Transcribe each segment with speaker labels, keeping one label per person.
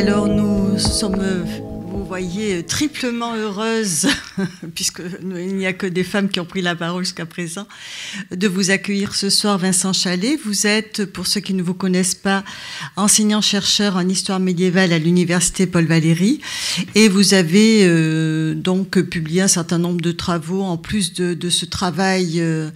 Speaker 1: Alors nous sommes, vous voyez, triplement heureuses, puisqu'il n'y a que des femmes qui ont pris la parole jusqu'à présent, de vous accueillir ce soir, Vincent Chalet. Vous êtes, pour ceux qui ne vous connaissent pas, enseignant-chercheur en histoire médiévale à l'université Paul Valéry, et vous avez euh, donc publié un certain nombre de travaux en plus de, ce travail. Euh,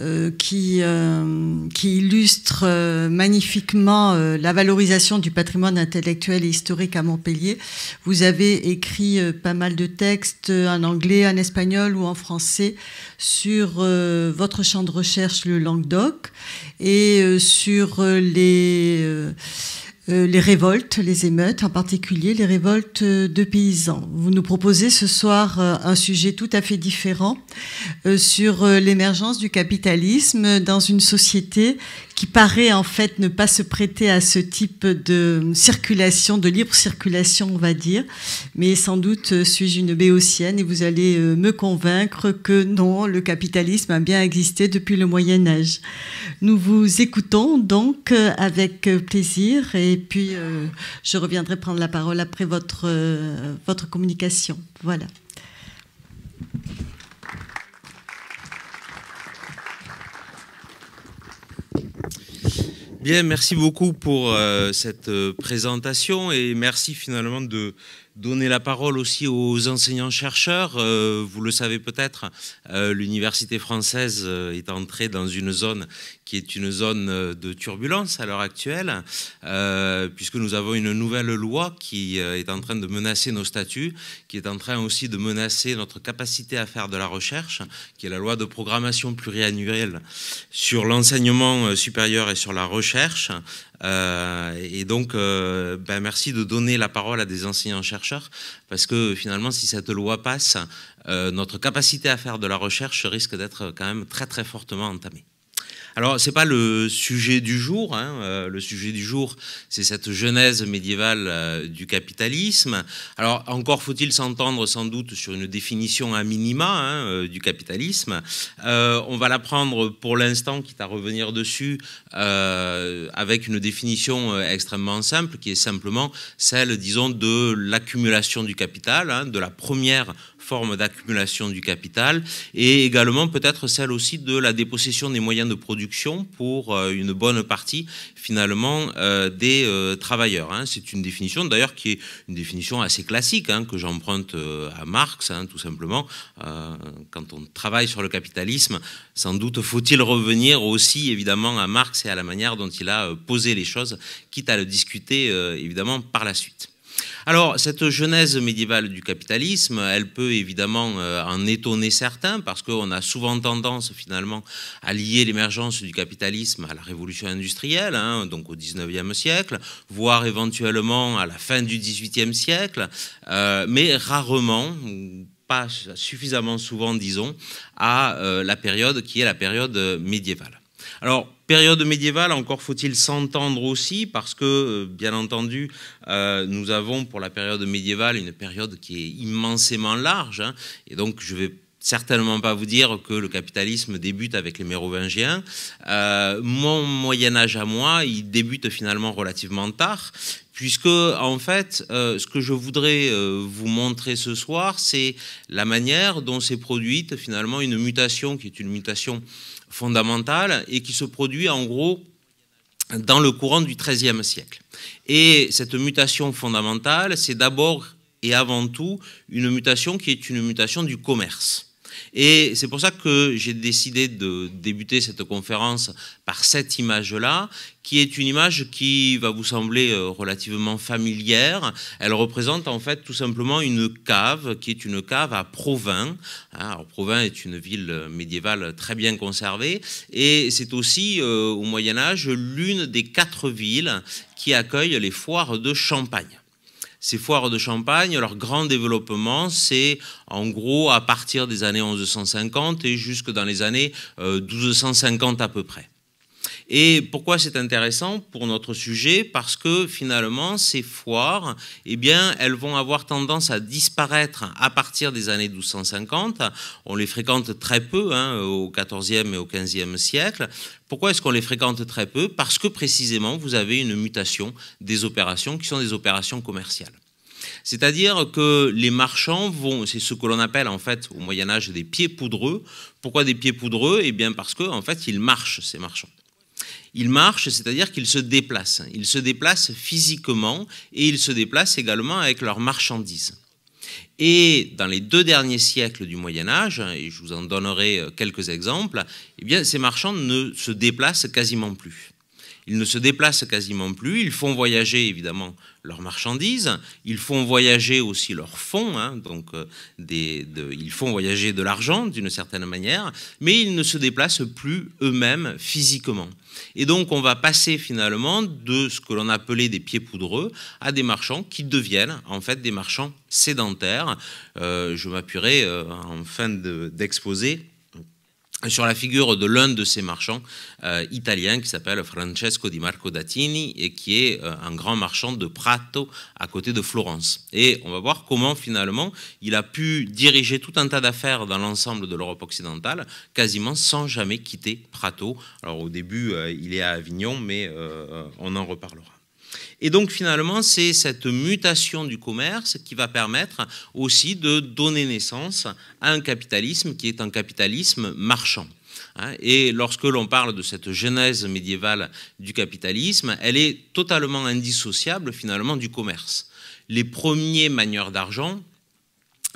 Speaker 1: euh, qui, euh, qui, illustre euh, magnifiquement la valorisation du patrimoine intellectuel et historique à Montpellier. Vous avez écrit pas mal de textes en anglais, en espagnol ou en français sur votre champ de recherche, le Languedoc, et sur les euh, les révoltes, les émeutes, en particulier les révoltes euh, de paysans. Vous nous proposez ce soir euh, un sujet tout à fait différent sur l'émergence du capitalisme dans une société qui paraît en fait ne pas se prêter à ce type de circulation, de libre circulation, on va dire. Mais sans doute euh, suis-je une béotienne et vous allez euh, me convaincre que non, le capitalisme a bien existé depuis le Moyen Âge. Nous vous écoutons donc euh, avec plaisir et puis je reviendrai prendre la parole après votre, votre communication. Voilà.
Speaker 2: Bien, merci beaucoup pour euh, cette euh, présentation et merci finalement de donner la parole aussi aux enseignants-chercheurs. Euh, vous le savez peut-être, euh, l'université française euh, est entrée dans une zone qui est une zone de turbulence à l'heure actuelle, puisque nous avons une nouvelle loi qui est en train de menacer nos statuts, qui est en train aussi de menacer notre capacité à faire de la recherche, qui est la loi de programmation pluriannuelle sur l'enseignement supérieur et sur la recherche, euh, et donc, euh, ben merci de donner la parole à des enseignants-chercheurs, parce que finalement, si cette loi passe, euh, notre capacité à faire de la recherche risque d'être quand même très très fortement entamée. Alors, ce n'est pas le sujet du jour. Hein, euh, le sujet du jour, c'est cette genèse médiévale euh, du capitalisme. Alors, encore faut-il s'entendre sans doute sur une définition à minima hein, euh, du capitalisme. on va la prendre pour l'instant, quitte à revenir dessus, avec une définition extrêmement simple, qui est simplement celle, disons, de l'accumulation du capital, hein, de la première forme d'accumulation du capital et également peut-être celle aussi de la dépossession des moyens de production pour euh, une bonne partie finalement euh, des euh, travailleurs. Hein. C'est une définition d'ailleurs qui est une définition assez classique hein, que j'emprunte à Marx hein, tout simplement. quand on travaille sur le capitalisme, sans doute faut-il revenir aussi évidemment à Marx et à la manière dont il a posé les choses, quitte à le discuter évidemment par la suite. Alors, cette genèse médiévale du capitalisme, elle peut évidemment euh, en étonner certains, parce qu'on a souvent tendance finalement à lier l'émergence du capitalisme à la révolution industrielle, hein, donc au 19e siècle, voire éventuellement à la fin du 18e siècle, euh, mais rarement, pas suffisamment souvent, disons, à euh, la période qui est la période médiévale. Alors, période médiévale, encore faut-il s'entendre aussi, parce que, euh, bien entendu, euh, nous avons pour la période médiévale une période qui est immensément large, hein. et donc je vais certainement pas vous dire que le capitalisme débute avec les Mérovingiens. Euh, mon Moyen Âge à moi, il débute finalement relativement tard, puisque en fait, ce que je voudrais vous montrer ce soir, c'est la manière dont s'est produite finalement une mutation qui est une mutation fondamentale et qui se produit en gros dans le courant du XIIIe siècle. Et cette mutation fondamentale, c'est d'abord et avant tout une mutation qui est une mutation du commerce. Et c'est pour ça que j'ai décidé de débuter cette conférence par cette image-là, qui est une image qui va vous sembler euh, relativement familière. Elle représente en fait tout simplement une cave, qui est une cave à Provins. Hein, Provins est une ville euh, médiévale très bien conservée, et c'est aussi euh, au Moyen Âge l'une des quatre villes qui accueillent les foires de Champagne. Ces foires de Champagne, leur grand développement, c'est en gros à partir des années 1150 et jusque dans les années 1250 euh, à peu près. Et pourquoi c'est intéressant pour notre sujet Parce que finalement, ces foires, eh bien, elles vont avoir tendance à disparaître à partir des années 1250. On les fréquente très peu hein, au XIVe et au XVe siècle. Pourquoi est-ce qu'on les fréquente très peu Parce que précisément, vous avez une mutation des opérations qui sont des opérations commerciales. C'est-à-dire que les marchands vont, c'est ce que l'on appelle en fait au Moyen Âge des pieds poudreux. Pourquoi des pieds poudreux Eh bien parce que en fait ils marchent ces marchands. Ils marchent, c'est-à-dire qu'ils se déplacent. Ils se déplacent physiquement et ils se déplacent également avec leurs marchandises. Et dans les deux derniers siècles du Moyen Âge, et je vous en donnerai euh, quelques exemples, eh bien, ces marchands ne se déplacent quasiment plus. Ils ne se déplacent quasiment plus. Ils font voyager évidemment leurs marchandises. Ils font voyager aussi leurs fonds. Hein. donc, euh, ils font voyager de l'argent d'une certaine manière, mais ils ne se déplacent plus eux-mêmes physiquement. Et donc, on va passer finalement de ce que l'on appelait des pieds poudreux à des marchands qui deviennent en fait des marchands sédentaires. Euh, je m'appuierai euh, en fin d'exposé sur la figure de l'un de ces marchands euh, italiens qui s'appelle Francesco di Marco Datini et qui est euh, un grand marchand de Prato à côté de Florence. Et on va voir comment finalement il a pu diriger tout un tas d'affaires dans l'ensemble de l'Europe occidentale quasiment sans jamais quitter Prato. Alors au début euh, il est à Avignon mais on en reparlera. Et donc finalement, c'est cette mutation du commerce qui va permettre aussi de donner naissance à un capitalisme qui est un capitalisme marchand. Hein, et lorsque l'on parle de cette genèse médiévale du capitalisme, elle est totalement indissociable finalement du commerce. Les premiers manieurs d'argent,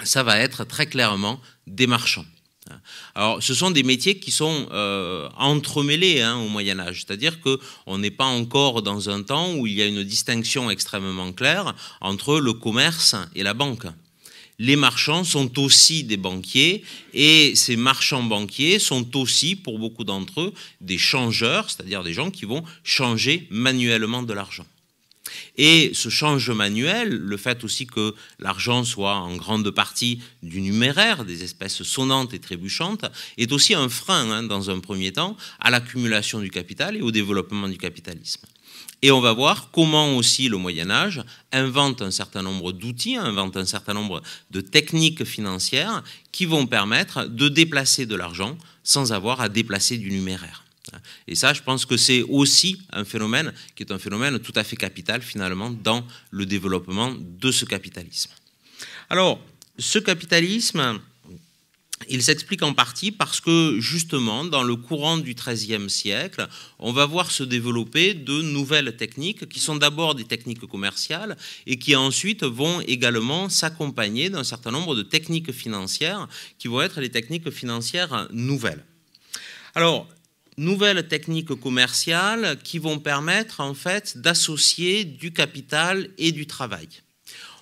Speaker 2: ça va être très clairement des marchands. Alors, ce sont des métiers qui sont euh, entremêlés hein, au Moyen Âge, c'est-à-dire que qu'on n'est pas encore dans un temps où il y a une distinction extrêmement claire entre le commerce et la banque. Les marchands sont aussi des banquiers et ces marchands banquiers sont aussi, pour beaucoup d'entre eux, des changeurs, c'est-à-dire des gens qui vont changer manuellement de l'argent. Et ce change manuel, le fait aussi que l'argent soit en grande partie du numéraire, des espèces sonnantes et trébuchantes, est aussi un frein, hein, dans un premier temps, à l'accumulation du capital et au développement du capitalisme. Et on va voir comment aussi le Moyen Âge invente un certain nombre d'outils, invente un certain nombre de techniques financières qui vont permettre de déplacer de l'argent sans avoir à déplacer du numéraire. Et ça, je pense que c'est aussi un phénomène qui est un phénomène tout à fait capital finalement dans le développement de ce capitalisme. Alors, ce capitalisme, il s'explique en partie parce que justement, dans le courant du XIIIe siècle, on va voir se développer de nouvelles techniques qui sont d'abord des techniques commerciales et qui ensuite vont également s'accompagner d'un certain nombre de techniques financières qui vont être les techniques financières nouvelles. Alors, nouvelles techniques commerciales qui vont permettre en fait d'associer du capital et du travail.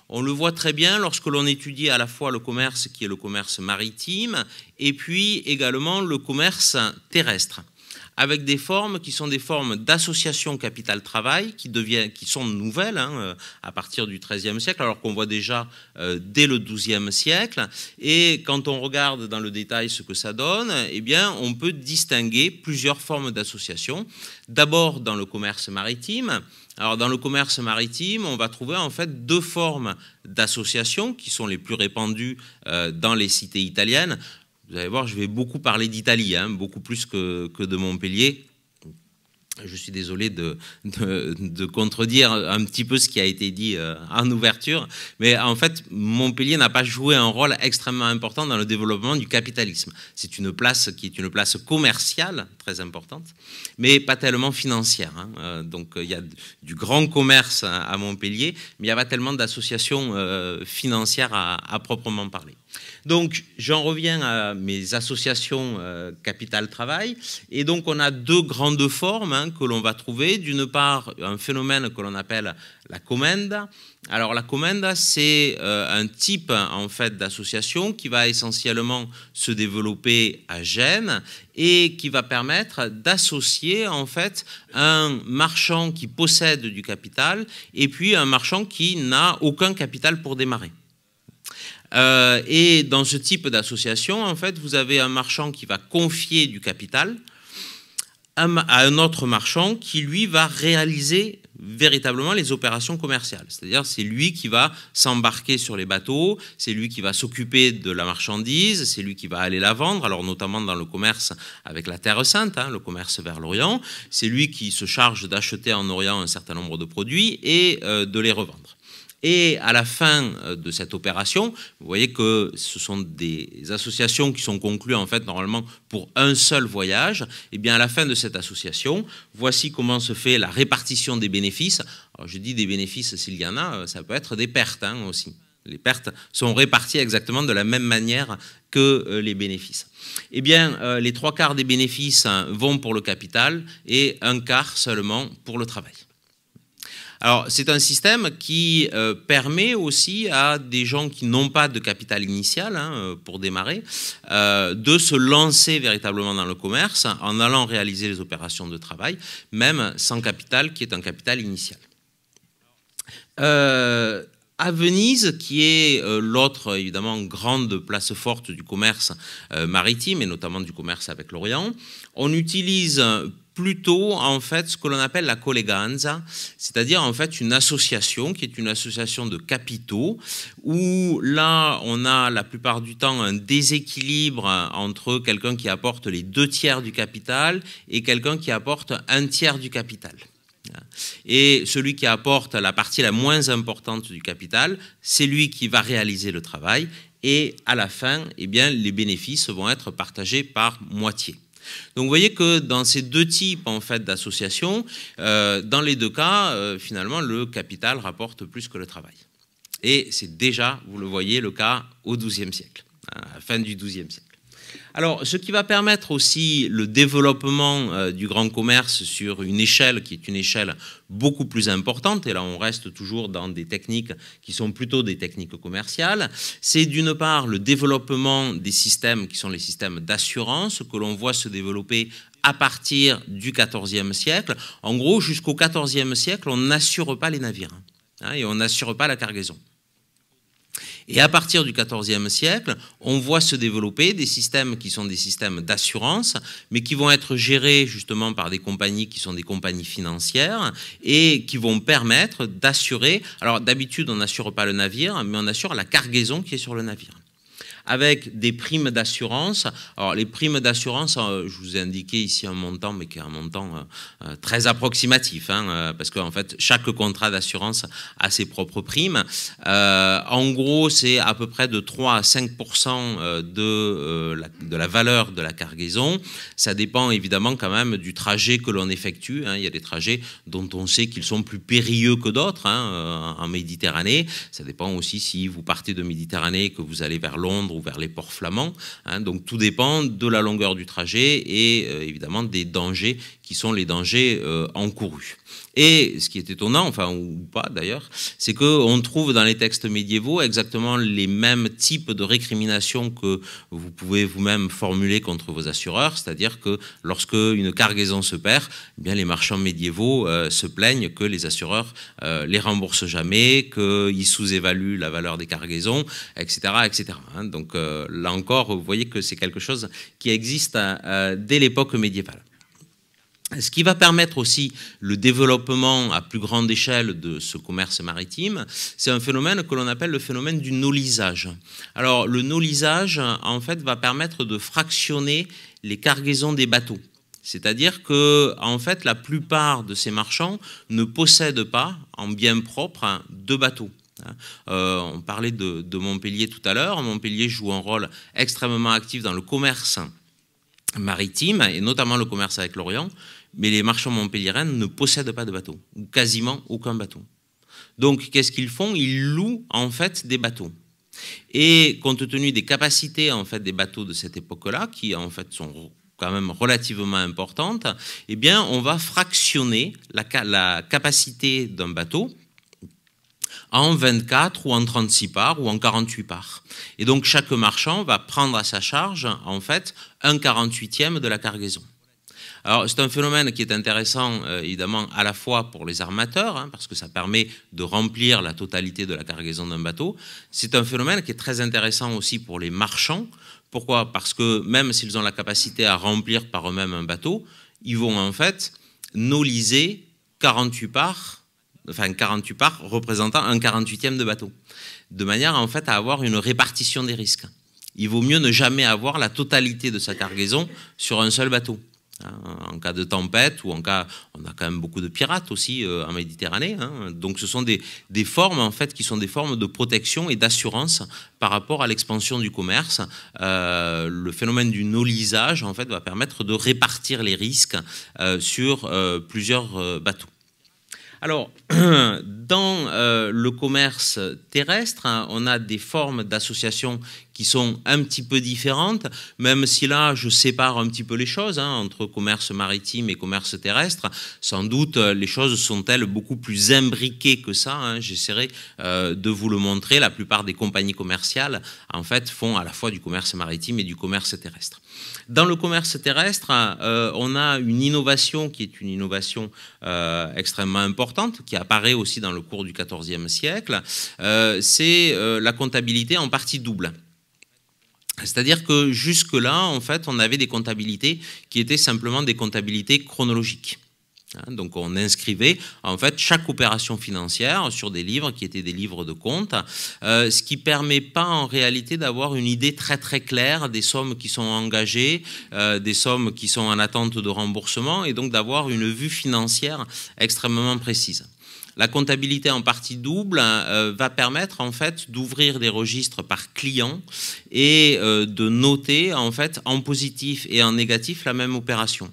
Speaker 2: On le voit très bien lorsque l'on étudie à la fois le commerce qui est le commerce maritime et puis également le commerce terrestre avec des formes qui sont des formes d'association capital-travail, qui, deviennent, qui sont nouvelles hein, euh, à partir du XIIIe siècle, alors qu'on voit déjà euh, dès le XIIe siècle. Et quand on regarde dans le détail ce que ça donne, eh bien, on peut distinguer plusieurs formes d'associations. D'abord dans le commerce maritime, alors dans le commerce maritime, on va trouver en fait deux formes d'associations qui sont les plus répandues euh, dans les cités italiennes. Vous allez voir, je vais beaucoup parler d'Italie, hein, beaucoup plus que, de Montpellier. Je suis désolé de, de, contredire un petit peu ce qui a été dit euh, en ouverture, mais en fait, Montpellier n'a pas joué un rôle extrêmement important dans le développement du capitalisme. C'est une place qui est une place commerciale très importante, mais pas tellement financière. Hein. Euh, donc il y a du grand commerce à Montpellier, mais il n'y a pas tellement d'associations euh, financières à proprement parler. Donc, j'en reviens à mes associations euh, capital-travail. Et donc, on a deux grandes formes hein, que l'on va trouver. D'une part, un phénomène que l'on appelle la commenda. Alors, la commenda, c'est euh, un type en fait d'association qui va essentiellement se développer à Gênes et qui va permettre d'associer en fait un marchand qui possède du capital et puis un marchand qui n'a aucun capital pour démarrer. Euh, et dans ce type d'association, en fait, vous avez un marchand qui va confier du capital à un autre marchand qui, lui, va réaliser véritablement les opérations commerciales. C'est-à-dire c'est lui qui va s'embarquer sur les bateaux, c'est lui qui va s'occuper de la marchandise, c'est lui qui va aller la vendre, alors notamment dans le commerce avec la Terre Sainte, hein, le commerce vers l'Orient, c'est lui qui se charge d'acheter en Orient un certain nombre de produits et euh, de les revendre. Et à la fin euh, de cette opération, vous voyez que ce sont des associations qui sont conclues en fait normalement pour un seul voyage. Et eh bien à la fin de cette association, voici comment se fait la répartition des bénéfices. Alors je dis des bénéfices s'il y en a, euh, ça peut être des pertes hein, aussi. Les pertes sont réparties exactement de la même manière que euh, les bénéfices. Eh bien, les trois quarts des bénéfices hein, vont pour le capital et un quart seulement pour le travail. Alors, c'est un système qui euh, permet aussi à des gens qui n'ont pas de capital initial, hein, euh, pour démarrer, euh, de se lancer véritablement dans le commerce en allant réaliser les opérations de travail, même sans capital qui est un capital initial. à Venise, qui est l'autre évidemment grande place forte du commerce maritime et notamment du commerce avec l'Orient, on utilise plutôt en fait ce que l'on appelle la colleganza, c'est-à-dire en fait une association qui est une association de capitaux où là on a la plupart du temps un déséquilibre entre quelqu'un qui apporte les deux tiers du capital et quelqu'un qui apporte un tiers du capital. Et celui qui apporte la partie la moins importante du capital, c'est lui qui va réaliser le travail et à la fin, eh bien, les bénéfices vont être partagés par moitié. Donc vous voyez que dans ces deux types en fait d'associations, euh, dans les deux cas, euh, finalement, le capital rapporte plus que le travail. Et c'est déjà, vous le voyez, le cas au XIIe siècle, hein, à la fin du XIIe siècle. Alors, ce qui va permettre aussi le développement euh, du grand commerce sur une échelle qui est une échelle beaucoup plus importante, et là on reste toujours dans des techniques qui sont plutôt des techniques commerciales, c'est d'une part le développement des systèmes qui sont les systèmes d'assurance que l'on voit se développer à partir du XIVe siècle. En gros, jusqu'au XIVe siècle, on n'assure pas les navires hein, et on n'assure pas la cargaison. Et à partir du XIVe siècle, on voit se développer des systèmes qui sont des systèmes d'assurance, mais qui vont être gérés justement par des compagnies qui sont des compagnies financières et qui vont permettre d'assurer. Alors d'habitude, on n'assure pas le navire, mais on assure la cargaison qui est sur le navire avec des primes d'assurance. Alors les primes d'assurance, euh, je vous ai indiqué ici un montant, mais qui est un montant euh, euh, très approximatif, hein, parce qu'en fait chaque contrat d'assurance a ses propres primes. en gros, c'est à peu près de 3 à 5 de, la, de la valeur de la cargaison. Ça dépend évidemment quand même du trajet que l'on effectue. Hein. Il y a des trajets dont on sait qu'ils sont plus périlleux que d'autres hein, en Méditerranée. Ça dépend aussi si vous partez de Méditerranée et que vous allez vers Londres vers les ports flamands. Hein. donc tout dépend de la longueur du trajet et euh, évidemment des dangers qui sont les dangers euh, encourus. Et ce qui est étonnant, enfin ou pas d'ailleurs, c'est qu'on trouve dans les textes médiévaux exactement les mêmes types de récriminations que vous pouvez vous-même formuler contre vos assureurs, c'est-à-dire que lorsque une cargaison se perd, eh bien les marchands médiévaux euh, se plaignent que les assureurs ne euh, les remboursent jamais, qu'ils sous-évaluent la valeur des cargaisons, etc., etc. Hein. donc là encore, vous voyez que c'est quelque chose qui existe dès l'époque médiévale. Ce qui va permettre aussi le développement à plus grande échelle de ce commerce maritime, c'est un phénomène que l'on appelle le phénomène du nolisage. Alors le nolisage, en fait, va permettre de fractionner les cargaisons des bateaux. C'est-à-dire que, en fait, la plupart de ces marchands ne possèdent pas, en bien propre, deux bateaux. Hein. Euh, on parlait de, de, Montpellier tout à l'heure. Montpellier joue un rôle extrêmement actif dans le commerce maritime, et notamment le commerce avec l'Orient mais les marchands montpellierens ne possèdent pas de bateaux, ou quasiment aucun bateau. Donc, qu'est-ce qu'ils font Ils louent en fait des bateaux. Et compte tenu des capacités en fait des bateaux de cette époque-là, qui en fait sont quand même relativement importantes, eh bien, on va fractionner la, la capacité d'un bateau en 24 ou en 36 parts ou en 48 parts. Et donc chaque marchand va prendre à sa charge en fait un 48e de la cargaison. Alors c'est un phénomène qui est intéressant euh, évidemment à la fois pour les armateurs, hein, parce que ça permet de remplir la totalité de la cargaison d'un bateau. C'est un phénomène qui est très intéressant aussi pour les marchands. Pourquoi Parce que même s'ils ont la capacité à remplir par eux-mêmes un bateau, ils vont en fait noliser 48 parts enfin 48 parts représentant un 48e de bateau, de manière en fait à avoir une répartition des risques. Il vaut mieux ne jamais avoir la totalité de sa cargaison sur un seul bateau. Hein, en cas de tempête ou en cas, on a quand même beaucoup de pirates aussi euh, en Méditerranée. Hein. Donc ce sont des, des, formes en fait qui sont des formes de protection et d'assurance par rapport à l'expansion du commerce. Euh, le phénomène du nolisage en fait va permettre de répartir les risques euh, sur plusieurs bateaux. Alors, dans euh, le commerce terrestre, hein, on a des formes d'associations qui sont un petit peu différentes, même si là, je sépare un petit peu les choses hein, entre commerce maritime et commerce terrestre. Sans doute, les choses sont-elles beaucoup plus imbriquées que ça. Hein. J'essaierai euh, de vous le montrer. La plupart des compagnies commerciales, en fait, font à la fois du commerce maritime et du commerce terrestre. Dans le commerce terrestre, euh, on a une innovation qui est une innovation euh, extrêmement importante, qui apparaît aussi dans le cours du XIVe siècle, euh, c'est la comptabilité en partie double. C'est-à-dire que jusque-là, en fait, on avait des comptabilités qui étaient simplement des comptabilités chronologiques. Hein, donc on inscrivait en fait chaque opération financière sur des livres qui étaient des livres de compte, euh, ce qui permet pas en réalité d'avoir une idée très très claire des sommes qui sont engagées, euh, des sommes qui sont en attente de remboursement et donc d'avoir une vue financière extrêmement précise la comptabilité en partie double euh, va permettre en fait d'ouvrir des registres par client et de noter en fait en positif et en négatif la même opération.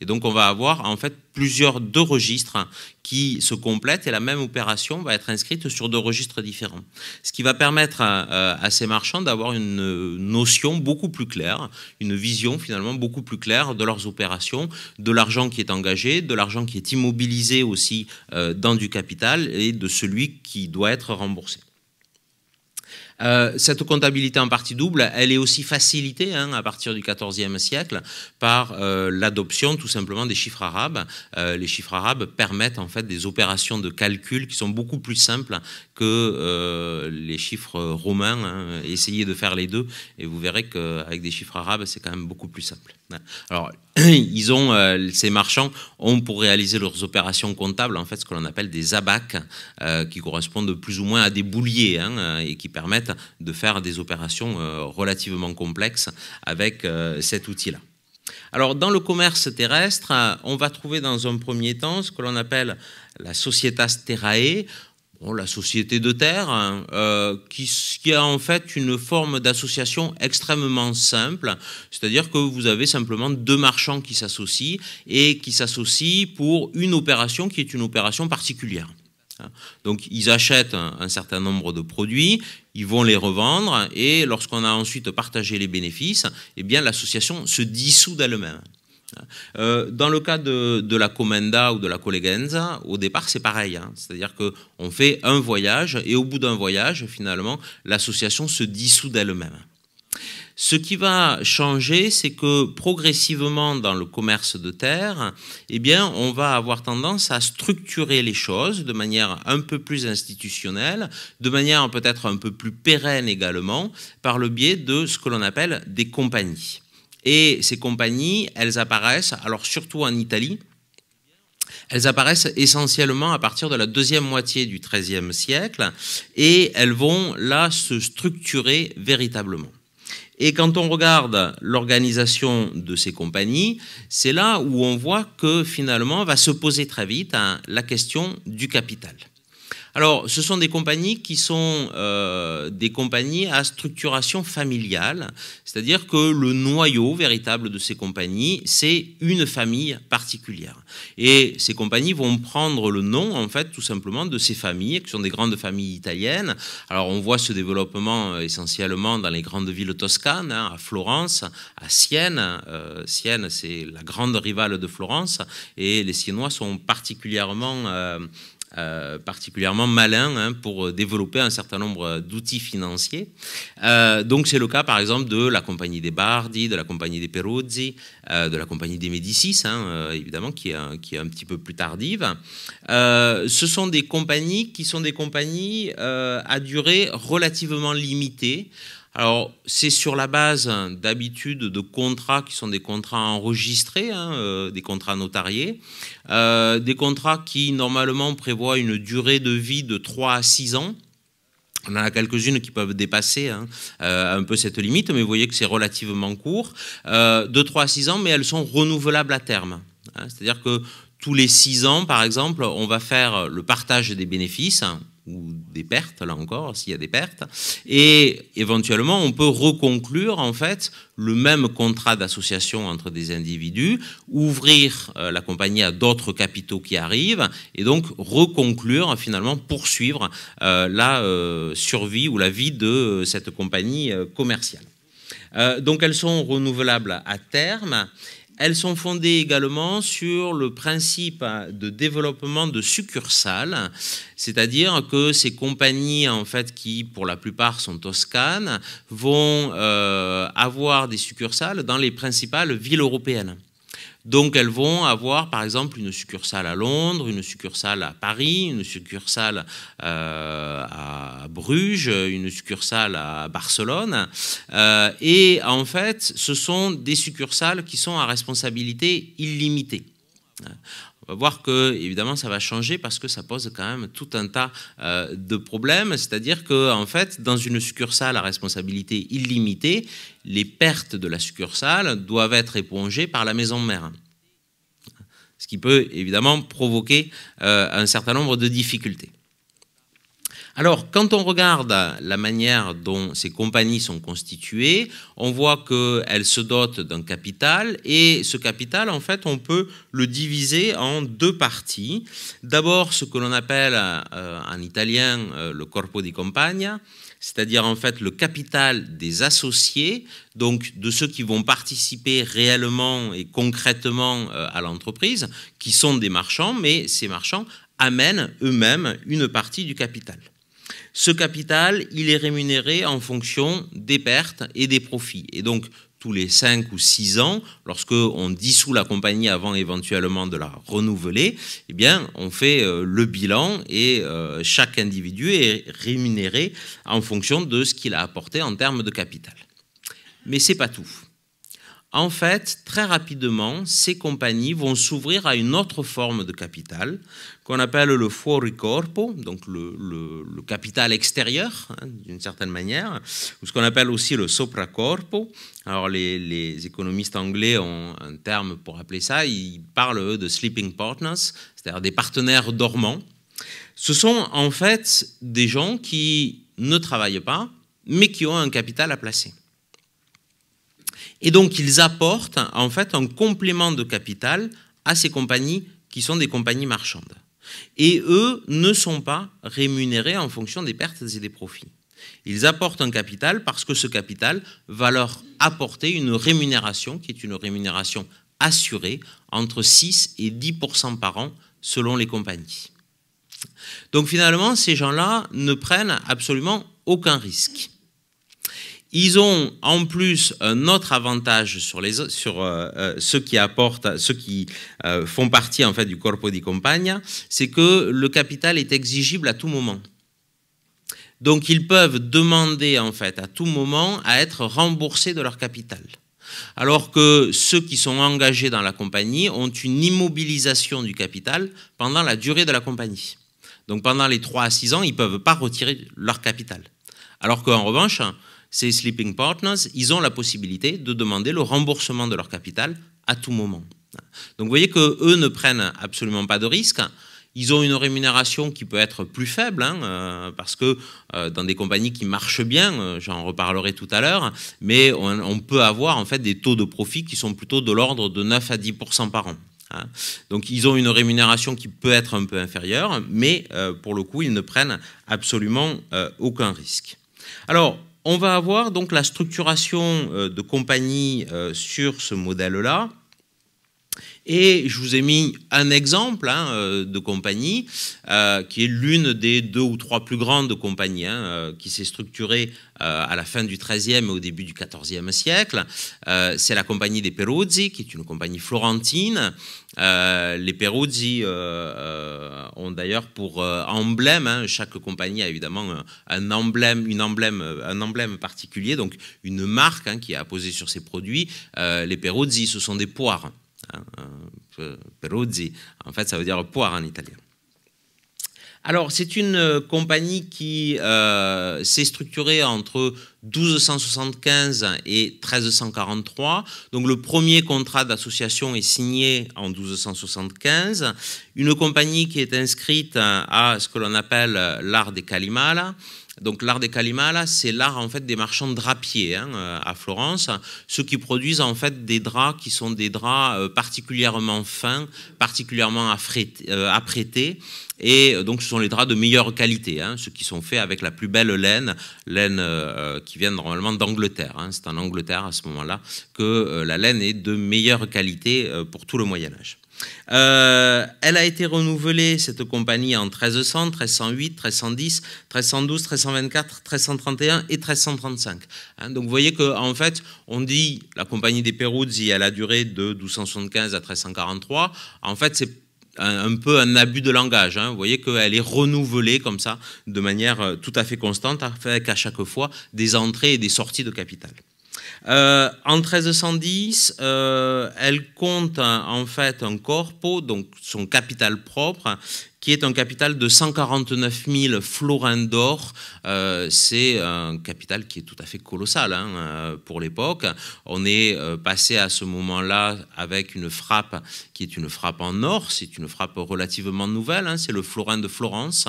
Speaker 2: Et donc on va avoir en fait plusieurs deux registres hein, qui se complètent et la même opération va être inscrite sur deux registres différents. Ce qui va permettre à, euh, ces marchands d'avoir une euh, notion beaucoup plus claire, une vision finalement beaucoup plus claire de leurs opérations, de l'argent qui est engagé, de l'argent qui est immobilisé aussi euh, dans du capital et de celui qui doit être remboursé. Euh, cette comptabilité en partie double, elle est aussi facilitée hein, à partir du XIVe siècle par euh, l'adoption tout simplement des chiffres arabes. Euh, les chiffres arabes permettent en fait des opérations de calcul qui sont beaucoup plus simples que les chiffres romains. Hein. Essayez de faire les deux et vous verrez qu'avec des chiffres arabes, c'est quand même beaucoup plus simple. Alors, ils ont, ces marchands ont pour réaliser leurs opérations comptables en fait ce que l'on appelle des abacs, qui correspondent plus ou moins à des bouliers hein, et qui permettent de faire des opérations euh, relativement complexes avec euh, cet outil-là. Alors, dans le commerce terrestre, euh, on va trouver dans un premier temps ce que l'on appelle la societas terrae, la société de terre, hein, qui, a en fait une forme d'association extrêmement simple, c'est-à-dire que vous avez simplement deux marchands qui s'associent et qui s'associent pour une opération qui est une opération particulière. Hein. Donc ils achètent un certain nombre de produits, ils vont les revendre et lorsqu'on a ensuite partagé les bénéfices, eh bien l'association se dissout d'elle-même. Euh, dans le cas de, la Comenda ou de la Collegenza, au départ c'est pareil, hein. c'est-à-dire qu'on fait un voyage et au bout d'un voyage, finalement, l'association se dissout d'elle-même. Ce qui va changer, c'est que progressivement dans le commerce de terre, eh bien, on va avoir tendance à structurer les choses de manière un peu plus institutionnelle, de manière peut-être un peu plus pérenne également, par le biais de ce que l'on appelle des compagnies. Et ces compagnies, elles apparaissent, alors surtout en Italie, elles apparaissent essentiellement à partir de la deuxième moitié du XIIIe siècle et elles vont là se structurer véritablement. Et quand on regarde l'organisation de ces compagnies, c'est là où on voit que finalement va se poser très vite hein, la question du capital. Alors, ce sont des compagnies qui sont euh, des compagnies à structuration familiale, c'est-à-dire que le noyau véritable de ces compagnies, c'est une famille particulière. Et ces compagnies vont prendre le nom, en fait, tout simplement de ces familles, qui sont des grandes familles italiennes. Alors, on voit ce développement euh, essentiellement dans les grandes villes toscanes, hein, à Florence, à Sienne. Euh, Sienne, c'est la grande rivale de Florence, et les Siennois sont particulièrement euh, particulièrement malin hein, pour euh, développer un certain nombre d'outils financiers. Euh, donc c'est le cas par exemple de la compagnie des Bardi, de la compagnie des Peruzzi, de la compagnie des Médicis, hein, évidemment, qui qui est, un, petit peu plus tardive. ce sont des compagnies qui sont des compagnies à durée relativement limitée. Alors, c'est sur la base hein, d'habitude de contrats qui sont des contrats enregistrés, hein, euh, des contrats notariés, euh, des contrats qui normalement prévoient une durée de vie de 3 à 6 ans. On en a quelques-unes qui peuvent dépasser hein, euh, un peu cette limite, mais vous voyez que c'est relativement court, de 3 à 6 ans, mais elles sont renouvelables à terme. C'est-à-dire que tous les 6 ans, par exemple, on va faire le partage des bénéfices, ou des pertes, là encore, s'il y a des pertes. Et éventuellement, on peut reconclure, en fait, le même contrat d'association entre des individus, ouvrir euh, la compagnie à d'autres capitaux qui arrivent, et donc reconclure, finalement, poursuivre euh, la euh, survie ou la vie de cette compagnie commerciale. donc elles sont renouvelables à terme elles sont fondées également sur le principe de développement de succursales, c'est-à-dire que ces compagnies, en fait, qui pour la plupart sont toscanes, vont euh, avoir des succursales dans les principales villes européennes. Donc elles vont avoir par exemple une succursale à Londres, une succursale à Paris, une succursale euh, à Bruges, une succursale à Barcelone. Euh, et en fait, ce sont des succursales qui sont à responsabilité illimitée. On va voir que, évidemment, ça va changer parce que ça pose quand même tout un tas euh, de problèmes. C'est-à-dire que, en fait, dans une succursale à responsabilité illimitée, les pertes de la succursale doivent être épongées par la maison mère. Ce qui peut, évidemment, provoquer euh, un certain nombre de difficultés. Alors, quand on regarde la manière dont ces compagnies sont constituées, on voit qu'elles se dotent d'un capital et ce capital, en fait, on peut le diviser en deux parties. D'abord, ce que l'on appelle euh, en italien euh, le corpo di compagna, c'est-à-dire en fait le capital des associés, donc de ceux qui vont participer réellement et concrètement euh, à l'entreprise, qui sont des marchands, mais ces marchands amènent eux-mêmes une partie du capital. Ce capital, il est rémunéré en fonction des pertes et des profits. Et donc, tous les 5 ou 6 ans, lorsque on dissout la compagnie avant éventuellement de la renouveler, eh bien, on fait euh, le bilan et euh, chaque individu est rémunéré en fonction de ce qu'il a apporté en termes de capital. Mais ce n'est pas tout en fait, très rapidement, ces compagnies vont s'ouvrir à une autre forme de capital qu'on appelle le fuori corpo, donc le, capital extérieur, hein, d'une certaine manière, ou ce qu'on appelle aussi le sopracorpo. Alors, les, les, économistes anglais ont un terme pour appeler ça, ils parlent, de sleeping partners, c'est-à-dire des partenaires dormants. Ce sont en fait des gens qui ne travaillent pas, mais qui ont un capital à placer. Et donc, ils apportent en fait un complément de capital à ces compagnies qui sont des compagnies marchandes. Et eux ne sont pas rémunérés en fonction des pertes et des profits. Ils apportent un capital parce que ce capital va leur apporter une rémunération qui est une rémunération assurée entre 6 et 10 par an selon les compagnies. Donc finalement, ces gens-là ne prennent absolument aucun risque. Ils ont en plus un autre avantage sur, euh, euh, ceux qui apportent, ceux qui euh, font partie en fait du corpo di compagna, c'est que le capital est exigible à tout moment. Donc ils peuvent demander en fait à tout moment à être remboursés de leur capital. Alors que ceux qui sont engagés dans la compagnie ont une immobilisation du capital pendant la durée de la compagnie. Donc pendant les 3 à 6 ans, ils ne peuvent pas retirer leur capital. Alors qu'en revanche, ces sleeping partners, ils ont la possibilité de demander le remboursement de leur capital à tout moment. Donc vous voyez qu'eux ne prennent absolument pas de risque. Ils ont une rémunération qui peut être plus faible, hein, euh, parce que euh, dans des compagnies qui marchent bien, euh, j'en reparlerai tout à l'heure, mais on, peut avoir en fait des taux de profit qui sont plutôt de l'ordre de 9 à 10 par an. Hein. Donc ils ont une rémunération qui peut être un peu inférieure, mais pour le coup, ils ne prennent absolument aucun risque. Alors, on va avoir donc la structuration euh, de compagnie euh, sur ce modèle-là et je vous ai mis un exemple hein, euh, de compagnie, euh, qui est l'une des deux ou trois plus grandes compagnies, hein, euh, qui s'est structurée à la fin du XIIIe et au début du XIVe siècle. c'est la compagnie des Peruzzi, qui est une compagnie florentine. les Peruzzi ont d'ailleurs pour emblème, hein, chaque compagnie a évidemment un, emblème, une emblème, un emblème particulier, donc une marque qui est apposée sur ses produits. les Peruzzi, ce sont des poires. Euh, euh, Peruzzi, en fait, ça veut dire poire en italien. Alors, c'est une euh, compagnie qui s'est structurée entre 1275 et 1343. Donc, le premier contrat d'association est signé en 1275. Une compagnie qui est inscrite à ce que l'on appelle l'art des Calimala. Donc l'art des Calimala, c'est l'art en fait des marchands de drapiers hein, euh, à Florence, ceux qui produisent en fait des draps qui sont des draps euh, particulièrement fins, particulièrement euh, apprêtés, et donc ce sont les draps de meilleure qualité, hein, ceux qui sont faits avec la plus belle laine, laine qui vient normalement d'Angleterre. Hein. c'est en Angleterre à ce moment-là que la laine est de meilleure qualité pour tout le Moyen Âge. Euh, elle a été renouvelée, cette compagnie, en 1300, 1308, 1310, 1312, 1324, 1331 et 1335. Hein, donc vous voyez qu'en en fait, on dit la compagnie des Peruzzi, elle a duré de 1275 à 1343. En fait, c'est un, peu un abus de langage. Hein. Vous voyez qu'elle est renouvelée comme ça, de manière euh, tout à fait constante, avec à chaque fois des entrées et des sorties de capital. Euh, en 1310, euh, elle compte en fait un corpo, donc son capital propre, qui est un capital de 149 000 florins d'or. Euh, c'est un capital qui est tout à fait colossal hein, euh, pour l'époque. On est euh, passé à ce moment-là avec une frappe qui est une frappe en or. C'est une frappe relativement nouvelle. Hein. c'est le florin de Florence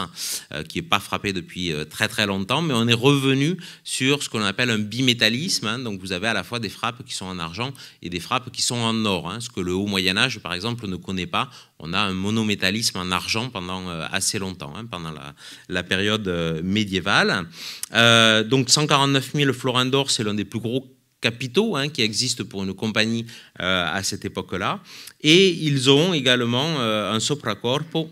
Speaker 2: qui n'est pas frappé depuis très très longtemps. Mais on est revenu sur ce qu'on appelle un bimétallisme. Hein. donc vous avez à la fois des frappes qui sont en argent et des frappes qui sont en or. ce que le haut Moyen Âge, par exemple, ne connaît pas on a un monométallisme en argent pendant euh, assez longtemps, hein, pendant la, période euh, médiévale. Euh, donc 149 000 florins d'or, c'est l'un des plus gros capitaux hein, qui existent pour une compagnie à cette époque-là. Et ils ont également un sopracorpo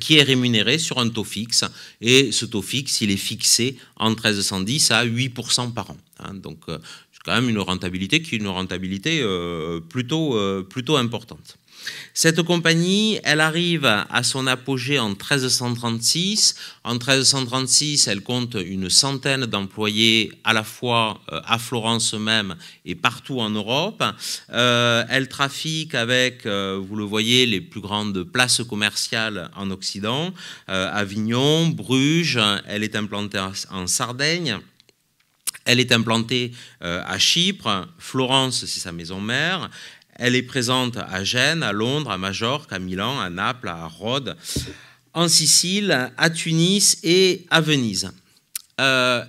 Speaker 2: qui est rémunéré sur un taux fixe. Et ce taux fixe, il est fixé en 1310 à 8% par an. Hein. donc, c'est quand même une rentabilité qui est une rentabilité plutôt, plutôt importante. Cette compagnie, elle arrive à son apogée en 1336. En 1336, elle compte une centaine d'employés à la fois euh, à Florence même et partout en Europe. Euh, elle trafique avec, euh, vous le voyez, les plus grandes places commerciales en Occident, Avignon, Bruges, elle est implantée en Sardaigne. Elle est implantée à Chypre, Florence, c'est sa maison mère. Elle est présente à Gênes, à Londres, à Majorque, à Milan, à Naples, à Rhodes, en Sicile, à Tunis et à Venise. Euh,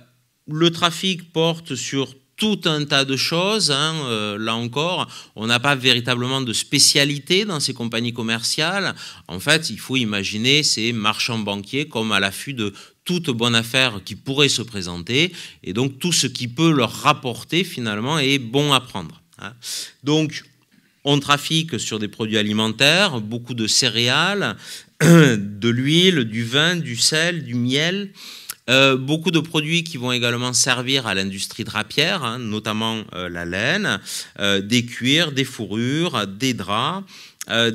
Speaker 2: le trafic porte sur tout un tas de choses. Hein, euh, là encore, on n'a pas véritablement de spécialité dans ces compagnies commerciales. En fait, il faut imaginer ces marchands banquiers comme à l'affût de toute bonne affaire qui pourrait se présenter. Et donc, tout ce qui peut leur rapporter, finalement, est bon à prendre. Hein. Donc, on trafique sur des produits alimentaires, beaucoup de céréales, de l'huile, du vin, du sel, du miel. Euh, beaucoup de produits qui vont également servir à l'industrie drapière, hein, notamment euh, la laine, euh, des cuirs, des fourrures, des draps,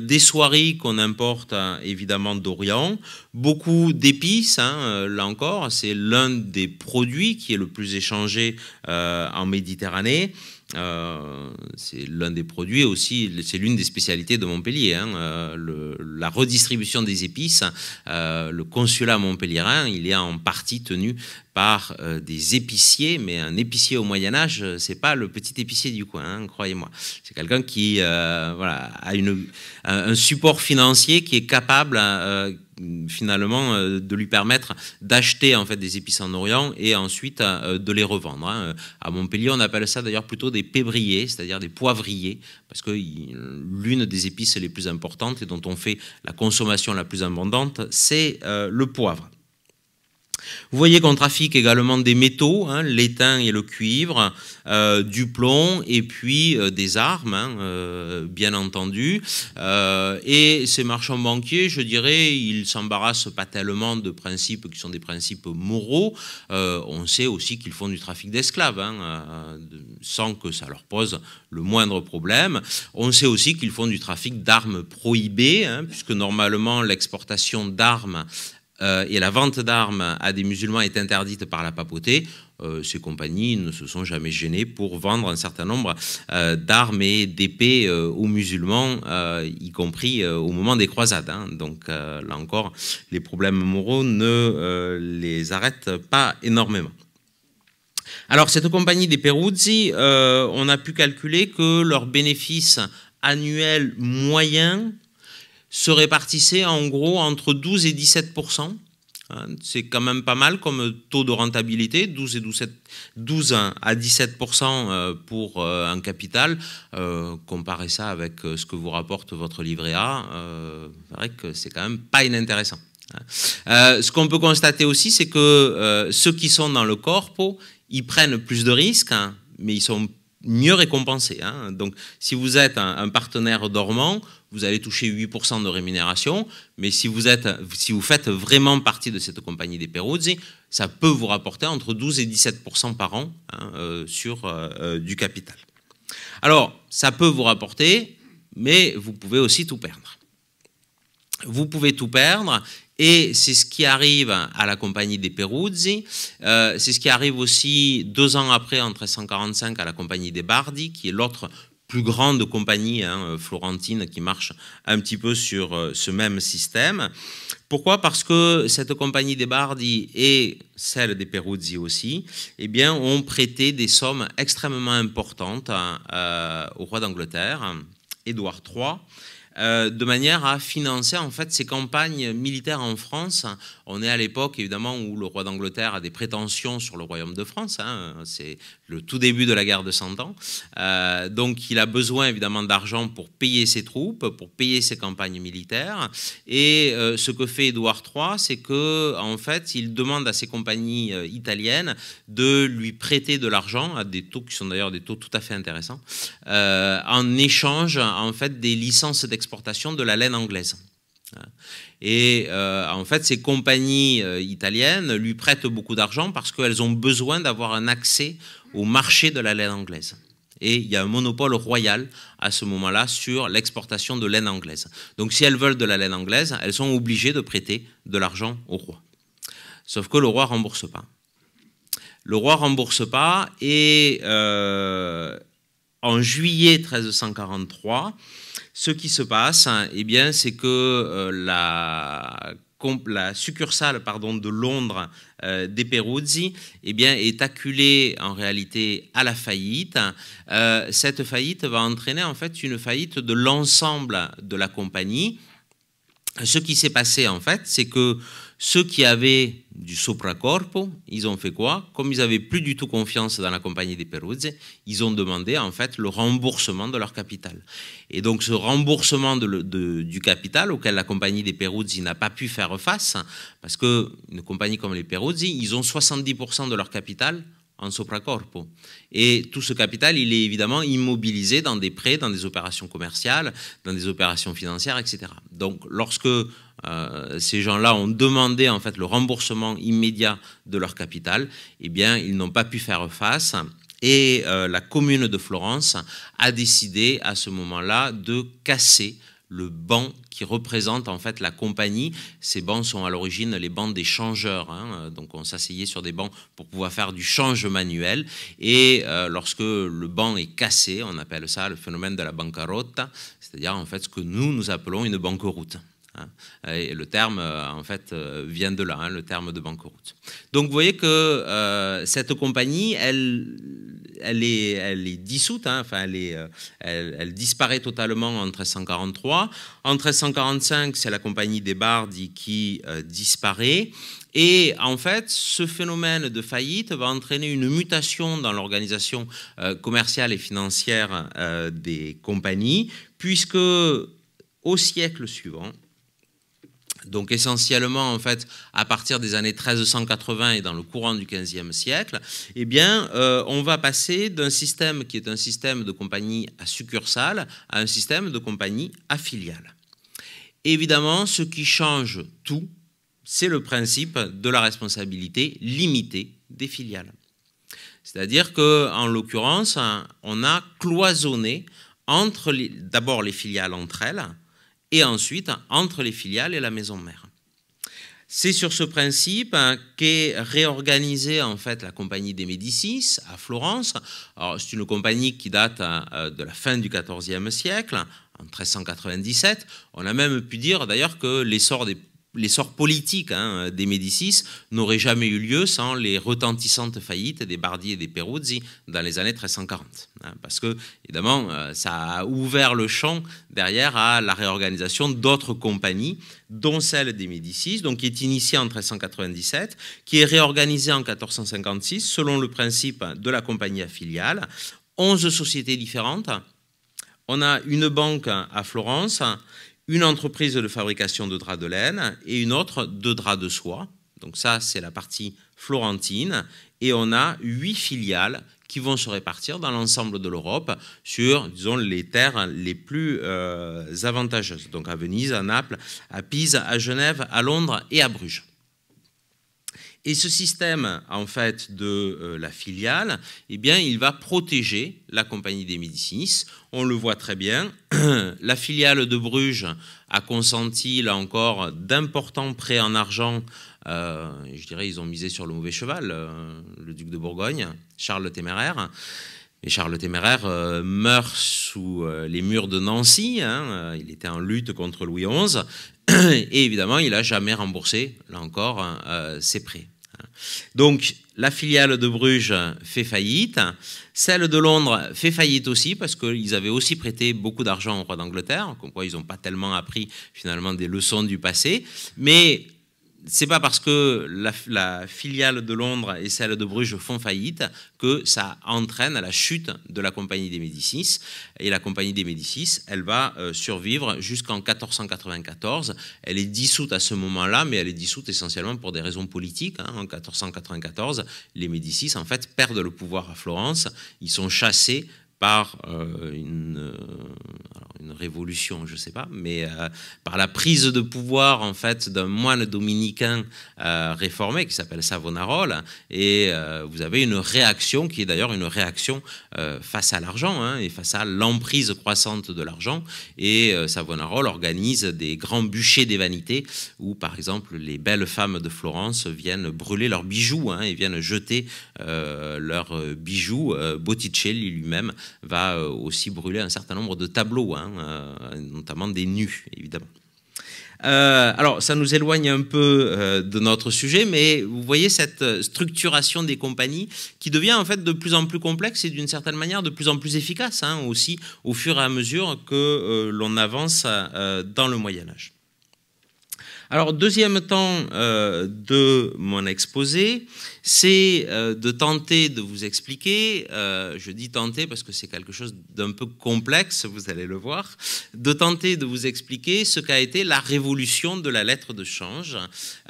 Speaker 2: des soieries qu'on importe hein, évidemment d'Orient, beaucoup d'épices, hein, là encore, c'est l'un des produits qui est le plus échangé en Méditerranée. Euh, c'est l'un des produits aussi, c'est l'une des spécialités de Montpellier. Hein. Euh, la redistribution des épices, euh, le consulat montpelliérain, il est en partie tenu par des épiciers, mais un épicier au Moyen Âge, c'est pas le petit épicier du coin, hein, croyez-moi. C'est quelqu'un qui voilà, a un support financier qui est capable finalement euh, de lui permettre d'acheter en fait des épices en Orient et ensuite euh, de les revendre. Hein. Euh, à Montpellier, on appelle ça d'ailleurs plutôt des pébriers, c'est-à-dire des poivriers, parce que l'une des épices les plus importantes et dont on fait la consommation la plus abondante, c'est le poivre. Vous voyez qu'on trafique également des métaux, hein, l'étain et le cuivre, euh, du plomb et puis euh, des armes, hein, euh, bien entendu. et ces marchands banquiers, je dirais, ils s'embarrassent pas tellement de principes qui sont des principes moraux. on sait aussi qu'ils font du trafic d'esclaves, hein, sans que ça leur pose le moindre problème. On sait aussi qu'ils font du trafic d'armes prohibées, puisque normalement l'exportation d'armes euh, et la vente d'armes à des musulmans est interdite par la papauté, euh, ces compagnies ne se sont jamais gênées pour vendre un certain nombre euh, d'armes et d'épées aux musulmans, y compris au moment des croisades. Hein. Donc là encore, les problèmes moraux ne les arrêtent pas énormément. Alors cette compagnie des Peruzzi, on a pu calculer que leur bénéfice annuel moyen se répartissait en gros entre 12 et 17 hein, c'est quand même pas mal comme taux de rentabilité, 12, et 12, 12 à 17% pour euh, euh, un capital. Comparer euh, comparez ça avec ce que vous rapporte votre livret A, c'est vrai que c'est quand même pas inintéressant. Hein. ce qu'on peut constater aussi, c'est que ceux qui sont dans le corpo, ils prennent plus de risques, hein, mais ils sont mieux récompensés. Donc si vous êtes un partenaire dormant, vous allez toucher 8% de rémunération, mais si vous, êtes, si vous faites vraiment partie de cette compagnie des Peruzzi, ça peut vous rapporter entre 12 et 17% par an hein, euh, sur euh, euh, du capital. Alors, ça peut vous rapporter, mais vous pouvez aussi tout perdre. Vous pouvez tout perdre et c'est ce qui arrive à la compagnie des Peruzzi. c'est ce qui arrive aussi deux ans après, en 1345, à la compagnie des Bardi, qui est l'autre plus grande compagnie hein, euh, florentine qui marche un petit peu sur euh, ce même système. Pourquoi Parce que cette compagnie des Bardi et celle des Peruzzi aussi eh bien, ont prêté des sommes extrêmement importantes euh, au roi d'Angleterre, Édouard III, de manière à financer en fait ces campagnes militaires en France. On est à l'époque évidemment où le roi d'Angleterre a des prétentions sur le royaume de France. Hein. C'est le tout début de la guerre de Cent Ans. Euh, donc il a besoin évidemment d'argent pour payer ses troupes, pour payer ses campagnes militaires. Et euh, ce que fait Édouard III, c'est que en fait, il demande à ses compagnies euh, italiennes de lui prêter de l'argent à des taux qui sont d'ailleurs des taux tout à fait intéressants, en échange en fait des licences d'exportation de la laine anglaise. Et euh, en fait, ces compagnies euh, italiennes lui prêtent beaucoup d'argent parce qu'elles ont besoin d'avoir un accès au marché de la laine anglaise. Et il y a un monopole royal à ce moment-là sur l'exportation de laine anglaise. Donc si elles veulent de la laine anglaise, elles sont obligées de prêter de l'argent au roi. Sauf que le roi ne rembourse pas. Le roi ne rembourse pas et euh, en juillet 1343, ce qui se passe, hein, eh bien, c'est que euh, la, la, succursale pardon, de Londres euh, des Peruzzi eh bien, est acculée en réalité à la faillite. Euh, cette faillite va entraîner en fait une faillite de l'ensemble de la compagnie. Ce qui s'est passé en fait, c'est que ceux qui avaient du sopracorpo, ils ont fait quoi Comme ils n'avaient plus du tout confiance dans la compagnie des Peruzzi, ils ont demandé en fait le remboursement de leur capital. Et donc ce remboursement du capital auquel la compagnie des Peruzzi n'a pas pu faire face, parce que une compagnie comme les Peruzzi, ils ont 70% de leur capital en sopracorpo. Et tout ce capital, il est évidemment immobilisé dans des prêts, dans des opérations commerciales, dans des opérations financières, etc. Donc lorsque euh, ces gens-là ont demandé en fait le remboursement immédiat de leur capital, eh bien ils n'ont pas pu faire face et euh, la commune de Florence a décidé à ce moment-là de casser le banc qui représente en fait la compagnie. Ces bancs sont à l'origine les bancs des changeurs. Hein. Donc on s'asseyait sur des bancs pour pouvoir faire du change manuel. Et euh, lorsque le banc est cassé, on appelle ça le phénomène de la bancarotta, c'est-à-dire en fait ce que nous nous appelons une banqueroute. Hein. Et le terme, euh, en fait, euh, vient de là, hein, le terme de banqueroute. Donc, vous voyez que euh, cette compagnie, elle, elle, est, elle est dissoute, hein. enfin, elle, elle, disparaît totalement en 1343. En 1345, c'est la compagnie des Bardi qui disparaît. Et en fait, ce phénomène de faillite va entraîner une mutation dans l'organisation commerciale et financière des compagnies, puisque au siècle suivant, donc essentiellement en fait à partir des années 1380 et dans le courant du 15e siècle, eh bien euh, on va passer d'un système qui est un système de compagnie à succursale à un système de compagnie à filiale. Évidemment, ce qui change tout, c'est le principe de la responsabilité limitée des filiales. C'est-à-dire que en l'occurrence, hein, on a cloisonné entre d'abord les filiales entre elles, et ensuite entre les filiales et la maison mère. C'est sur ce principe qu'est réorganisée en fait la compagnie des Médicis à Florence. C'est une compagnie qui date hein, euh, de la fin du XIVe siècle, en 1397. On a même pu dire d'ailleurs que l'essor des l'essor politique hein, des Médicis n'aurait jamais eu lieu sans les retentissantes faillites des Bardi et des Peruzzi dans les années 1340. Hein, parce que, évidemment, euh, ça a ouvert le champ derrière à la réorganisation d'autres compagnies, dont celle des Médicis, donc qui est initiée en 1397, qui est réorganisée en 1456 selon le principe de la compagnie filiale. 11 sociétés différentes. On a une banque à Florence une entreprise de fabrication de draps de laine et une autre de draps de soie. Donc ça, c'est la partie florentine. Et on a huit filiales qui vont se répartir dans l'ensemble de l'Europe sur, disons, les terres les plus euh, avantageuses. Donc à Venise, à Naples, à Pise, à Genève, à Londres et à Bruges. Et ce système, en fait, de euh, la filiale, eh bien, il va protéger la compagnie des Médicis. On le voit très bien. la filiale de Bruges a consenti, là encore, d'importants prêts en argent. Euh, je dirais, ils ont misé sur le mauvais cheval, euh, le duc de Bourgogne, Charles le Téméraire. Et Charles le Téméraire euh, meurt sous euh, les murs de Nancy. Hein, euh, il était en lutte contre Louis XI. Et évidemment, il n'a jamais remboursé, là encore, hein, ses prêts. Hein. Donc, la filiale de Bruges fait faillite. Celle de Londres fait faillite aussi parce qu'ils avaient aussi prêté beaucoup d'argent au roi d'Angleterre. Comme quoi, ils n'ont pas tellement appris finalement des leçons du passé. Mais c'est pas parce que la, filiale de Londres et celle de Bruges font faillite que ça entraîne la chute de la Compagnie des Médicis. Et la Compagnie des Médicis, elle va euh, survivre jusqu'en 1494. Elle est dissoute à ce moment-là, mais elle est dissoute essentiellement pour des raisons politiques. Hein. En 1494, les Médicis, en fait, perdent le pouvoir à Florence. Ils sont chassés par euh, euh, une, révolution, je ne sais pas, mais euh, par la prise de pouvoir en fait d'un moine dominicain réformé qui s'appelle Savonarole. Et vous avez une réaction qui est d'ailleurs une réaction face à l'argent hein, et face à l'emprise croissante de l'argent. Et Savonarole organise des grands bûchers des vanités où, par exemple, les belles femmes de Florence viennent brûler leurs bijoux hein, et viennent jeter leurs bijoux. Botticelli lui-même va euh, aussi brûler un certain nombre de tableaux, hein, euh, notamment des nus, évidemment. Euh, alors, ça nous éloigne un peu de notre sujet, mais vous voyez cette structuration des compagnies qui devient en fait de plus en plus complexe et d'une certaine manière de plus en plus efficace hein, aussi au fur et à mesure que l'on avance dans le Moyen Âge. Alors, deuxième temps de mon exposé, c'est euh, de tenter de vous expliquer, euh, je dis tenter parce que c'est quelque chose d'un peu complexe, vous allez le voir, de tenter de vous expliquer ce qu'a été la révolution de la lettre de change.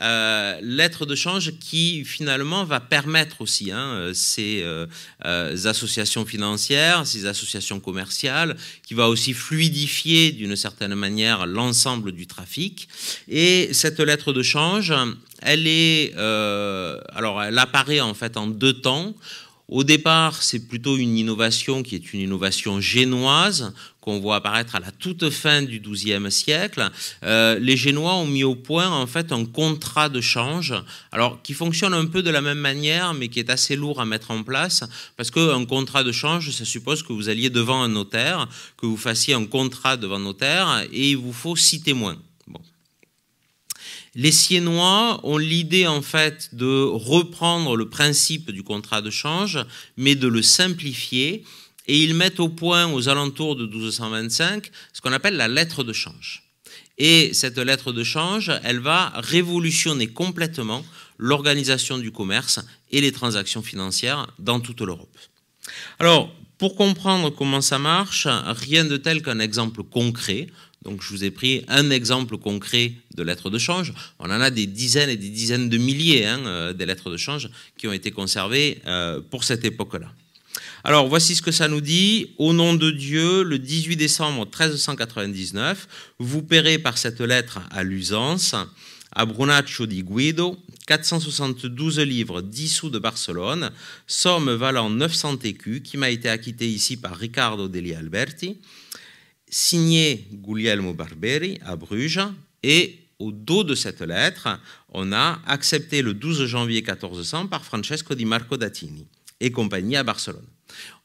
Speaker 2: Euh, lettre de change qui finalement va permettre aussi hein, ces associations financières, ces associations commerciales, qui va aussi fluidifier d'une certaine manière l'ensemble du trafic. Et cette lettre de change, elle euh, alors elle apparaît en fait en deux temps. Au départ, c'est plutôt une innovation qui est une innovation génoise qu'on voit apparaître à la toute fin du XIIe siècle. Euh, les Génois ont mis au point en fait un contrat de change, alors qui fonctionne un peu de la même manière, mais qui est assez lourd à mettre en place, parce qu'un contrat de change, ça suppose que vous alliez devant un notaire, que vous fassiez un contrat devant un notaire, et il vous faut six témoins. Les Siennois ont l'idée en fait de reprendre le principe du contrat de change, mais de le simplifier, et ils mettent au point aux alentours de 1225 ce qu'on appelle la lettre de change. Et cette lettre de change, elle va révolutionner complètement l'organisation du commerce et les transactions financières dans toute l'Europe. Alors, pour comprendre comment ça marche, rien de tel qu'un exemple concret. Donc je vous ai pris un exemple concret de lettres de change. On en a des dizaines et des dizaines de milliers hein, euh, des lettres de change qui ont été conservées euh, pour cette époque-là. Alors voici ce que ça nous dit. Au nom de Dieu, le 18 décembre 1399, vous paierez par cette lettre à l'usance à Brunaccio di Guido, 472 livres dissous sous de Barcelone, somme valant 900 écus qui m'a été acquittée ici par Riccardo degli Alberti signé Guglielmo Barberi à Bruges et au dos de cette lettre, on a accepté le 12 janvier 1400 par Francesco di Marco Datini et compagnie à Barcelone.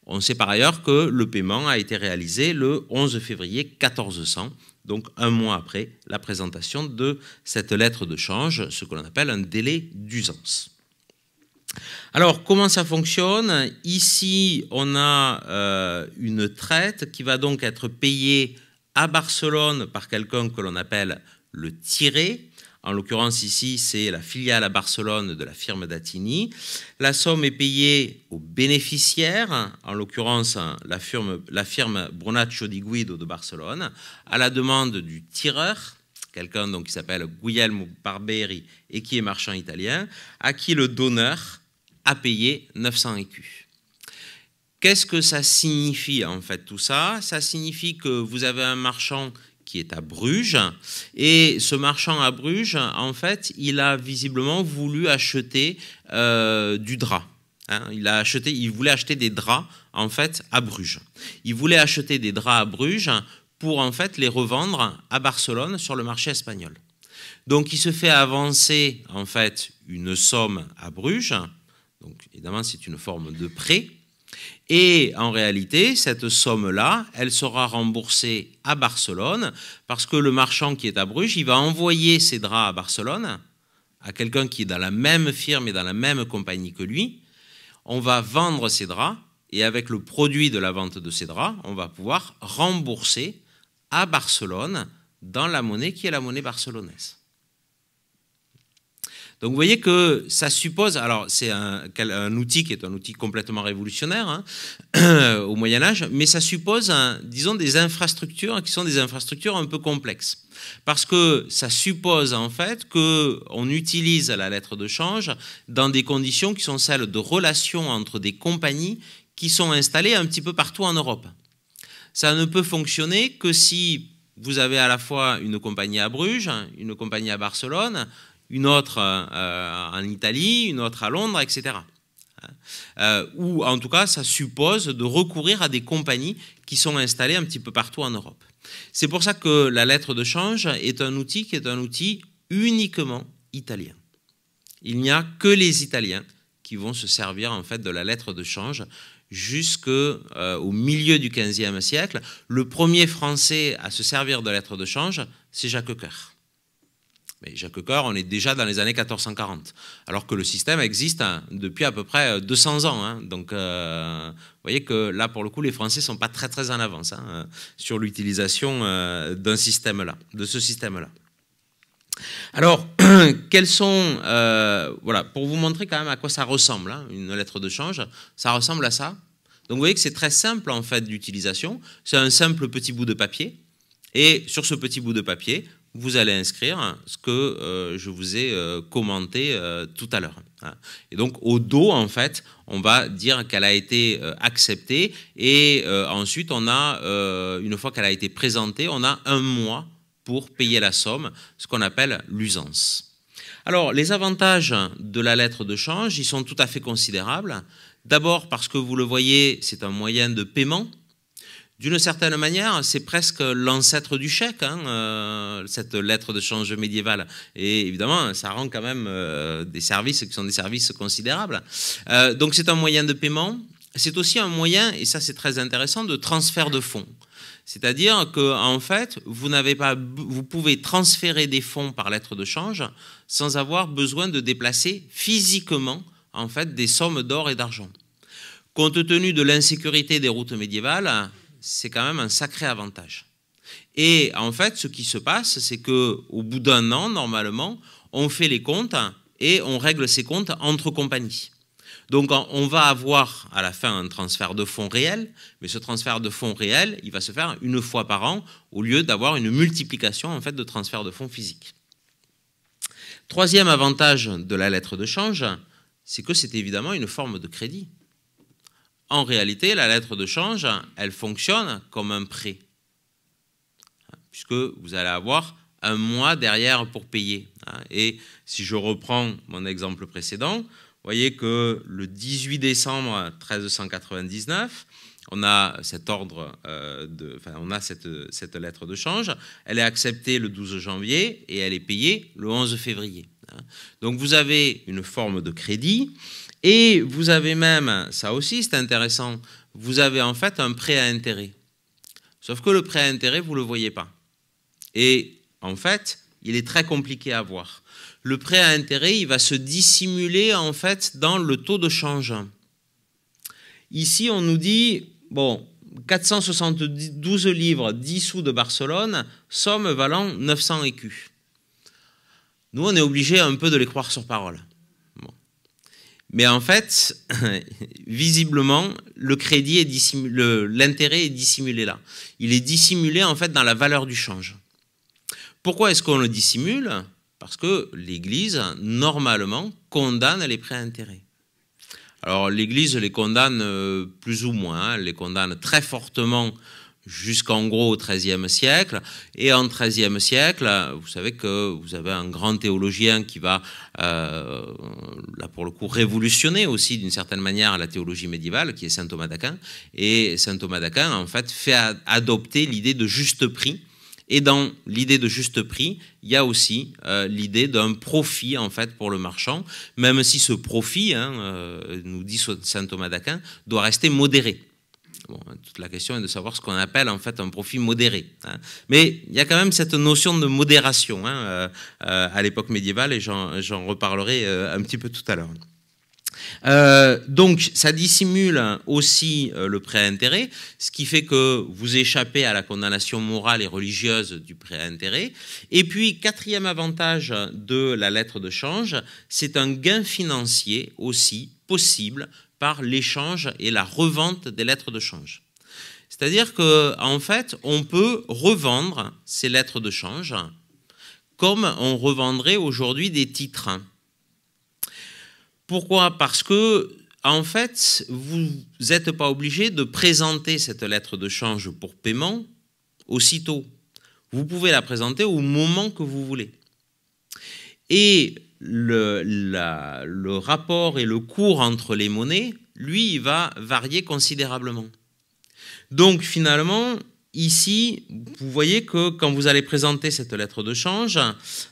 Speaker 2: On sait par ailleurs que le paiement a été réalisé le 11 février 1400, donc un mois après la présentation de cette lettre de change, ce que l'on appelle un délai d'usance. Alors, comment ça fonctionne Ici, on a euh, une traite qui va donc être payée à Barcelone par quelqu'un que l'on appelle le tiré. En l'occurrence, ici, c'est la filiale à Barcelone de la firme Datini. La somme est payée aux bénéficiaires, en l'occurrence la firme, la firme Brunaccio di Guido de Barcelone, à la demande du tireur quelqu'un donc qui s'appelle Guglielmo Barberi et qui est marchand italien, à qui le donneur à payer 900 écus. Qu'est-ce que ça signifie en fait tout ça Ça signifie que vous avez un marchand qui est à Bruges et ce marchand à Bruges, en fait, il a visiblement voulu acheter euh, du drap. Hein. il, a acheté, il voulait acheter des draps en fait à Bruges. Il voulait acheter des draps à Bruges pour en fait les revendre à Barcelone sur le marché espagnol. Donc il se fait avancer en fait une somme à Bruges donc évidemment, c'est une forme de prêt. Et en réalité, cette somme-là, elle sera remboursée à Barcelone parce que le marchand qui est à Bruges, il va envoyer ses draps à Barcelone à quelqu'un qui est dans la même firme et dans la même compagnie que lui. On va vendre ses draps et avec le produit de la vente de ces draps, on va pouvoir rembourser à Barcelone dans la monnaie qui est la monnaie barcelonaise. Donc vous voyez que ça suppose, alors c'est un, outil qui est un outil complètement révolutionnaire hein, au Moyen Âge, mais ça suppose, disons, des infrastructures qui sont des infrastructures un peu complexes. Parce que ça suppose en fait qu'on utilise la lettre de change dans des conditions qui sont celles de relations entre des compagnies qui sont installées un petit peu partout en Europe. Ça ne peut fonctionner que si vous avez à la fois une compagnie à Bruges, une compagnie à Barcelone, une autre euh, en Italie, une autre à Londres, etc. Euh, ou en tout cas, ça suppose de recourir à des compagnies qui sont installées un petit peu partout en Europe. C'est pour ça que la lettre de change est un outil qui est un outil uniquement italien. Il n'y a que les Italiens qui vont se servir en fait de la lettre de change jusqu'au euh, au milieu du XVe siècle. Le premier Français à se servir de lettre de change, c'est Jacques Coeur. Mais Jacques Coeur, on est déjà dans les années 1440, alors que le système existe hein, depuis à peu près 200 euh, ans. Hein. donc, euh, vous voyez que là, pour le coup, les Français sont pas très très en avance hein, euh, sur l'utilisation d'un système là, de ce système-là. Alors, quels sont, voilà, pour vous montrer quand même à quoi ça ressemble, une lettre de change, ça ressemble à ça. Donc, vous voyez que c'est très simple en fait d'utilisation. C'est un simple petit bout de papier. Et sur ce petit bout de papier, vous allez inscrire ce que euh, je vous ai euh, commenté euh, tout à l'heure. Hein. Et donc au dos, en fait, on va dire qu'elle a été acceptée et ensuite, on a, une fois qu'elle a été présentée, on a un mois pour payer la somme, ce qu'on appelle l'usance. Alors les avantages de la lettre de change, ils sont tout à fait considérables. D'abord parce que vous le voyez, c'est un moyen de paiement d'une certaine manière, c'est presque l'ancêtre du chèque, hein, euh, cette lettre de change médiévale. Et évidemment, ça rend quand même euh, des services qui sont des services considérables. Euh, donc c'est un moyen de paiement. C'est aussi un moyen, et ça c'est très intéressant, de transfert de fonds. C'est-à-dire que en fait, vous pas, vous pouvez transférer des fonds par lettre de change sans avoir besoin de déplacer physiquement en fait des sommes d'or et d'argent. Compte tenu de l'insécurité des routes médiévales, c'est quand même un sacré avantage. Et en fait, ce qui se passe, c'est que au bout d'un an, normalement, on fait les comptes et on règle ces comptes entre compagnies. Donc on va avoir à la fin un transfert de fonds réel, mais ce transfert de fonds réel, il va se faire une fois par an au lieu d'avoir une multiplication en fait de transferts de fonds physiques. Troisième avantage de la lettre de change, c'est que c'est évidemment une forme de crédit. En réalité, la lettre de change, elle fonctionne comme un prêt, puisque vous allez avoir un mois derrière pour payer. Hein. Et si je reprends mon exemple précédent, vous voyez que le 18 décembre 1399, on a euh, cette, lettre de change, elle est acceptée le 12 janvier et elle est payée le 11 février. Hein. Donc vous avez une forme de crédit et vous avez même, ça aussi c'est intéressant, vous avez en fait un prêt à intérêt. Sauf que le prêt à intérêt, vous ne le voyez pas. Et en fait, il est très compliqué à voir. Le prêt à intérêt, il va se dissimuler en fait dans le taux de change. Ici, on nous dit, bon, 472 livres 10 sous de Barcelone, somme valant 900 écus. Nous, on est obligé un peu de les croire sur parole. Mais en fait, visiblement, le crédit l'intérêt est dissimulé là. Il est dissimulé en fait dans la valeur du change. Pourquoi est-ce qu'on le dissimule Parce que l'Église, normalement, condamne les prêts à intérêt. Alors l'Église les condamne euh, plus ou moins, elle hein, les condamne très fortement jusqu'en gros au XIIIe siècle. Et en XIIIe siècle, vous savez que vous avez un grand théologien qui va, euh, là pour le coup, révolutionner aussi d'une certaine manière la théologie médiévale, qui est Saint Thomas d'Aquin. Et Saint Thomas d'Aquin, en fait, fait adopter l'idée de juste prix. Et dans l'idée de juste prix, il y a aussi euh, l'idée d'un profit en fait pour le marchand, même si ce profit, hein, euh, nous dit Saint Thomas d'Aquin, doit rester modéré toute la question est de savoir ce qu'on appelle en fait un profit modéré. Hein. Mais il y a quand même cette notion de modération hein, euh, euh, à l'époque médiévale et j'en reparlerai euh, un petit peu tout à l'heure. donc ça dissimule aussi le prêt intérêt, ce qui fait que vous échappez à la condamnation morale et religieuse du prêt intérêt. Et puis, quatrième avantage de la lettre de change, c'est un gain financier aussi possible l'échange et la revente des lettres de change. C'est-à-dire que en fait, on peut revendre ces lettres de change comme on revendrait aujourd'hui des titres. Pourquoi Parce que en fait, vous n'êtes pas obligé de présenter cette lettre de change pour paiement aussitôt. Vous pouvez la présenter au moment que vous voulez. Et le, rapport et le cours entre les monnaies, lui, il va varier considérablement. Donc finalement, ici, vous voyez que quand vous allez présenter cette lettre de change,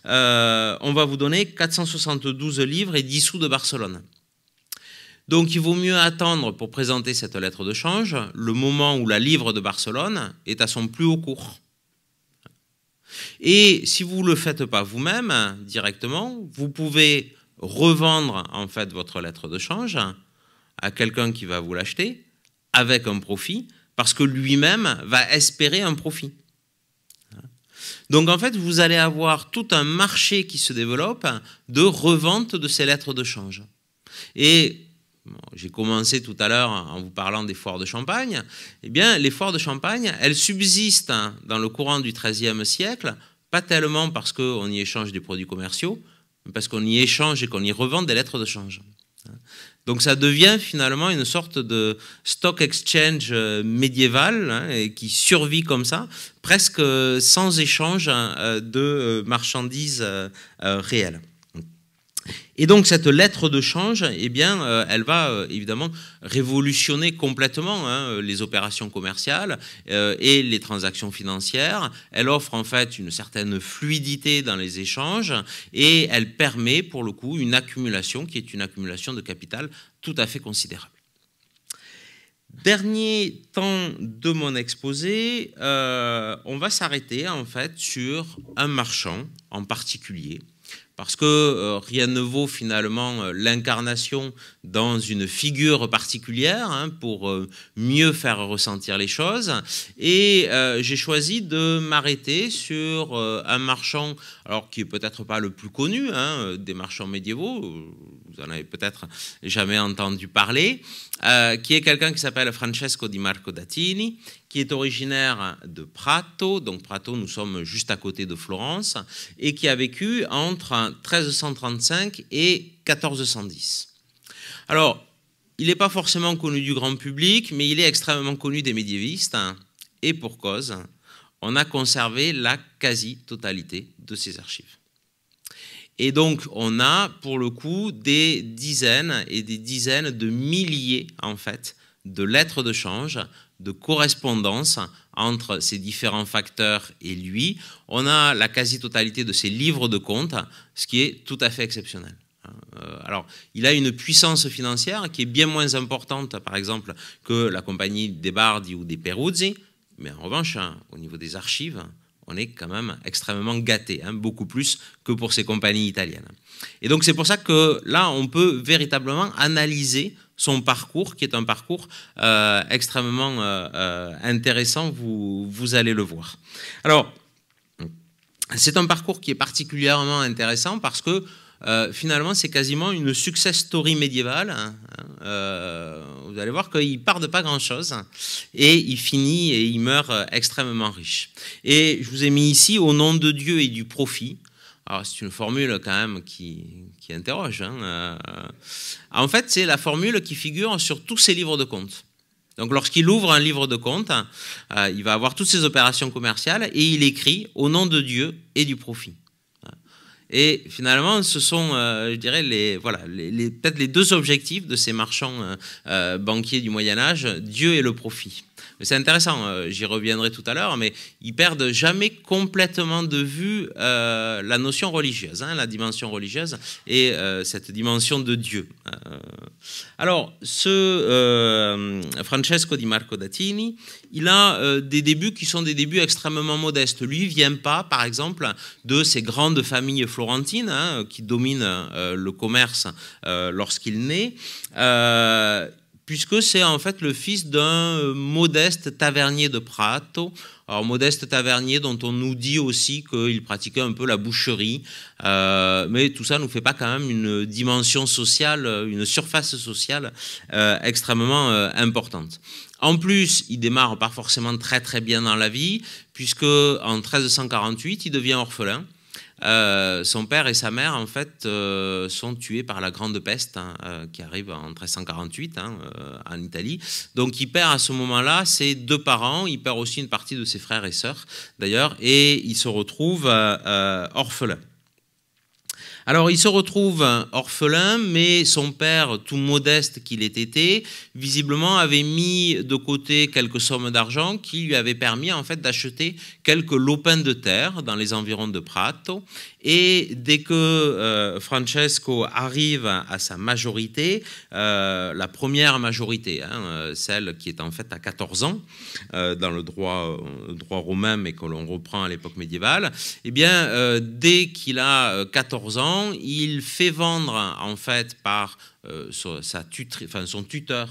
Speaker 2: euh, on va vous donner 472 livres et 10 sous de Barcelone. Donc il vaut mieux attendre pour présenter cette lettre de change le moment où la livre de Barcelone est à son plus haut cours. Et si vous ne le faites pas vous-même directement, vous pouvez revendre en fait votre lettre de change à quelqu'un qui va vous l'acheter avec un profit parce que lui-même va espérer un profit. Donc en fait, vous allez avoir tout un marché qui se développe de revente de ces lettres de change. Et j'ai commencé tout à l'heure en vous parlant des foires de Champagne, eh bien, les foires de Champagne, elles subsistent hein, dans le courant du XIIIe siècle, pas tellement parce qu'on y échange des produits commerciaux, mais parce qu'on y échange et qu'on y revend des lettres de change. Donc ça devient finalement une sorte de stock exchange euh, médiéval hein, et qui survit comme ça, presque euh, sans échange hein, euh, de marchandises réelles. Et donc cette lettre de change, eh bien, euh, elle va euh, évidemment révolutionner complètement hein, euh, les opérations commerciales et les transactions financières. Elle offre en fait une certaine fluidité dans les échanges et elle permet pour le coup une accumulation qui est une accumulation de capital tout à fait considérable. Dernier temps de mon exposé, on va s'arrêter en fait sur un marchand en particulier parce que euh, rien ne vaut finalement euh, l'incarnation dans une figure particulière hein, pour euh, mieux faire ressentir les choses. Et j'ai choisi de m'arrêter sur un marchand, alors qui est peut-être pas le plus connu hein, des marchands médiévaux, vous en avez peut-être jamais entendu parler, euh, qui est quelqu'un qui s'appelle Francesco Di Marco Dattini, qui est originaire de Prato, donc Prato, nous sommes juste à côté de Florence, et qui a vécu entre 1335 et 1410. Alors, il n'est pas forcément connu du grand public, mais il est extrêmement connu des médiévistes, hein. et pour cause, on a conservé la quasi-totalité de ses archives. Et donc, on a, pour le coup, des dizaines et des dizaines de milliers, en fait, de lettres de change, de correspondances entre ces différents facteurs et lui. On a la quasi-totalité de ses livres de compte, ce qui est tout à fait exceptionnel. Euh, alors, il a une puissance financière qui est bien moins importante, par exemple, que la compagnie des Bardi ou des Peruzzi, mais en revanche, hein, au niveau des archives, on est quand même extrêmement gâté, hein, beaucoup plus que pour ces compagnies italiennes. Et donc c'est pour ça que là, on peut véritablement analyser son parcours, qui est un parcours euh, extrêmement euh, euh, intéressant, vous, allez le voir. Alors, c'est un parcours qui est particulièrement intéressant parce que finalement, c'est quasiment une success story médiévale. Hein, euh, vous allez voir qu'il part de pas grand-chose et il finit et il meurt euh, extrêmement riche. Et je vous ai mis ici au nom de Dieu et du profit. Alors c'est une formule quand même qui, qui interroge. Hein, euh. en fait, c'est la formule qui figure sur tous ses livres de comptes. Donc lorsqu'il ouvre un livre de compte, il va avoir toutes ses opérations commerciales et il écrit au nom de Dieu et du profit. Et finalement, ce sont, euh, je dirais, les, voilà, les, peut-être les deux objectifs de ces marchands euh, euh, banquiers du Moyen Âge, Dieu et le profit c'est intéressant, euh, j'y reviendrai tout à l'heure, mais ils perdent jamais complètement de vue euh, la notion religieuse, hein, la dimension religieuse et euh, cette dimension de Dieu. alors, ce Francesco Di Marco d'Atini, il a des débuts qui sont des débuts extrêmement modestes. Lui vient pas, par exemple, de ces grandes familles florentines hein, qui dominent le commerce lorsqu'il naît puisque c'est en fait le fils d'un euh, modeste tavernier de Prato. Alors modeste tavernier dont on nous dit aussi qu'il pratiquait un peu la boucherie, euh, mais tout ça nous fait pas quand même une dimension sociale, euh, une surface sociale extrêmement importante. En plus, il démarre pas forcément très très bien dans la vie, puisque en 1348, il devient orphelin. Euh, son père et sa mère, en fait, euh, sont tués par la Grande Peste hein, euh, qui arrive en 1348 hein, en Italie. Donc, il perd à ce moment-là ses deux parents. Il perd aussi une partie de ses frères et sœurs, d'ailleurs, et il se retrouve orphelin. Alors il se retrouve orphelin, mais son père, tout modeste qu'il ait été, visiblement avait mis de côté quelques sommes d'argent qui lui avaient permis en fait d'acheter quelques lopins de terre dans les environs de Prato et dès que euh, Francesco arrive à sa majorité, euh, la première majorité, hein, euh, celle qui est en fait à 14 ans dans le droit, droit romain, mais que l'on reprend à l'époque médiévale, eh bien, dès qu'il a 14 ans, il fait vendre en fait par sa enfin, son tuteur,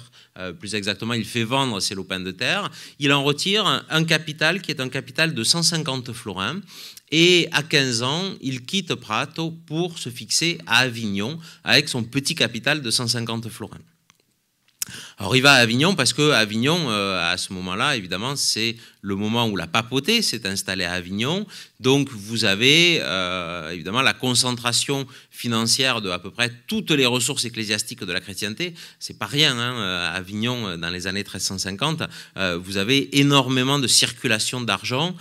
Speaker 2: plus exactement, il fait vendre ses lopins de terre. Il en retire un, capital qui est un capital de 150 florins et à 15 ans, il quitte Prato pour se fixer à Avignon avec son petit capital de 150 florins. Alors il va à Avignon parce que Avignon, euh, à ce moment-là, évidemment, c'est le moment où la papauté s'est installée à Avignon. Donc vous avez euh, évidemment la concentration financière de à peu près toutes les ressources ecclésiastiques de la chrétienté. C'est pas rien, hein, euh, Avignon euh, dans les années 1350. vous avez énormément de circulation d'argent.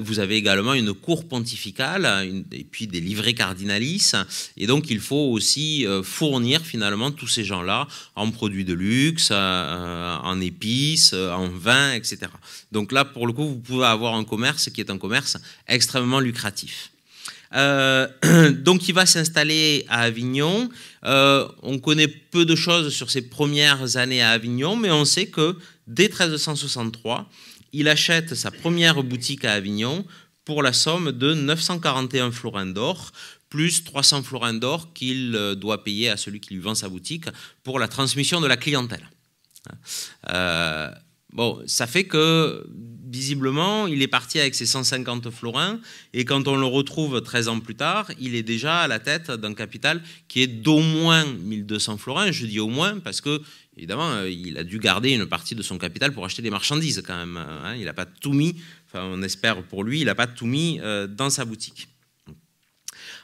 Speaker 2: vous avez également une cour pontificale et puis des livrets cardinalices. Et donc il faut aussi fournir finalement tous ces gens-là en produits de luxe, en épices, en vin, etc. Donc là pour le coup vous pouvez avoir un commerce qui est un commerce extrêmement lucratif. Euh, donc il va s'installer à Avignon. Euh, on connaît peu de choses sur ses premières années à Avignon, mais on sait que dès 1363, il achète sa première boutique à Avignon pour la somme de 941 florins d'or, plus 300 florins d'or qu'il euh, doit payer à celui qui lui vend sa boutique pour la transmission de la clientèle. bon, ça fait que visiblement, il est parti avec ses 150 florins, et quand on le retrouve 13 ans plus tard, il est déjà à la tête d'un capital qui est d'au moins 1200 florins. Je dis au moins parce que, évidemment, euh, il a dû garder une partie de son capital pour acheter des marchandises quand même. Hein. Il n'a pas tout mis, enfin, on espère pour lui, il n'a pas tout mis euh, dans sa boutique.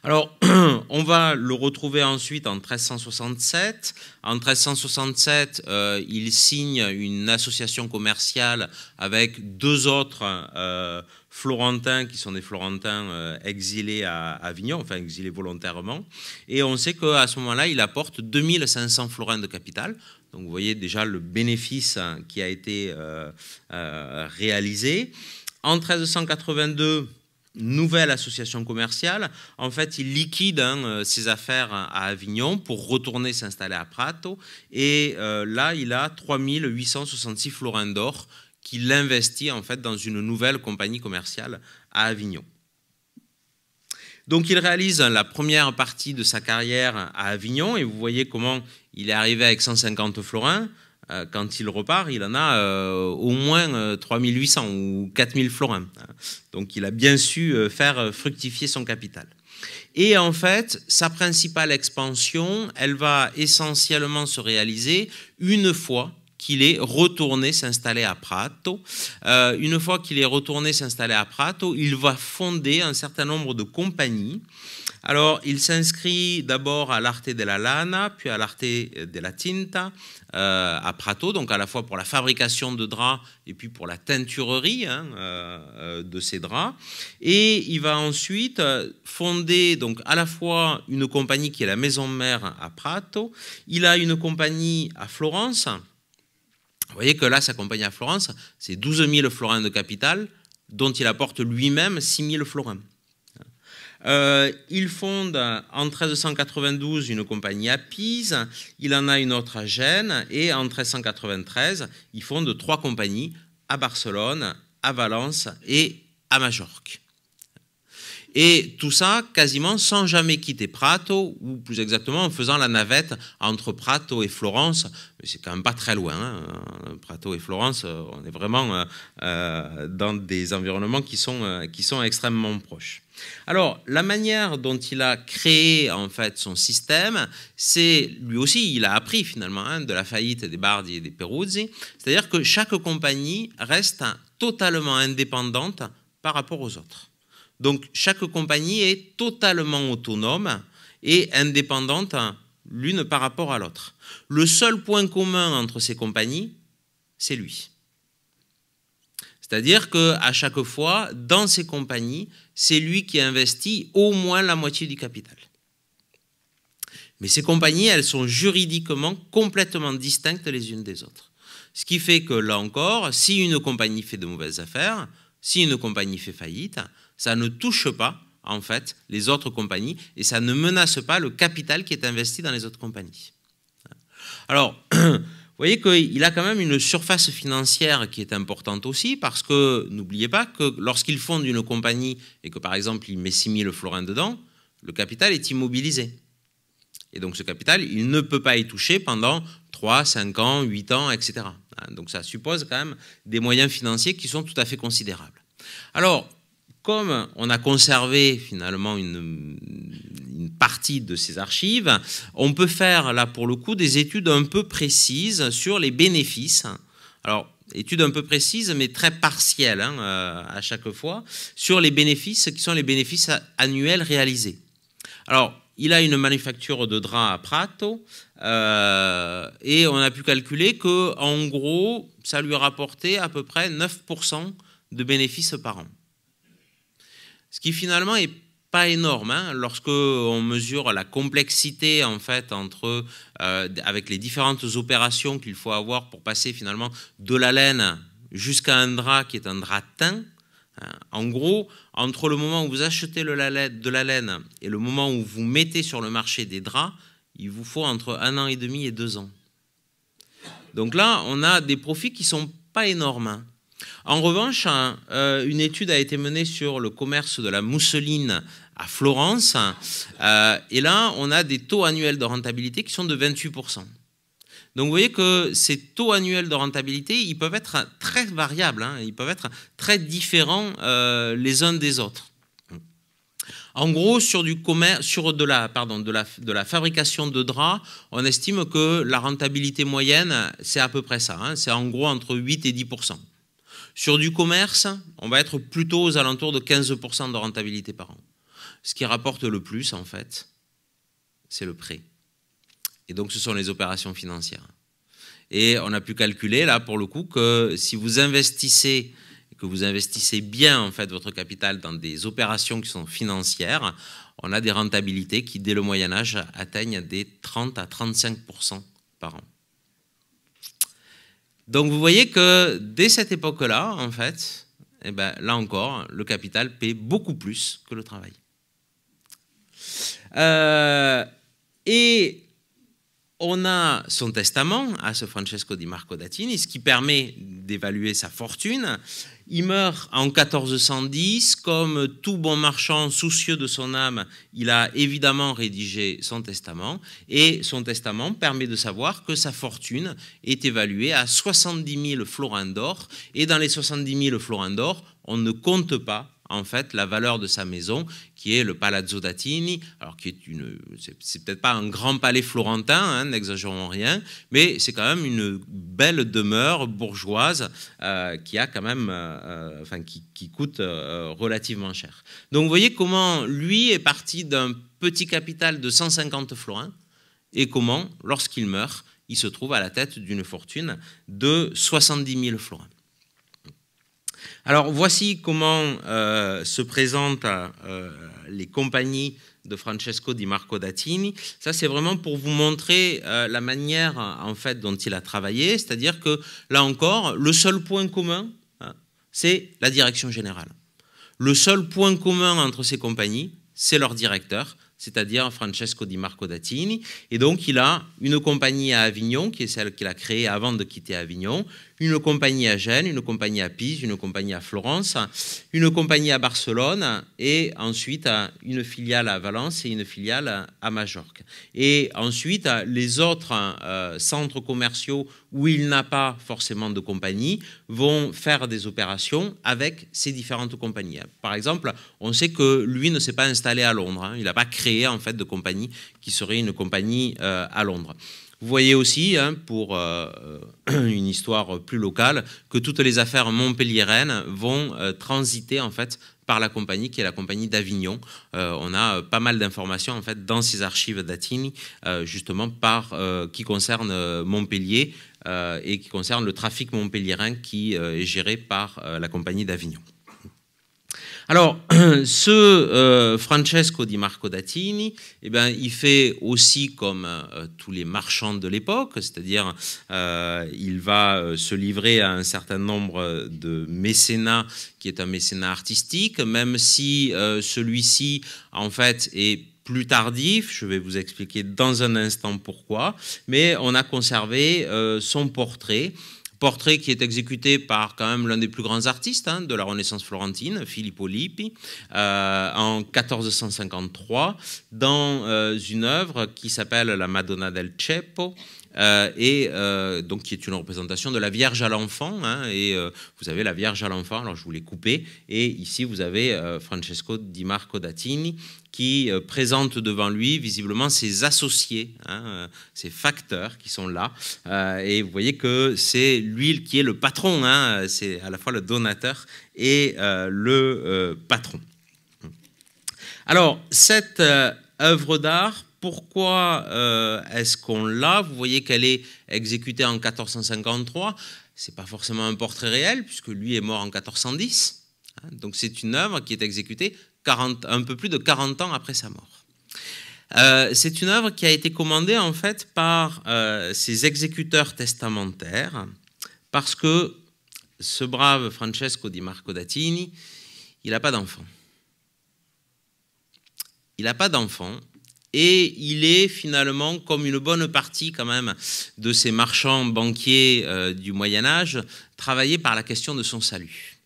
Speaker 2: Alors, on va le retrouver ensuite en 1367. En 1367, euh, il signe une association commerciale avec deux autres euh, Florentins, qui sont des Florentins euh, exilés à Avignon, enfin exilés volontairement. Et on sait qu'à ce moment-là, il apporte 2500 florins de capital. Donc vous voyez déjà le bénéfice hein, qui a été réalisé. En 1382, nouvelle association commerciale. En fait, il liquide hein, euh, ses affaires à Avignon pour retourner s'installer à Prato. Et euh, là, il a 3866 florins d'or qu'il investit en fait dans une nouvelle compagnie commerciale à Avignon. Donc il réalise hein, la première partie de sa carrière à Avignon et vous voyez comment il est arrivé avec 150 florins. Euh, quand il repart, il en a euh, au moins 3800 euh, ou 4000 florins. Donc il a bien su faire fructifier son capital. Et en fait, sa principale expansion, elle va essentiellement se réaliser une fois qu'il est retourné s'installer à Prato. une fois qu'il est retourné s'installer à Prato, il va fonder un certain nombre de compagnies alors, il s'inscrit d'abord à l'arte de la lana, puis à l'arte de la tinta, euh, à Prato, donc à la fois pour la fabrication de draps et puis pour la teinturerie hein, euh, de ces draps. Et il va ensuite euh, fonder donc à la fois une compagnie qui est la maison mère à Prato. Il a une compagnie à Florence. Vous voyez que là, sa compagnie à Florence, c'est 12 000 florins de capital, dont il apporte lui-même 6 000 florins. Euh, il fonde en 1392 une compagnie à Pise, il en a une autre à Gênes, et en 1393, il fonde trois compagnies à Barcelone, à Valence et à Majorque. Et tout ça quasiment sans jamais quitter Prato, ou plus exactement en faisant la navette entre Prato et Florence. Mais c'est quand même pas très loin. Hein. Prato et Florence, euh, on est vraiment euh, euh, dans des environnements qui sont, qui sont extrêmement proches. Alors, la manière dont il a créé en fait son système, c'est lui aussi, il a appris finalement hein, de la faillite des Bardi et des Peruzzi, c'est-à-dire que chaque compagnie reste totalement indépendante par rapport aux autres. Donc chaque compagnie est totalement autonome et indépendante l'une par rapport à l'autre. Le seul point commun entre ces compagnies, c'est lui. C'est-à-dire qu'à chaque fois, dans ces compagnies, c'est lui qui investit au moins la moitié du capital. Mais ces compagnies, elles sont juridiquement complètement distinctes les unes des autres. Ce qui fait que là encore, si une compagnie fait de mauvaises affaires, si une compagnie fait faillite, ça ne touche pas en fait les autres compagnies et ça ne menace pas le capital qui est investi dans les autres compagnies. Alors, vous voyez qu'il a quand même une surface financière qui est importante aussi parce que n'oubliez pas que lorsqu'il fonde une compagnie et que par exemple il met 6 000 florins dedans, le capital est immobilisé. Et donc ce capital, il ne peut pas y toucher pendant 3, 5 ans, 8 ans, etc. Hein, donc ça suppose quand même des moyens financiers qui sont tout à fait considérables. Alors, comme on a conservé finalement une, partie de ces archives, on peut faire là pour le coup des études un peu précises sur les bénéfices. Alors, études un peu précises, mais très partielles hein, euh, à chaque fois, sur les bénéfices qui sont les bénéfices annuels réalisés. Alors, il a une manufacture de draps à Prato euh, et on a pu calculer que en gros, ça lui rapportait à peu près 9% de bénéfices par an. Ce qui finalement n'est pas énorme hein, lorsque on mesure la complexité en fait entre euh, avec les différentes opérations qu'il faut avoir pour passer finalement de la laine jusqu'à un drap qui est un drap teint. Hein. En gros, entre le moment où vous achetez de la laine et le moment où vous mettez sur le marché des draps, il vous faut entre un an et demi et deux ans. Donc là, on a des profits qui sont pas énormes. Hein. En revanche, hein, euh, une étude a été menée sur le commerce de la mousseline à Florence, euh, et là, on a des taux annuels de rentabilité qui sont de 28%. Donc vous voyez que ces taux annuels de rentabilité, ils peuvent être très variables, hein, ils peuvent être très différents euh, les uns des autres. En gros, sur, du commerce, sur de, la, fabrication de draps, on estime que la rentabilité moyenne, c'est à peu près ça, hein, c'est en gros entre 8 et 10 sur du commerce, on va être plutôt aux alentours de 15% de rentabilité par an. Ce qui rapporte le plus, en fait, c'est le prêt. Et donc, ce sont les opérations financières. Et on a pu calculer, là, pour le coup, que si vous investissez que vous investissez bien en fait votre capital dans des opérations qui sont financières, on a des rentabilités qui dès le Moyen Âge atteignent des 30 à 35 par an. Donc vous voyez que dès cette époque-là, en fait, eh ben, là encore, le capital paie beaucoup plus que le travail. Euh, et on a son testament à ce Francesco di Marco Datini, ce qui permet d'évaluer sa fortune il meurt en 1410. Comme tout bon marchand soucieux de son âme, il a évidemment rédigé son testament. Et son testament permet de savoir que sa fortune est évaluée à 70 000 florins d'or. Et dans les 70 000 florins d'or, on ne compte pas en fait la valeur de sa maison, qui est le Palazzo d'Attini, alors qui est une, c'est peut-être pas un grand palais florentin, hein, n'exagérons rien, mais c'est quand même une belle demeure bourgeoise euh, qui a quand même, euh, euh, enfin qui, coûte relativement cher. Donc vous voyez comment lui est parti d'un petit capital de 150 florins et comment, lorsqu'il meurt, il se trouve à la tête d'une fortune de 70 000 florins. Alors voici comment euh, se présentent euh, les compagnies de Francesco Di Marco Dattini. Ça, c'est vraiment pour vous montrer euh, la manière en fait dont il a travaillé. C'est-à-dire que là encore, le seul point commun, hein, c'est la direction générale. Le seul point commun entre ces compagnies, c'est leur directeur, c'est-à-dire Francesco Di Marco Dattini. Et donc, il a une compagnie à Avignon, qui est celle qu'il a créée avant de quitter Avignon, une compagnie à Gênes, une compagnie à Pise, une compagnie à Florence, une compagnie à Barcelone, et ensuite une filiale à Valence et une filiale à Majorque. Et ensuite, les autres euh, centres commerciaux où il n'a pas forcément de compagnie, vont faire des opérations avec ces différentes compagnies. Par exemple, on sait que lui ne s'est pas installé à Londres. Hein. il n'a pas créé en fait de compagnie qui serait une compagnie euh, à Londres. Vous voyez aussi, hein, pour euh, une histoire plus locale, que toutes les affaires montpelliéraines vont euh, transiter en fait par la compagnie qui est la compagnie d'Avignon. on a pas mal d'informations en fait dans ces archives d'Atini, justement par qui concerne Montpellier, euh, et qui concerne le trafic montpelliérain qui euh, est géré par euh, la compagnie d'Avignon. Alors, ce Francesco di Marco Dattini, eh ben il fait aussi comme tous les marchands de l'époque, c'est-à-dire il va se livrer à un certain nombre de mécénats qui est un mécénat artistique, même si celui-ci, en fait, est plus tardif, je vais vous expliquer dans un instant pourquoi, mais on a conservé euh, son portrait, portrait qui est exécuté par quand même l'un des plus grands artistes hein, de la Renaissance florentine, Filippo Lippi, euh, en 1453, dans euh, une œuvre qui s'appelle La Madonna del Ceppo, euh, et euh, donc qui est une représentation de la Vierge à l'enfant. Hein, et euh, vous avez la Vierge à l'enfant, alors je vous l'ai et ici vous avez Francesco Di Marco Dattini qui présente devant lui visiblement ses associés, hein, ses facteurs qui sont là. et vous voyez que c'est lui qui est le patron, hein, c'est à la fois le donateur et le patron. Alors, cette œuvre d'art pourquoi euh, est-ce qu'on l'a Vous voyez qu'elle est exécutée en 1453. Ce n'est pas forcément un portrait réel, puisque lui est mort en 1410. Hein, donc c'est une œuvre qui est exécutée un peu plus de 40 ans après sa mort. Euh, c'est une œuvre qui a été commandée en fait par euh, ses exécuteurs testamentaires, parce que ce brave Francesco di Marco Datini, il n'a pas d'enfant. Il n'a pas d'enfant, et il est finalement, comme une bonne partie quand même de ces marchands banquiers euh, du Moyen Âge, travaillé par la question de son salut.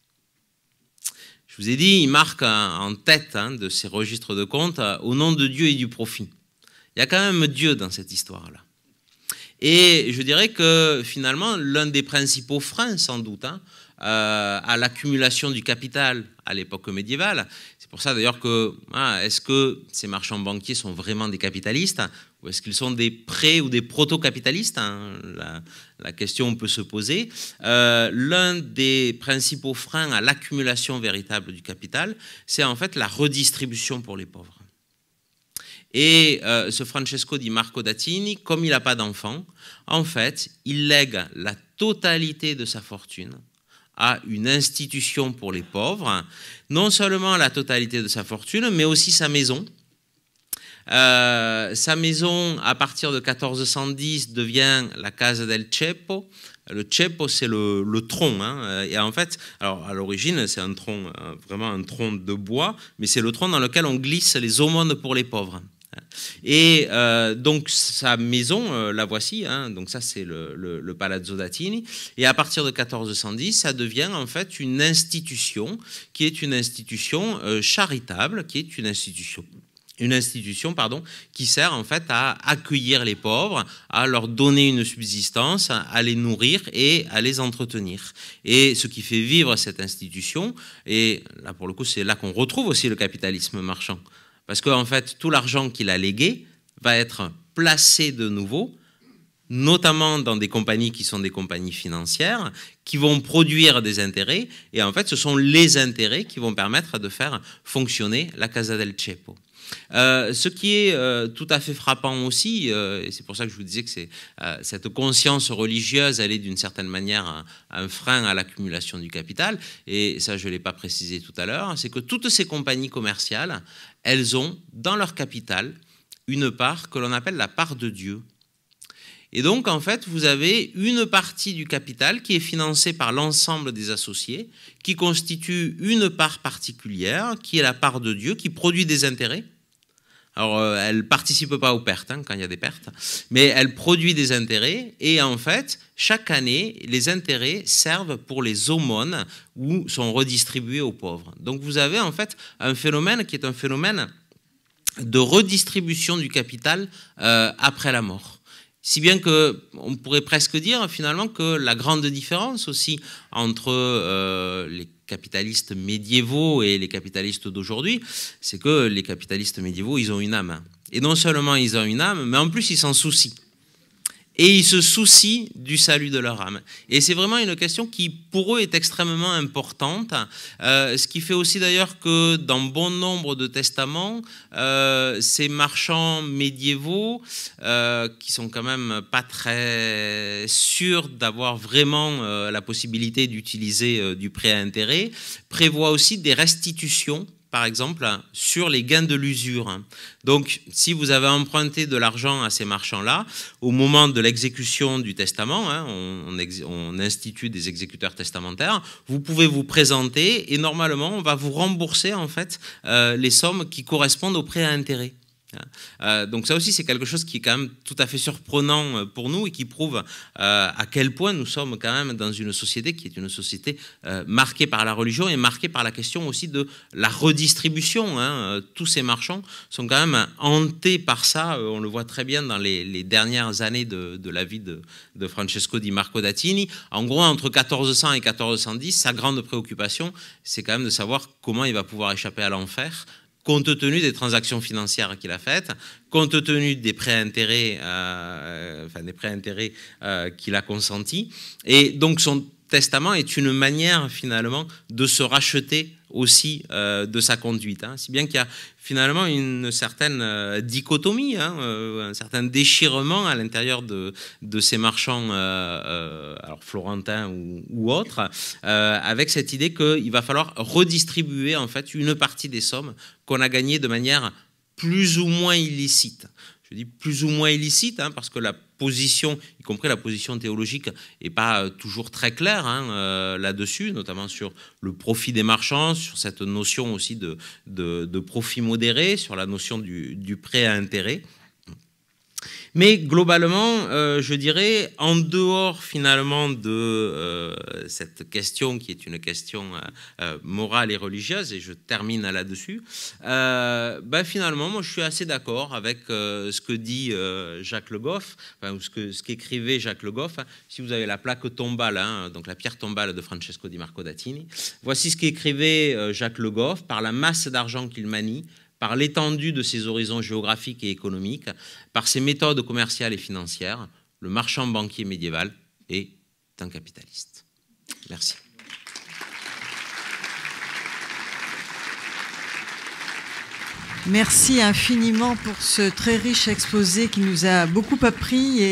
Speaker 2: Je vous ai dit, il marque hein, en tête hein, de ces registres de comptes euh, au nom de Dieu et du profit. Il y a quand même Dieu dans cette histoire-là. Et je dirais que finalement, l'un des principaux freins, sans doute, hein, euh, à l'accumulation du capital à l'époque médiévale, pour ça d'ailleurs que ah, est-ce que ces marchands banquiers sont vraiment des capitalistes ou est-ce qu'ils sont des pré ou des proto-capitalistes hein, la, question peut se poser. Euh, l'un des principaux freins à l'accumulation véritable du capital, c'est en fait la redistribution pour les pauvres. Et euh, ce Francesco di Marco Dattini, comme il n'a pas d'enfant, en fait, il lègue la totalité de sa fortune à une institution pour les pauvres, non seulement la totalité de sa fortune, mais aussi sa maison. Euh, sa maison, à partir de 1410, devient la Casa del Ceppo. Le Ceppo, c'est le, tronc. Hein. Et en fait, alors à l'origine, c'est un tronc, euh, vraiment un tronc de bois, mais c'est le tronc dans lequel on glisse les aumônes pour les pauvres. Et euh, donc sa maison, euh, la voici, hein. donc ça c'est le, Palazzo d'Atini. Et à partir de 1410, ça devient en fait une institution qui est une institution euh, charitable, qui est une institution une institution pardon, qui sert en fait à accueillir les pauvres, à leur donner une subsistance, à les nourrir et à les entretenir. Et ce qui fait vivre cette institution, et là pour le coup c'est là qu'on retrouve aussi le capitalisme marchand, parce qu'en fait, tout l'argent qu'il a légué va être placé de nouveau, notamment dans des compagnies qui sont des compagnies financières, qui vont produire des intérêts. Et en fait, ce sont les intérêts qui vont permettre de faire fonctionner la Casa del Cepo. Euh, ce qui est euh, tout à fait frappant aussi, euh, et c'est pour ça que je vous disais que c'est, cette conscience religieuse, elle est d'une certaine manière un, un frein à l'accumulation du capital, et ça je ne l'ai pas précisé tout à l'heure, c'est que toutes ces compagnies commerciales, elles ont dans leur capital une part que l'on appelle la part de Dieu. Et donc, en fait, vous avez une partie du capital qui est financée par l'ensemble des associés, qui constitue une part particulière, qui est la part de Dieu, qui produit des intérêts, alors, euh, elle ne participe pas aux pertes hein, quand il y a des pertes, mais elle produit des intérêts et en fait, chaque année, les intérêts servent pour les aumônes ou sont redistribués aux pauvres. Donc, vous avez en fait un phénomène qui est un phénomène de redistribution du capital euh, après la mort. Si bien que on pourrait presque dire finalement que la grande différence aussi entre euh, les capitalistes médiévaux et les capitalistes d'aujourd'hui, c'est que les capitalistes médiévaux, ils ont une âme. Et non seulement ils ont une âme, mais en plus ils s'en soucient et ils se soucient du salut de leur âme. Et c'est vraiment une question qui, pour eux, est extrêmement importante, euh, ce qui fait aussi d'ailleurs que dans bon nombre de testaments, euh, ces marchands médiévaux, euh, qui sont quand même pas très sûrs d'avoir vraiment la possibilité d'utiliser du prêt à intérêt, prévoient aussi des restitutions par exemple, sur les gains de l'usure. Donc, si vous avez emprunté de l'argent à ces marchands-là, au moment de l'exécution du testament, hein, on, institue des exécuteurs testamentaires, vous pouvez vous présenter et normalement, on va vous rembourser en fait euh, les sommes qui correspondent au prêt à intérêt. Euh, donc ça aussi, c'est quelque chose qui est quand même tout à fait surprenant euh, pour nous et qui prouve euh, à quel point nous sommes quand même dans une société qui est une société marquée par la religion et marquée par la question aussi de la redistribution. Hein. Tous ces marchands sont quand même hantés par ça. On le voit très bien dans les, dernières années de, la vie de, de Francesco di Marco Dattini. En gros, entre 1400 et 1410, sa grande préoccupation, c'est quand même de savoir comment il va pouvoir échapper à l'enfer compte tenu des transactions financières qu'il a faites, compte tenu des prêts intérêts, euh, enfin des prêts intérêts euh, qu'il a consentis. Et donc son testament est une manière finalement de se racheter aussi euh, de sa conduite. Hein. Si bien qu'il y a finalement une certaine euh, dichotomie, hein, euh, un certain déchirement à l'intérieur de, ces marchands, alors florentins ou, autres, avec cette idée qu'il va falloir redistribuer en fait une partie des sommes qu'on a gagnées de manière plus ou moins illicite. Je dis plus ou moins illicite hein, parce que la position, y compris la position théologique, n'est pas euh, toujours très claire hein, euh, là-dessus, notamment sur le profit des marchands, sur cette notion aussi de, profit modéré, sur la notion du prêt à intérêt. Mais globalement, euh, je dirais, en dehors finalement de euh, cette question qui est une question euh, morale et religieuse, et je termine là-dessus, ben finalement, moi je suis assez d'accord avec ce que dit Jacques Le Goff, ou ce, qu'écrivait Jacques Le Goff. si vous avez la plaque tombale, hein, donc la pierre tombale de Francesco di Marco Dattini, voici ce qu'écrivait Jacques Le Goff par la masse d'argent qu'il manie, par l'étendue de ses horizons géographiques et économiques, par ses méthodes commerciales et financières, le marchand banquier médiéval est un capitaliste. Merci. Merci
Speaker 1: infiniment pour ce très riche exposé qui nous a beaucoup appris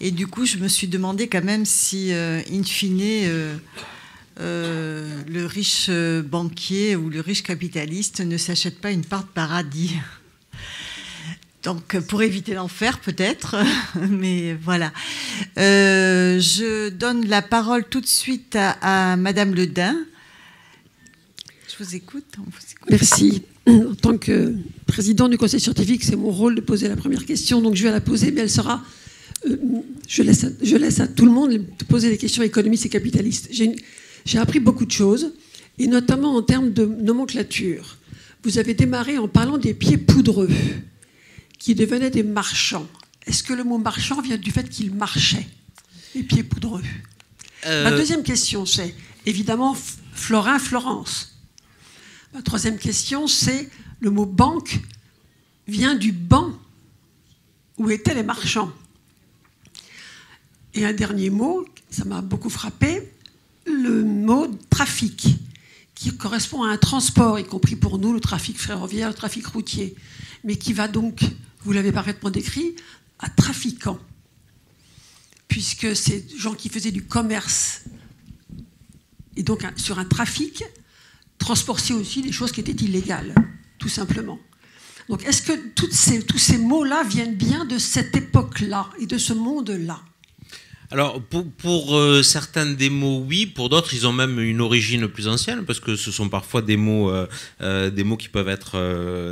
Speaker 1: et, du coup je me suis demandé quand même si, euh, in fine, euh, euh, le riche euh, banquier ou le riche capitaliste ne s'achète pas une part de paradis. Donc euh, pour éviter l'enfer peut-être, mais voilà. je donne la parole tout de suite à, Madame Madame Ledin. Je
Speaker 3: vous écoute, Merci. En tant que président du conseil scientifique, c'est mon rôle de poser la première question, donc je vais la poser, mais elle sera... je, laisse à, je laisse à tout le monde de poser des questions économistes et capitalistes. J'ai une, j'ai appris beaucoup de choses, et notamment en termes de nomenclature. Vous avez démarré en parlant des pieds poudreux, qui devenaient des marchands. Est-ce que le mot marchand vient du fait qu'ils marchaient, les pieds poudreux euh. Ma deuxième question, c'est évidemment Florin, Florence. Ma troisième question, c'est le mot banque vient du banc où étaient les marchands. Et un dernier mot, ça m'a beaucoup frappé, le mot trafic, qui correspond à un transport, y compris pour nous le trafic ferroviaire, le trafic routier, mais qui va donc, vous l'avez parfaitement décrit, à trafiquant, puisque c'est gens qui faisaient du commerce, et donc sur un trafic, transportaient aussi des choses qui étaient illégales, tout simplement. Donc est-ce que toutes ces, tous ces mots-là viennent bien de cette époque-là et de ce monde-là
Speaker 2: alors, pour, euh, certains des mots, oui. Pour d'autres, ils ont même une origine plus ancienne, parce que ce sont parfois des mots, euh, euh, des mots qui peuvent être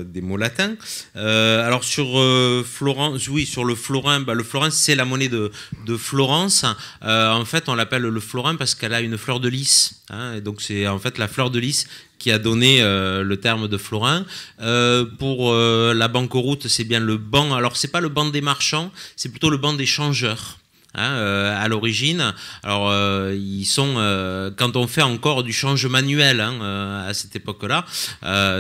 Speaker 2: des mots latins. alors, sur Florence, oui, sur le florin, bah, le florin, c'est la monnaie de, Florence. en fait, on l'appelle le florin parce qu'elle a une fleur de lys. Hein, et donc, c'est en fait la fleur de lys qui a donné le terme de Florin. pour la banqueroute, c'est bien le banc. Alors, ce n'est pas le banc des marchands, c'est plutôt le banc des changeurs. Hein, euh, à l'origine. Alors, euh, ils sont, euh, quand on fait encore du change manuel hein, à cette époque-là,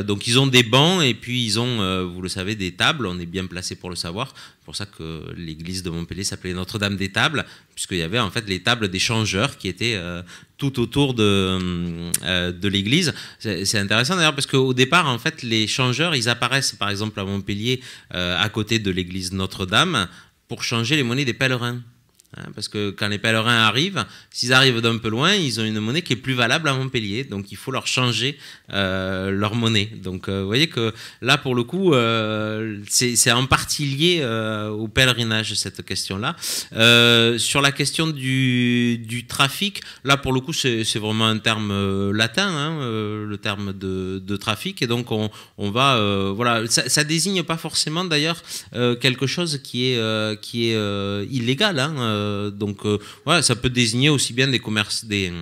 Speaker 2: donc ils ont des bancs et puis ils ont, vous le savez, des tables. On est bien placé pour le savoir. C'est pour ça que l'église de Montpellier s'appelait Notre-Dame des tables, puisqu'il y avait en fait les tables des changeurs qui étaient tout autour de, de l'église. C'est intéressant d'ailleurs parce qu'au départ, en fait, les changeurs, ils apparaissent par exemple à Montpellier à côté de l'église Notre-Dame pour changer les monnaies des pèlerins. Hein, parce que quand les pèlerins arrivent, s'ils arrivent d'un peu loin, ils ont une monnaie qui est plus valable à Montpellier, donc il faut leur changer euh, leur monnaie. Donc euh, vous voyez que là, pour le coup, euh, c'est en partie lié au pèlerinage, cette question-là. sur la question du, trafic, là, pour le coup, c'est vraiment un terme latin, hein, le terme de, trafic, et donc on, va... voilà, ça, désigne pas forcément d'ailleurs quelque chose qui est, qui est illégal. Hein, euh, donc euh, voilà, ça peut désigner aussi bien des commerces, des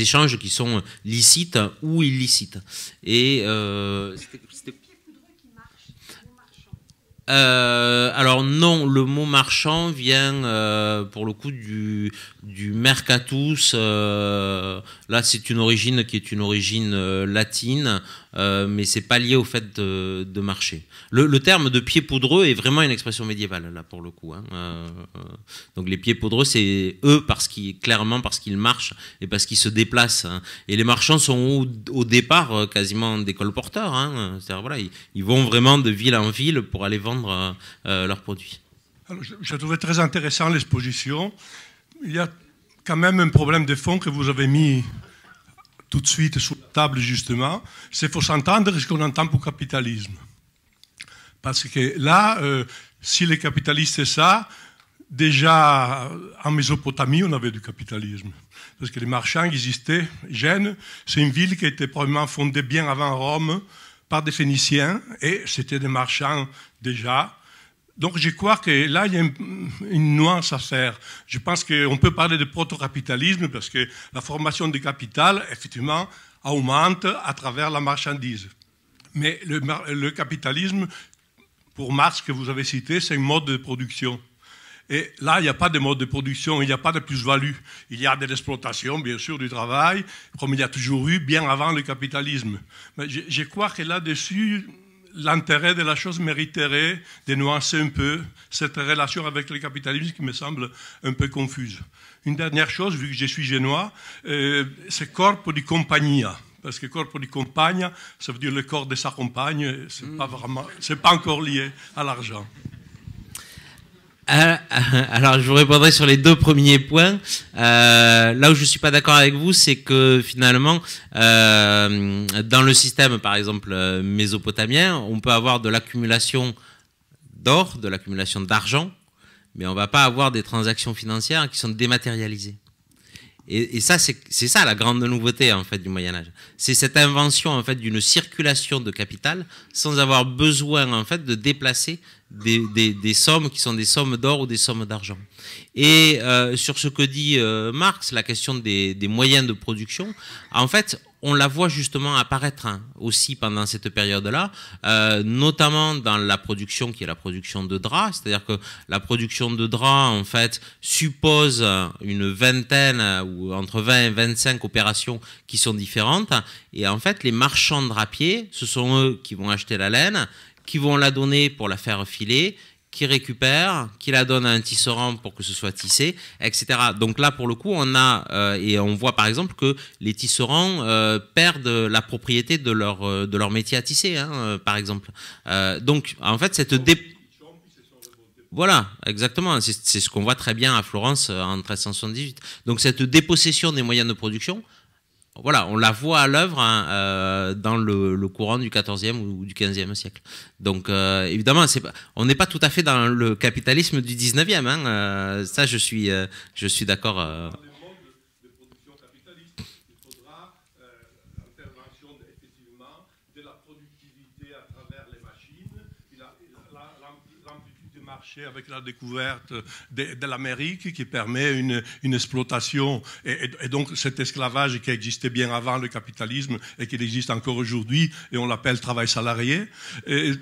Speaker 2: échanges qui sont licites ou illicites. Et euh, qui le mot Euh, alors non, le mot marchand vient euh, pour le coup du, du mercatus Là, c'est une origine qui est une origine euh, latine, euh, mais c'est pas lié au fait de, marcher. Le, terme de pieds poudreux est vraiment une expression médiévale là pour le coup. Hein. Euh, donc les pieds poudreux, c'est eux parce qu'ils clairement parce qu'ils marchent et parce qu'ils se déplacent. Hein. Et les marchands sont au, départ quasiment des colporteurs. Hein. Voilà, ils, vont vraiment de ville en ville pour aller vendre leurs produits.
Speaker 4: Alors, je, je trouvais très intéressant l'exposition. Il y a quand même un problème de fond que vous avez mis tout de suite sur la table, justement, c'est faut s'entendre ce qu'on entend pour capitalisme. Parce que là, euh, si les capitalistes, c'est ça, déjà en Mésopotamie, on avait du capitalisme. Parce que les marchands existaient. Gênes, c'est une ville qui était probablement fondée bien avant Rome par des Phéniciens, et c'était des marchands déjà donc je crois que là, il y a une, nuance à faire. Je pense qu'on peut parler de proto-capitalisme parce que la formation du capital, effectivement, augmente à travers la marchandise. Mais le, capitalisme, pour Marx que vous avez cité, c'est un mode de production. Et là, il n'y a pas de mode de production, il n'y a pas de plus-value. Il y a de l'exploitation, bien sûr, du travail, comme il y a toujours eu bien avant le capitalisme. Mais je crois que là-dessus, l'intérêt de la chose mériterait de nuancer un peu cette relation avec le capitalisme qui me semble un peu confuse. Une dernière chose, vu que je suis génois, euh, c'est corpo di compagnia. Parce que corpo di compagna, ça veut dire le corps de sa compagne, Ce n'est mm. pas pas encore lié à l'argent
Speaker 2: alors, je vous répondrai sur les deux premiers points. Euh, là où je ne suis pas d'accord avec vous, c'est que finalement, euh, dans le système, par exemple, euh, mésopotamien, on peut avoir de l'accumulation d'or, de l'accumulation d'argent, mais on ne va pas avoir des transactions financières qui sont dématérialisées. Et, ça, c'est ça la grande nouveauté en fait du Moyen Âge. C'est cette invention en fait d'une circulation de capital sans avoir besoin en fait de déplacer des, sommes qui sont des sommes d'or ou des sommes d'argent. Et euh, sur ce que dit euh, Marx, la question des, des moyens de production, en fait, on la voit justement apparaître hein, aussi pendant cette période-là, euh, notamment dans la production qui est la production de draps, c'est-à-dire que la production de draps en fait suppose une vingtaine ou entre 20 et 25 opérations qui sont différentes et en fait les marchands de drapiers, ce sont eux qui vont acheter la laine, qui vont la donner pour la faire filer qui récupère, qui la donne à un tisserand pour que ce soit tissé, etc. Donc là, pour le coup, on a euh, et on voit par exemple que les tisserands euh, perdent la propriété de leur euh, de leur métier à tisser, hein, par exemple. donc en fait, cette dé... voilà, exactement. C'est ce qu'on voit très bien à Florence en 1378. Donc cette dépossession des moyens de production, voilà, on la voit à l'œuvre hein, euh, dans le, courant du 14 ou du 15 siècle. Donc euh, évidemment, on n'est pas tout à fait dans le capitalisme du 19e. Hein, euh, ça, je suis, euh, je suis d'accord.
Speaker 4: avec la découverte de, l'Amérique qui permet une, exploitation et, donc cet esclavage qui existait bien avant le capitalisme et qui existe encore aujourd'hui et on l'appelle travail salarié.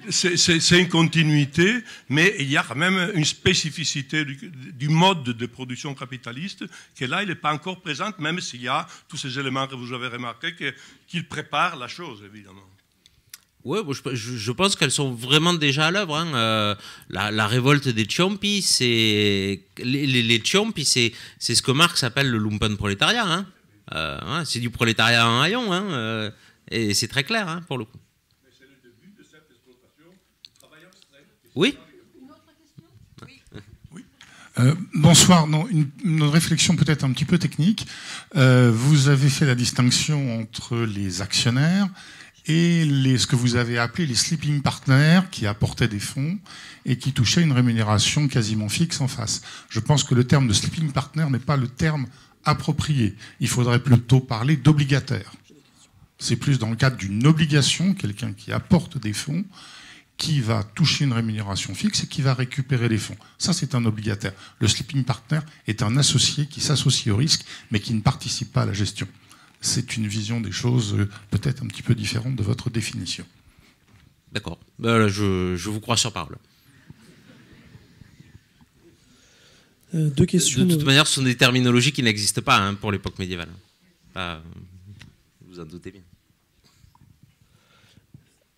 Speaker 4: C'est une continuité, mais il y a quand même une spécificité du, mode de production capitaliste qui là, il n'est pas encore présente, même s'il y a tous ces éléments que vous avez remarqués qu'il qui préparent la chose,
Speaker 2: évidemment. Ouais, je, pense qu'elles sont vraiment déjà à l'œuvre. Hein. Euh, la, révolte des Tchompi, c'est. Les, les, c'est, c'est ce que Marx appelle le lumpen prolétariat. Hein. Euh, hein, c'est du prolétariat en rayon. Euh, et c'est très clair, pour le coup. c'est le début de cette exploitation Oui Une autre
Speaker 5: question Oui. bonsoir. Non, une, une, réflexion peut-être un petit peu technique. vous avez fait la distinction entre les actionnaires et ce que vous avez appelé les sleeping partners qui apportaient des fonds et qui touchaient une rémunération quasiment fixe en face. Je pense que le terme de sleeping partner n'est pas le terme approprié. Il faudrait plutôt parler d'obligataire. C'est plus dans le cadre d'une obligation, quelqu'un qui apporte des fonds, qui va toucher une rémunération fixe et qui va récupérer les fonds. Ça, c'est un obligataire. Le sleeping partner est un associé qui s'associe au risque, mais qui ne participe pas à la gestion c'est une vision des choses euh, peut-être un petit peu
Speaker 4: différente de votre définition.
Speaker 2: D'accord. Ben je, vous crois sur parole.
Speaker 6: Euh, deux
Speaker 4: questions. De, toute euh.
Speaker 2: manière, ce sont des terminologies qui n'existent pas hein, pour l'époque médiévale. vous en doutez bien.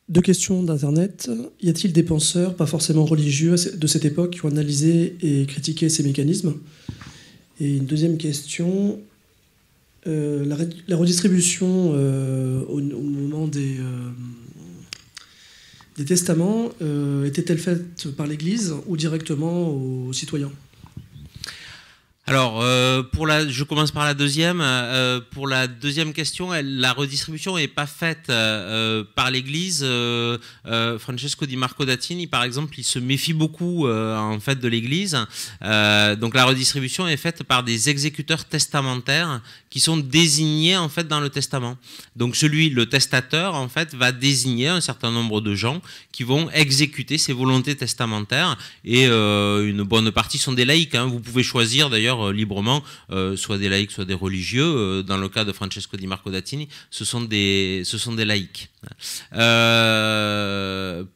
Speaker 6: Deux questions d'Internet. Y a-t-il des penseurs, pas forcément religieux, de cette époque qui ont analysé et critiqué ces mécanismes Et une deuxième question, euh, la, redistribution euh, au, moment des euh, testaments était-elle faite par l'Église ou directement aux citoyens
Speaker 2: alors, euh, pour la, je commence par la deuxième. Euh, pour la deuxième question, la redistribution n'est pas faite euh, par l'Église. Francesco Di Marco Dattini, par exemple, il se méfie beaucoup en fait de l'Église. donc, la redistribution est faite par des exécuteurs testamentaires qui sont désignés en fait dans le testament. Donc, celui, le testateur, en fait, va désigner un certain nombre de gens qui vont exécuter ses volontés testamentaires. Et une bonne partie sont des laïcs. Hein. Vous pouvez choisir d'ailleurs euh, librement, euh, soit des laïcs, soit des religieux. Euh, dans le cas de Francesco Di Marco Dattini, ce sont des, ce sont des laïcs.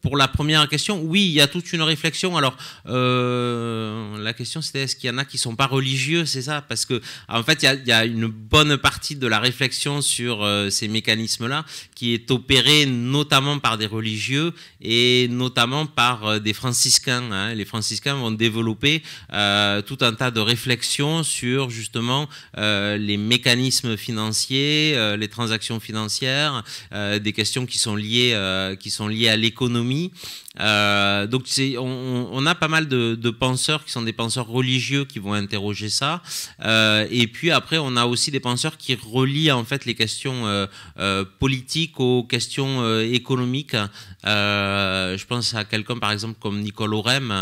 Speaker 2: pour la première question, oui, il y a toute une réflexion. Alors, la question c'était est-ce qu'il y en a qui ne sont pas religieux, c'est ça Parce que en fait, il y, a, une bonne partie de la réflexion sur ces mécanismes-là qui est opérée notamment par des religieux et notamment par des franciscains. Hein. Les franciscains vont développer tout un tas de réflexions sur justement euh, les mécanismes financiers, euh, les transactions financières, euh, des questions qui sont liées, qui sont liées à l'économie. donc on, on, a pas mal de, penseurs qui sont des penseurs religieux qui vont interroger ça. et puis après, on a aussi des penseurs qui relient en fait les questions politiques aux questions économiques. je pense à quelqu'un par exemple comme Nicole Orem,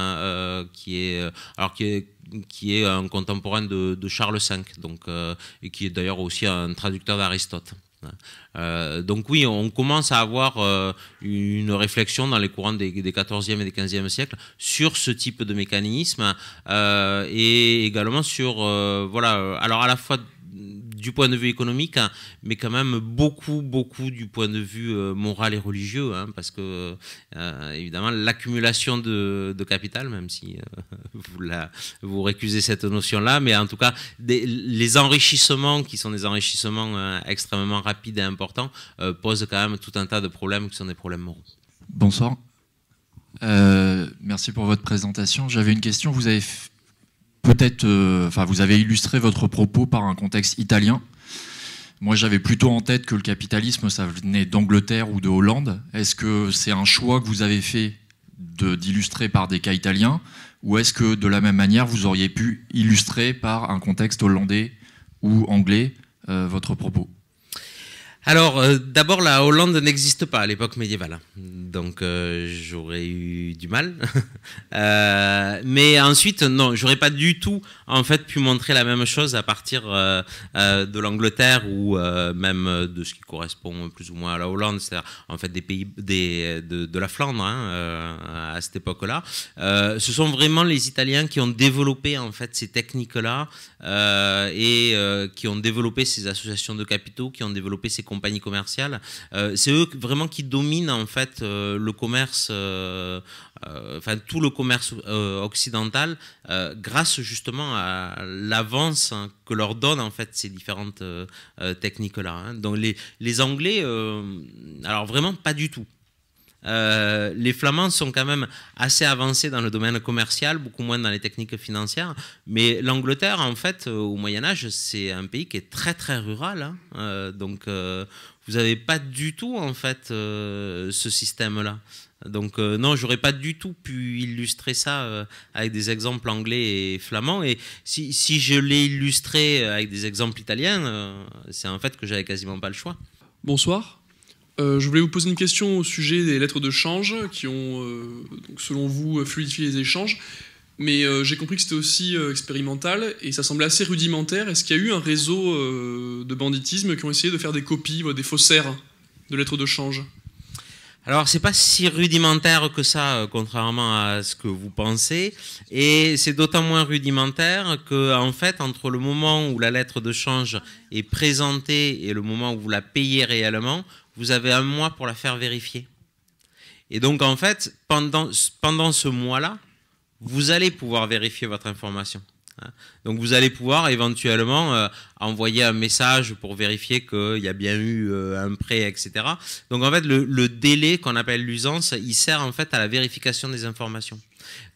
Speaker 2: qui est alors qui est qui est un contemporain de, Charles V, donc, euh, et qui est d'ailleurs aussi un traducteur d'Aristote. Euh, donc oui, on commence à avoir euh, une réflexion dans les courants des, des, 14e et des 15e siècles sur ce type de mécanisme et également sur, voilà, alors à la fois du point de vue économique, hein, mais quand même beaucoup, beaucoup du point de vue euh, moral et religieux, hein, parce que euh, évidemment l'accumulation de, capital, même si euh, vous, la, vous récusez cette notion-là, mais en tout cas les enrichissements qui sont des enrichissements hein, extrêmement rapides et importants posent quand même tout un tas de problèmes qui sont des problèmes moraux.
Speaker 6: Bonsoir. merci pour votre présentation. J'avais une question. Vous avez peut-être, euh, enfin, vous avez illustré votre propos par un contexte italien. Moi, j'avais plutôt en tête que le capitalisme, ça venait d'Angleterre ou de Hollande. Est-ce que c'est un choix que vous avez fait d'illustrer par des cas italiens Ou est-ce que de la même manière, vous auriez pu illustrer par un contexte hollandais ou anglais euh, votre propos
Speaker 2: alors, euh, d'abord, la Hollande n'existe pas à l'époque médiévale, donc euh, j'aurais eu du mal. Euh, mais ensuite, non, j'aurais pas du tout, en fait, pu montrer la même chose à partir de l'Angleterre ou même de ce qui correspond plus ou moins à la Hollande, c'est-à-dire en fait des pays des, de, la Flandre hein, à cette époque-là. ce sont vraiment les Italiens qui ont développé en fait ces techniques-là euh, et euh, qui ont développé ces associations de capitaux, qui ont développé ces compagnies commerciales. Euh, c'est eux vraiment qui dominent en fait le commerce, enfin tout le commerce occidental, grâce justement à l'avance hein, que leur donnent en fait ces différentes techniques-là. Hein. Donc les, les Anglais, alors vraiment pas du tout. Euh, les Flamands sont quand même assez avancés dans le domaine commercial, beaucoup moins dans les techniques financières. Mais l'Angleterre, en fait, euh, au Moyen Âge, c'est un pays qui est très très rural. Hein. Euh, donc, vous n'avez pas du tout en fait ce système-là. Donc non, j'aurais pas du tout pu illustrer ça avec des exemples anglais et flamands. Et si, je l'ai illustré avec des exemples italiens, c'est en fait que j'avais quasiment pas le choix.
Speaker 6: Bonsoir. Euh, je
Speaker 4: voulais vous poser une question au sujet des lettres de change qui ont, euh, selon vous, fluidifié les échanges. Mais euh, j'ai compris que c'était aussi expérimental et ça semble assez rudimentaire. Est-ce qu'il y a eu un réseau de banditisme qui ont essayé de faire des copies, des faussaires de lettres de change
Speaker 2: alors, c'est pas si rudimentaire que ça, contrairement à ce que vous pensez. Et c'est d'autant moins rudimentaire que, en fait, entre le moment où la lettre de change est présentée et le moment où vous la payez réellement, vous avez un mois pour la faire vérifier. Et donc, en fait, pendant, pendant ce mois-là, vous allez pouvoir vérifier votre information. Hein. Donc vous allez pouvoir éventuellement euh, envoyer un message pour vérifier qu'il y a bien eu euh, un prêt, etc. Donc en fait, le, délai qu'on appelle l'usance, il sert en fait à la vérification des informations.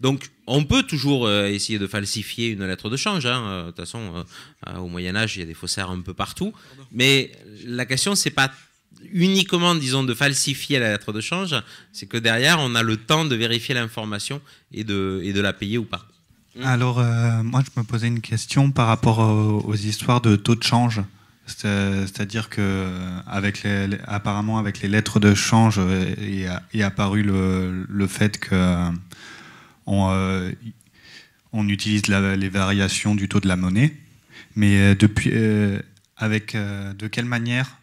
Speaker 2: Donc on peut toujours euh, essayer de falsifier une lettre de change. Hein. De toute façon, au Moyen Âge, il y a des faussaires un peu partout. Mais la question, c'est pas uniquement, disons, de falsifier la lettre de change, c'est que derrière, on a le temps de vérifier l'information et de, la payer ou pas.
Speaker 5: Mmh. Alors, euh, moi, je me posais une question par rapport aux, histoires de taux de change. C'est-à-dire que, avec les, apparemment, avec les lettres de change, euh, il est apparu le, fait que euh, on, utilise les variations du taux de la monnaie. Mais depuis, avec, de quelle manière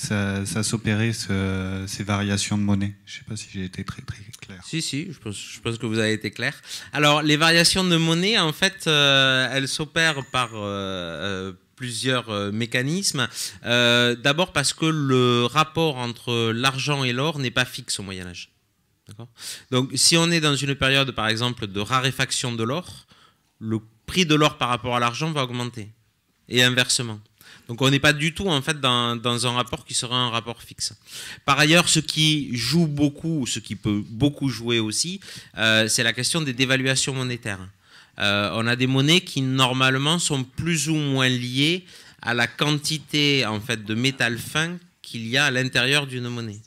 Speaker 5: ça, ça s'opérait, ces variations de monnaie Je ne sais pas si j'ai été très très
Speaker 2: clair. Si, si, je pense, que vous avez été clair. Alors, les variations de monnaie, en fait, euh, elles s'opèrent par euh, euh, plusieurs mécanismes. D'abord parce que le rapport entre l'argent et l'or n'est pas fixe au Moyen Âge. Donc, si on est dans une période, par exemple, de raréfaction de l'or, le prix de l'or par rapport à l'argent va augmenter. Et inversement. Donc on n'est pas du tout en fait dans, un rapport qui sera un rapport fixe. Par ailleurs, ce qui joue beaucoup, ce qui peut beaucoup jouer aussi, euh, c'est la question des dévaluations monétaires. Euh, on a des monnaies qui normalement sont plus ou moins liées à la quantité en fait de métal fin qu'il y a à l'intérieur d'une monnaie.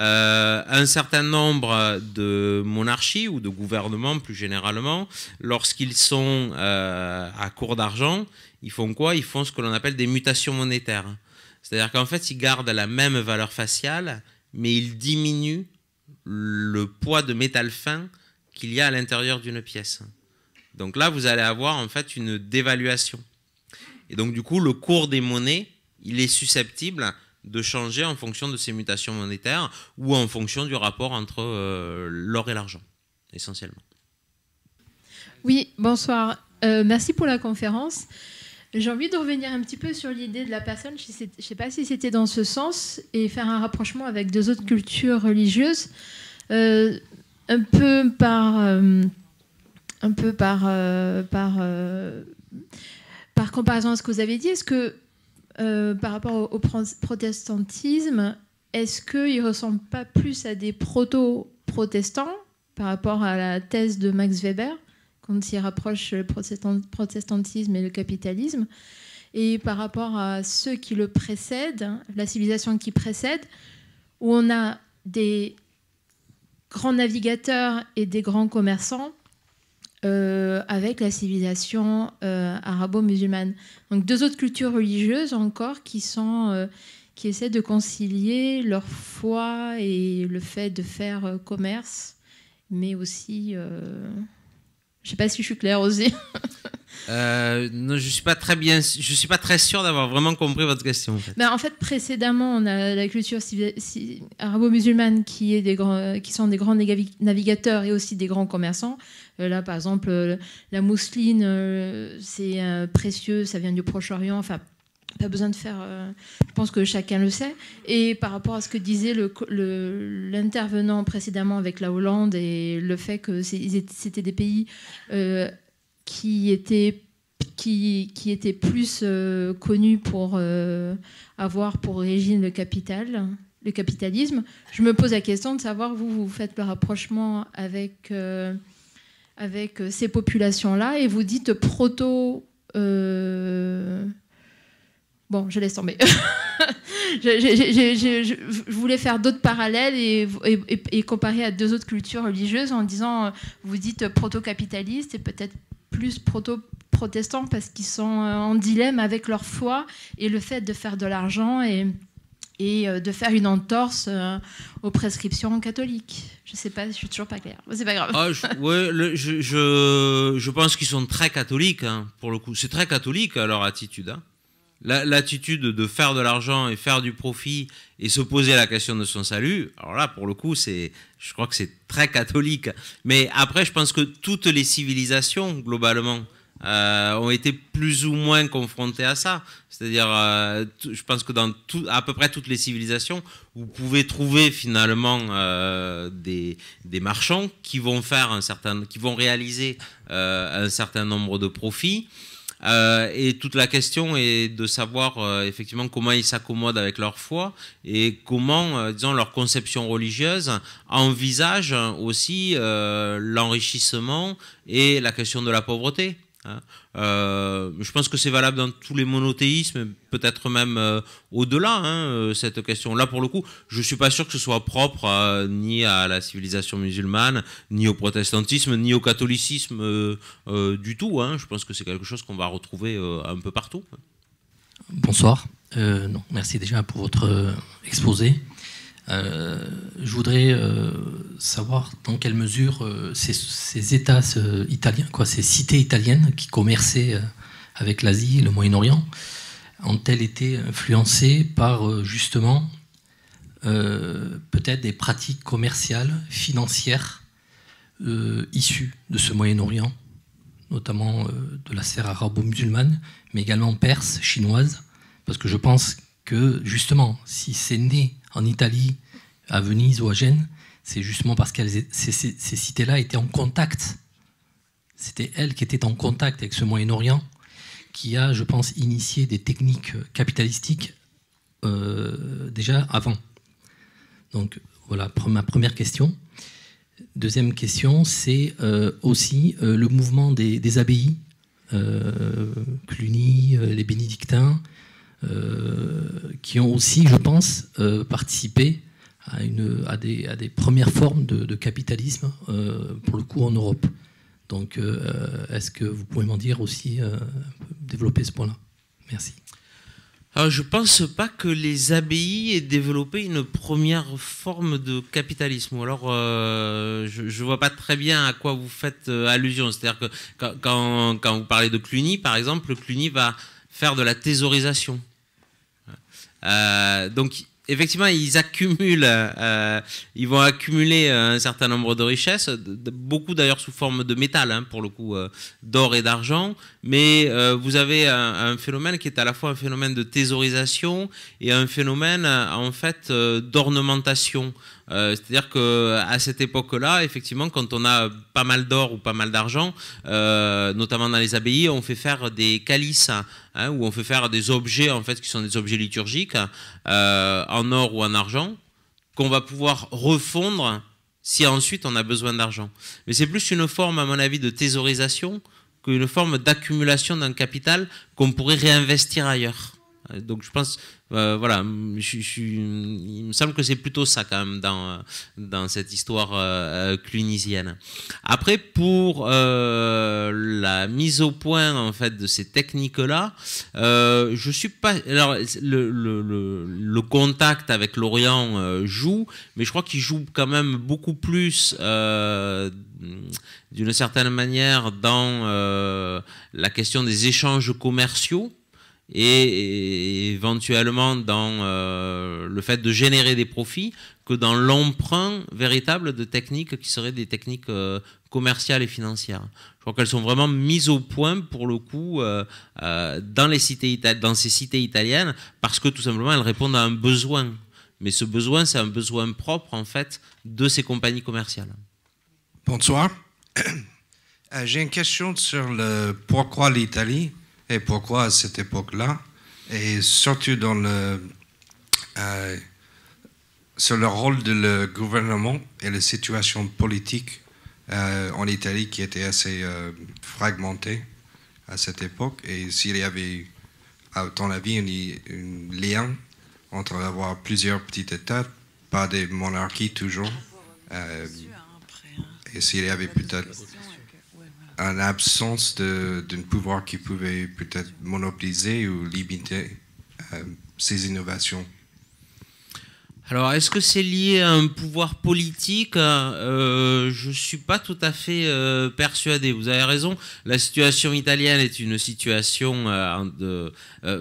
Speaker 2: Euh, un certain nombre de monarchies ou de gouvernements plus généralement, lorsqu'ils sont à court d'argent, ils font quoi Ils font ce que l'on appelle des mutations monétaires. Hein. C'est-à-dire qu'en fait, ils gardent la même valeur faciale, mais ils diminuent le poids de métal fin qu'il y a à l'intérieur d'une pièce. Donc là, vous allez avoir en fait une dévaluation. Et donc du coup, le cours des monnaies, il est susceptible de changer en fonction de ces mutations monétaires ou en fonction du rapport entre euh, l'or et l'argent, essentiellement.
Speaker 7: Oui, bonsoir. Euh, merci pour la conférence. J'ai envie de revenir un petit peu sur l'idée de la personne. Je ne sais pas si c'était dans ce sens et faire un rapprochement avec deux autres cultures religieuses, euh, un peu par, euh, un peu par, euh, par, par comparaison à ce que vous avez dit. Est-ce que par rapport au, au protestantisme, est-ce qu'il ne ressemble pas plus à des proto-protestants par rapport à la thèse de Max Weber on s'y rapproche le protestantisme et le capitalisme. Et par rapport à ceux qui le précèdent, la civilisation qui précède, où on a des grands navigateurs et des grands commerçants euh, avec la civilisation euh, arabo-musulmane. Donc deux autres cultures religieuses encore qui sont euh, qui essaient de concilier leur foi et le fait de faire commerce, mais aussi je sais pas si je suis claire aussi.
Speaker 2: Euh, je suis pas très bien, je suis pas très sûr d'avoir vraiment compris votre question. En fait,
Speaker 7: bah, en fait précédemment, on a la culture arabo-musulmane qui est des grands, euh, qui sont des grands navigateurs et aussi des grands commerçants. Euh, là, par exemple, la mousseline, c'est précieux, ça vient du Proche-Orient. Enfin, pas besoin de faire. Euh, je pense que chacun le sait. Et par rapport à ce que disait l'intervenant précédemment avec la Hollande et le fait que c'était des pays euh, qui étaient plus euh, connus pour avoir pour origine le capital, le capitalisme. Je me pose la question de savoir vous vous faites le rapprochement avec avec ces populations là et vous dites proto Bon, je laisse tomber. je, je, voulais faire d'autres parallèles et, et, comparer à deux autres cultures religieuses en disant, euh, vous dites proto-capitaliste et peut-être plus proto-protestant parce qu'ils sont euh, en dilemme avec leur foi et le fait de faire de l'argent et, et euh, de faire une entorse aux prescriptions catholiques. Je ne sais pas, je suis toujours pas claire. C'est pas grave.
Speaker 2: Ah, je, je, pense qu'ils sont très catholiques, hein, pour le coup. C'est très catholique leur attitude. Hein l'attitude de faire de l'argent et faire du profit et se poser la question de son salut, alors là, pour le coup, c'est, je crois que c'est très catholique. Mais après, je pense que toutes les civilisations, globalement, euh, ont été plus ou moins confrontées à ça. C'est-à-dire, euh, je pense que dans tout, à peu près toutes les civilisations, vous pouvez trouver finalement euh, des, des, marchands qui vont faire un certain, qui vont réaliser un certain nombre de profits euh, et toute la question est de savoir euh, effectivement comment ils s'accommodent avec leur foi et comment, euh, disons, leur conception religieuse envisage aussi l'enrichissement et la question de la pauvreté. Hein. Euh, je pense que c'est valable dans tous les monothéismes, peut-être même euh, au-delà, hein, euh, cette question. Là, pour le coup, je ne suis pas sûr que ce soit propre ni à la civilisation musulmane, ni au protestantisme, ni au catholicisme du tout. Hein. Je pense que c'est quelque chose qu'on va retrouver un peu partout.
Speaker 6: Bonsoir. non, merci déjà pour votre exposé. Euh, je voudrais euh, savoir dans quelle mesure euh, ces, États italiens, quoi, ces cités italiennes qui commerçaient avec l'Asie et le Moyen-Orient, ont-elles été influencées par justement peut-être des pratiques commerciales, financières issues de ce Moyen-Orient, notamment de la sphère arabo-musulmane, mais également perse, chinoise, parce que je pense que justement, si c'est né en Italie, à Venise ou à Gênes, c'est justement parce que ces, cités-là étaient en contact. C'était elles qui étaient en contact avec ce Moyen-Orient, qui a, je pense, initié des techniques capitalistiques euh, déjà avant. Donc voilà ma première question. Deuxième question, c'est euh, aussi euh, le mouvement des, des abbayes, Cluny, les bénédictins, euh, qui ont aussi, je pense, euh, participé à, une, à, des, à, des, premières formes de, capitalisme, euh, pour le coup en Europe. Donc, est-ce que vous pouvez m'en dire aussi, développer ce point-là Merci.
Speaker 2: Alors, je ne pense pas que les abbayes aient développé une première forme de capitalisme. alors, je ne vois pas très bien à quoi vous faites allusion. C'est-à-dire que quand, quand, vous parlez de Cluny, par exemple, Cluny va faire de la thésaurisation. Euh, donc effectivement, ils accumulent, euh, ils vont accumuler euh, un certain nombre de richesses, beaucoup d'ailleurs sous forme de métal, hein, pour le coup, d'or et d'argent. Mais vous avez un, un, phénomène qui est à la fois un phénomène de thésaurisation et un phénomène, en fait, d'ornementation. Euh, c'est-à-dire que à cette époque-là, effectivement, quand on a pas mal d'or ou pas mal d'argent, euh, notamment dans les abbayes, on fait faire des calices hein, où on fait faire des objets en fait qui sont des objets liturgiques euh, en or ou en argent qu'on va pouvoir refondre si ensuite on a besoin d'argent. Mais c'est plus une forme, à mon avis, de thésaurisation qu'une forme d'accumulation d'un capital qu'on pourrait réinvestir ailleurs. Donc je pense, euh, voilà, je, je, il me semble que c'est plutôt ça quand même dans, dans cette histoire euh, clunisienne. Après, pour euh, la mise au point en fait de ces techniques-là, euh, je suis pas. Alors le, le, le, le contact avec l'Orient joue, mais je crois qu'il joue quand même beaucoup plus d'une certaine manière dans la question des échanges commerciaux et, éventuellement dans euh, le fait de générer des profits que dans l'emprunt véritable de techniques qui seraient des techniques euh, commerciales et financières. Je crois qu'elles sont vraiment mises au point pour le coup euh, dans, les cités dans ces cités italiennes parce que tout simplement elles répondent à un besoin. Mais ce besoin, c'est un besoin propre en fait de ces compagnies commerciales. Bonsoir.
Speaker 5: J'ai une question sur le pourquoi l'Italie et pourquoi à cette époque-là, et surtout dans le, euh, sur le rôle du gouvernement et la situation politique euh, en Italie qui était assez euh, fragmentée à cette époque, et s'il y avait, à ton avis, un lien entre avoir plusieurs petits États, pas des monarchies toujours, hein, hein. et s'il y avait peut-être à l'absence d'un pouvoir qui pouvait peut-être monopoliser
Speaker 2: ou limiter euh, ces innovations alors, est-ce que c'est lié à un pouvoir politique euh, Je ne suis pas tout à fait euh, persuadé. Vous avez raison, la situation italienne est une situation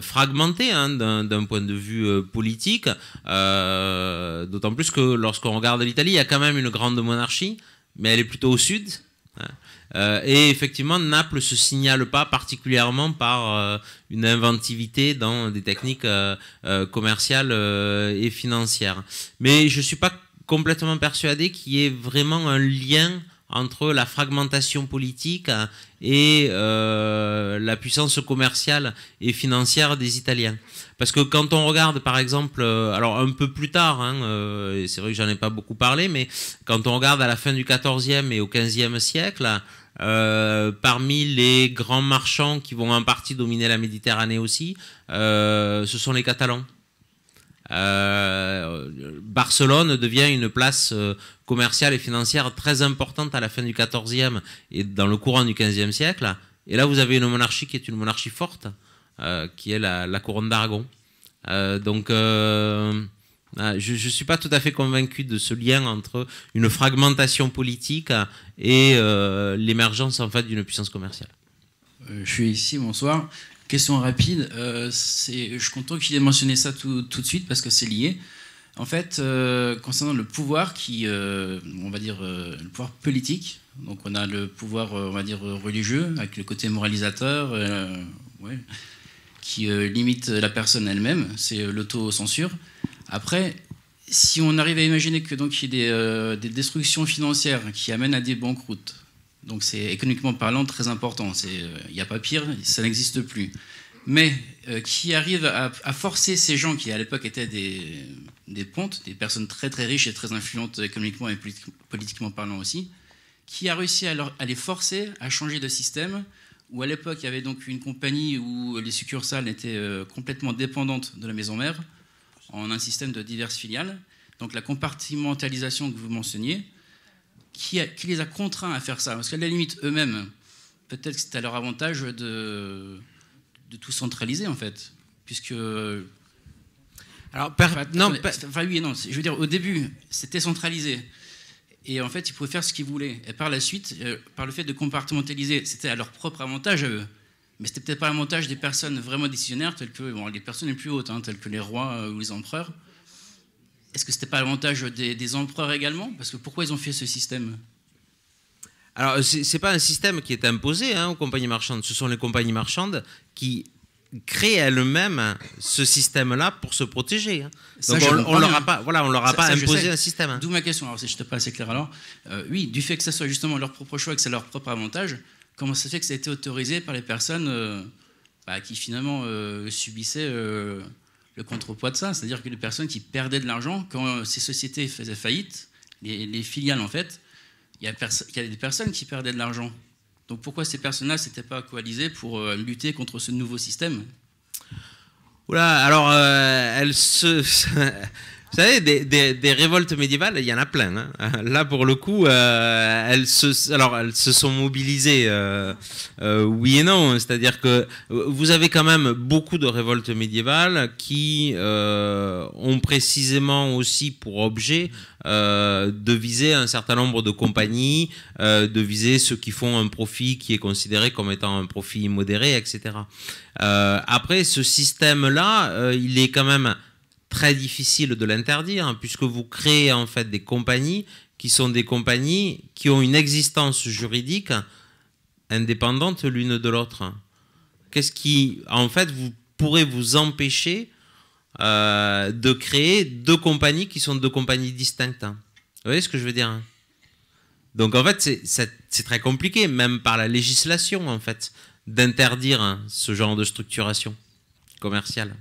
Speaker 2: fragmentée hein, d'un point de vue politique, d'autant plus que lorsqu'on regarde l'Italie, il y a quand même une grande monarchie, mais elle est plutôt au sud. Hein. Euh, et effectivement, Naples se signale pas particulièrement par euh, une inventivité dans des techniques euh, commerciales et financières. Mais je suis pas complètement persuadé qu'il y ait vraiment un lien entre la fragmentation politique et la puissance commerciale et financière des Italiens. Parce que quand on regarde, par exemple, alors un peu plus tard, hein, c'est vrai que j'en ai pas beaucoup parlé, mais quand on regarde à la fin du 14e et au 15e siècle, euh, parmi les grands marchands qui vont en partie dominer la Méditerranée aussi, euh, ce sont les Catalans. Euh, Barcelone devient une place commerciale et financière très importante à la fin du XIVe et dans le courant du XVe siècle. Et là, vous avez une monarchie qui est une monarchie forte, qui est la, la couronne d'Aragon. donc, ah, je ne suis pas tout à fait convaincu de ce lien entre une fragmentation politique et euh, l'émergence en fait d'une puissance commerciale.
Speaker 8: Euh, je suis ici, bonsoir. Question rapide. Euh, je suis content qu'il ait mentionné ça tout, de suite parce que c'est lié. En fait, concernant le pouvoir qui, on va dire, le pouvoir politique, donc on a le pouvoir, on va dire, religieux, avec le côté moralisateur, qui limite la personne elle-même, c'est l'autocensure. Après, si on arrive à imaginer que donc il y ait euh, des, destructions financières qui amènent à des banqueroutes, donc c'est économiquement parlant très important. Euh, il n'y a pas pire, ça n'existe plus. Mais euh, qui arrive à, forcer ces gens qui à l'époque étaient des, pontes, des personnes très très riches et très influentes économiquement et politiquement parlant aussi, qui a réussi à, à, les forcer à changer de système, où à l'époque il y avait donc une compagnie où les succursales étaient complètement dépendantes de la maison mère en un système de diverses filiales. Donc la compartimentalisation que vous mentionniez, qui, qui les a contraints à faire ça Parce qu'à la limite, eux-mêmes, peut-être que c'est à leur avantage de, de tout centraliser, en fait. Puisque alors, non, per... enfin, oui non. Je veux dire, au début, c'était centralisé. Et en fait, ils pouvaient faire ce qu'ils voulaient. Et par la suite, euh, par le fait de compartimentaliser, c'était à leur propre avantage à eux mais c'était peut-être pas l'avantage des personnes vraiment décisionnaires, telles que les personnes les plus hautes, hein, telles que les rois euh, ou les empereurs. Est-ce que c'était pas l'avantage
Speaker 2: des, empereurs également Parce que pourquoi ils ont fait ce système alors, euh, ce n'est pas un système qui est imposé hein, aux compagnies marchandes. Ce sont les compagnies marchandes qui créent elles-mêmes ce système-là pour se protéger. Hein. Donc, on, ne leur a pas, voilà, on leur a pas imposé un
Speaker 8: système. D'où ma question. Alors, si je n'étais pas assez clair alors, euh, oui, du fait que ça soit justement leur propre choix et que c'est leur propre avantage, comment ça fait que ça a été autorisé par les personnes euh, bah, qui finalement euh, subissaient euh, le contrepoids de ça C'est-à-dire que les personnes qui perdaient de l'argent, quand ces sociétés faisaient faillite, les, filiales en fait, il y, y, a des personnes qui perdaient de l'argent. Donc pourquoi ces personnes-là s'étaient pas coalisées pour lutter contre ce nouveau système
Speaker 2: Oula, alors elles se... Vous savez, des, des, des, révoltes médiévales, il y en a plein. Hein. Là, pour le coup, euh, elles, se, alors, elles se sont mobilisées, euh, euh oui et non. C'est-à-dire que euh, vous avez quand même beaucoup de révoltes médiévales qui euh, ont précisément aussi pour objet de viser un certain nombre de compagnies, de viser ceux qui font un profit qui est considéré comme étant un profit modéré, etc. après, ce système-là, il est quand même très difficile de l'interdire, hein, puisque vous créez en fait des compagnies qui sont des compagnies qui ont une existence juridique indépendante l'une de l'autre. Qu'est-ce qui, en fait, vous pourrez vous empêcher euh, de créer deux compagnies qui sont deux compagnies distinctes hein. Vous voyez ce que je veux dire hein. Donc en fait, c'est très compliqué, même par la législation, en fait, d'interdire ce genre de structuration commerciale.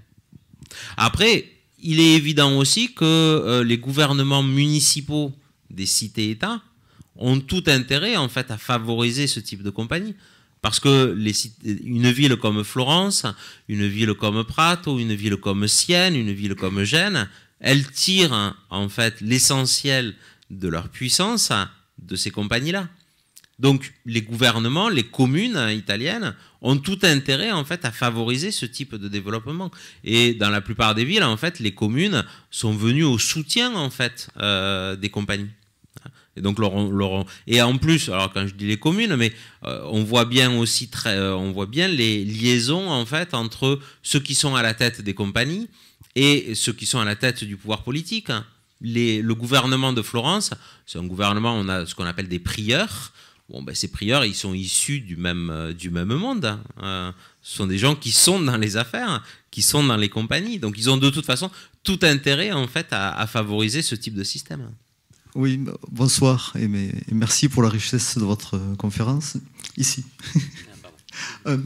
Speaker 2: Après, il est évident aussi que euh, les gouvernements municipaux des cités-États ont tout intérêt en fait à favoriser ce type de compagnie. Parce que les une ville comme Florence, une ville comme Prato, une ville comme Sienne, une ville comme Gênes, elles tirent en fait l'essentiel de leur puissance de ces compagnies-là. Donc les gouvernements, les communes italiennes ont tout intérêt en fait à favoriser ce type de développement. Et dans la plupart des villes, en fait, les communes sont venues au soutien en fait euh, des compagnies. Et donc et en plus, alors quand je dis les communes, mais euh, on voit bien aussi très, euh, on voit bien les liaisons en fait entre ceux qui sont à la tête des compagnies et ceux qui sont à la tête du pouvoir politique. Hein. le gouvernement de Florence, c'est un gouvernement, on a ce qu'on appelle des prieurs, Bon, ben, ces prieurs, ils sont issus du même, euh, du même monde. Hein. Euh, ce sont des gens qui sont dans les affaires, qui sont dans les compagnies. Donc, ils ont de toute façon tout intérêt, en fait, à, à favoriser ce type de système.
Speaker 5: Oui, bonsoir et merci pour la richesse de votre euh, conférence ici. Euh,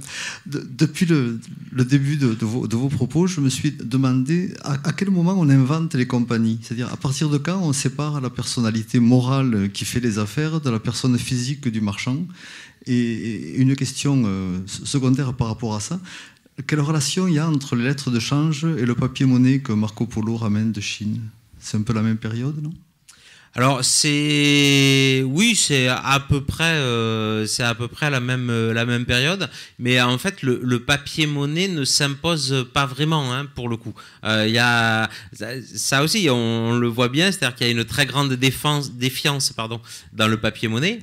Speaker 5: depuis le, début de, vos, propos, je me suis demandé à, quel moment on invente les compagnies. C'est-à-dire à partir de quand on sépare la personnalité morale qui fait les affaires de la personne physique du marchand. Et une question euh, secondaire par rapport à ça, quelle relation il y a entre les lettres de change et le papier-monnaie que Marco Polo ramène de Chine C'est un peu la même période,
Speaker 3: non
Speaker 2: alors c'est oui c'est à peu près euh, c'est à peu près la même euh, la même période mais en fait le, papier monnaie ne s'impose pas vraiment hein, pour le coup euh, il y a ça aussi on, le voit bien c'est-à-dire qu'il y a une très grande défense défiance pardon dans le papier monnaie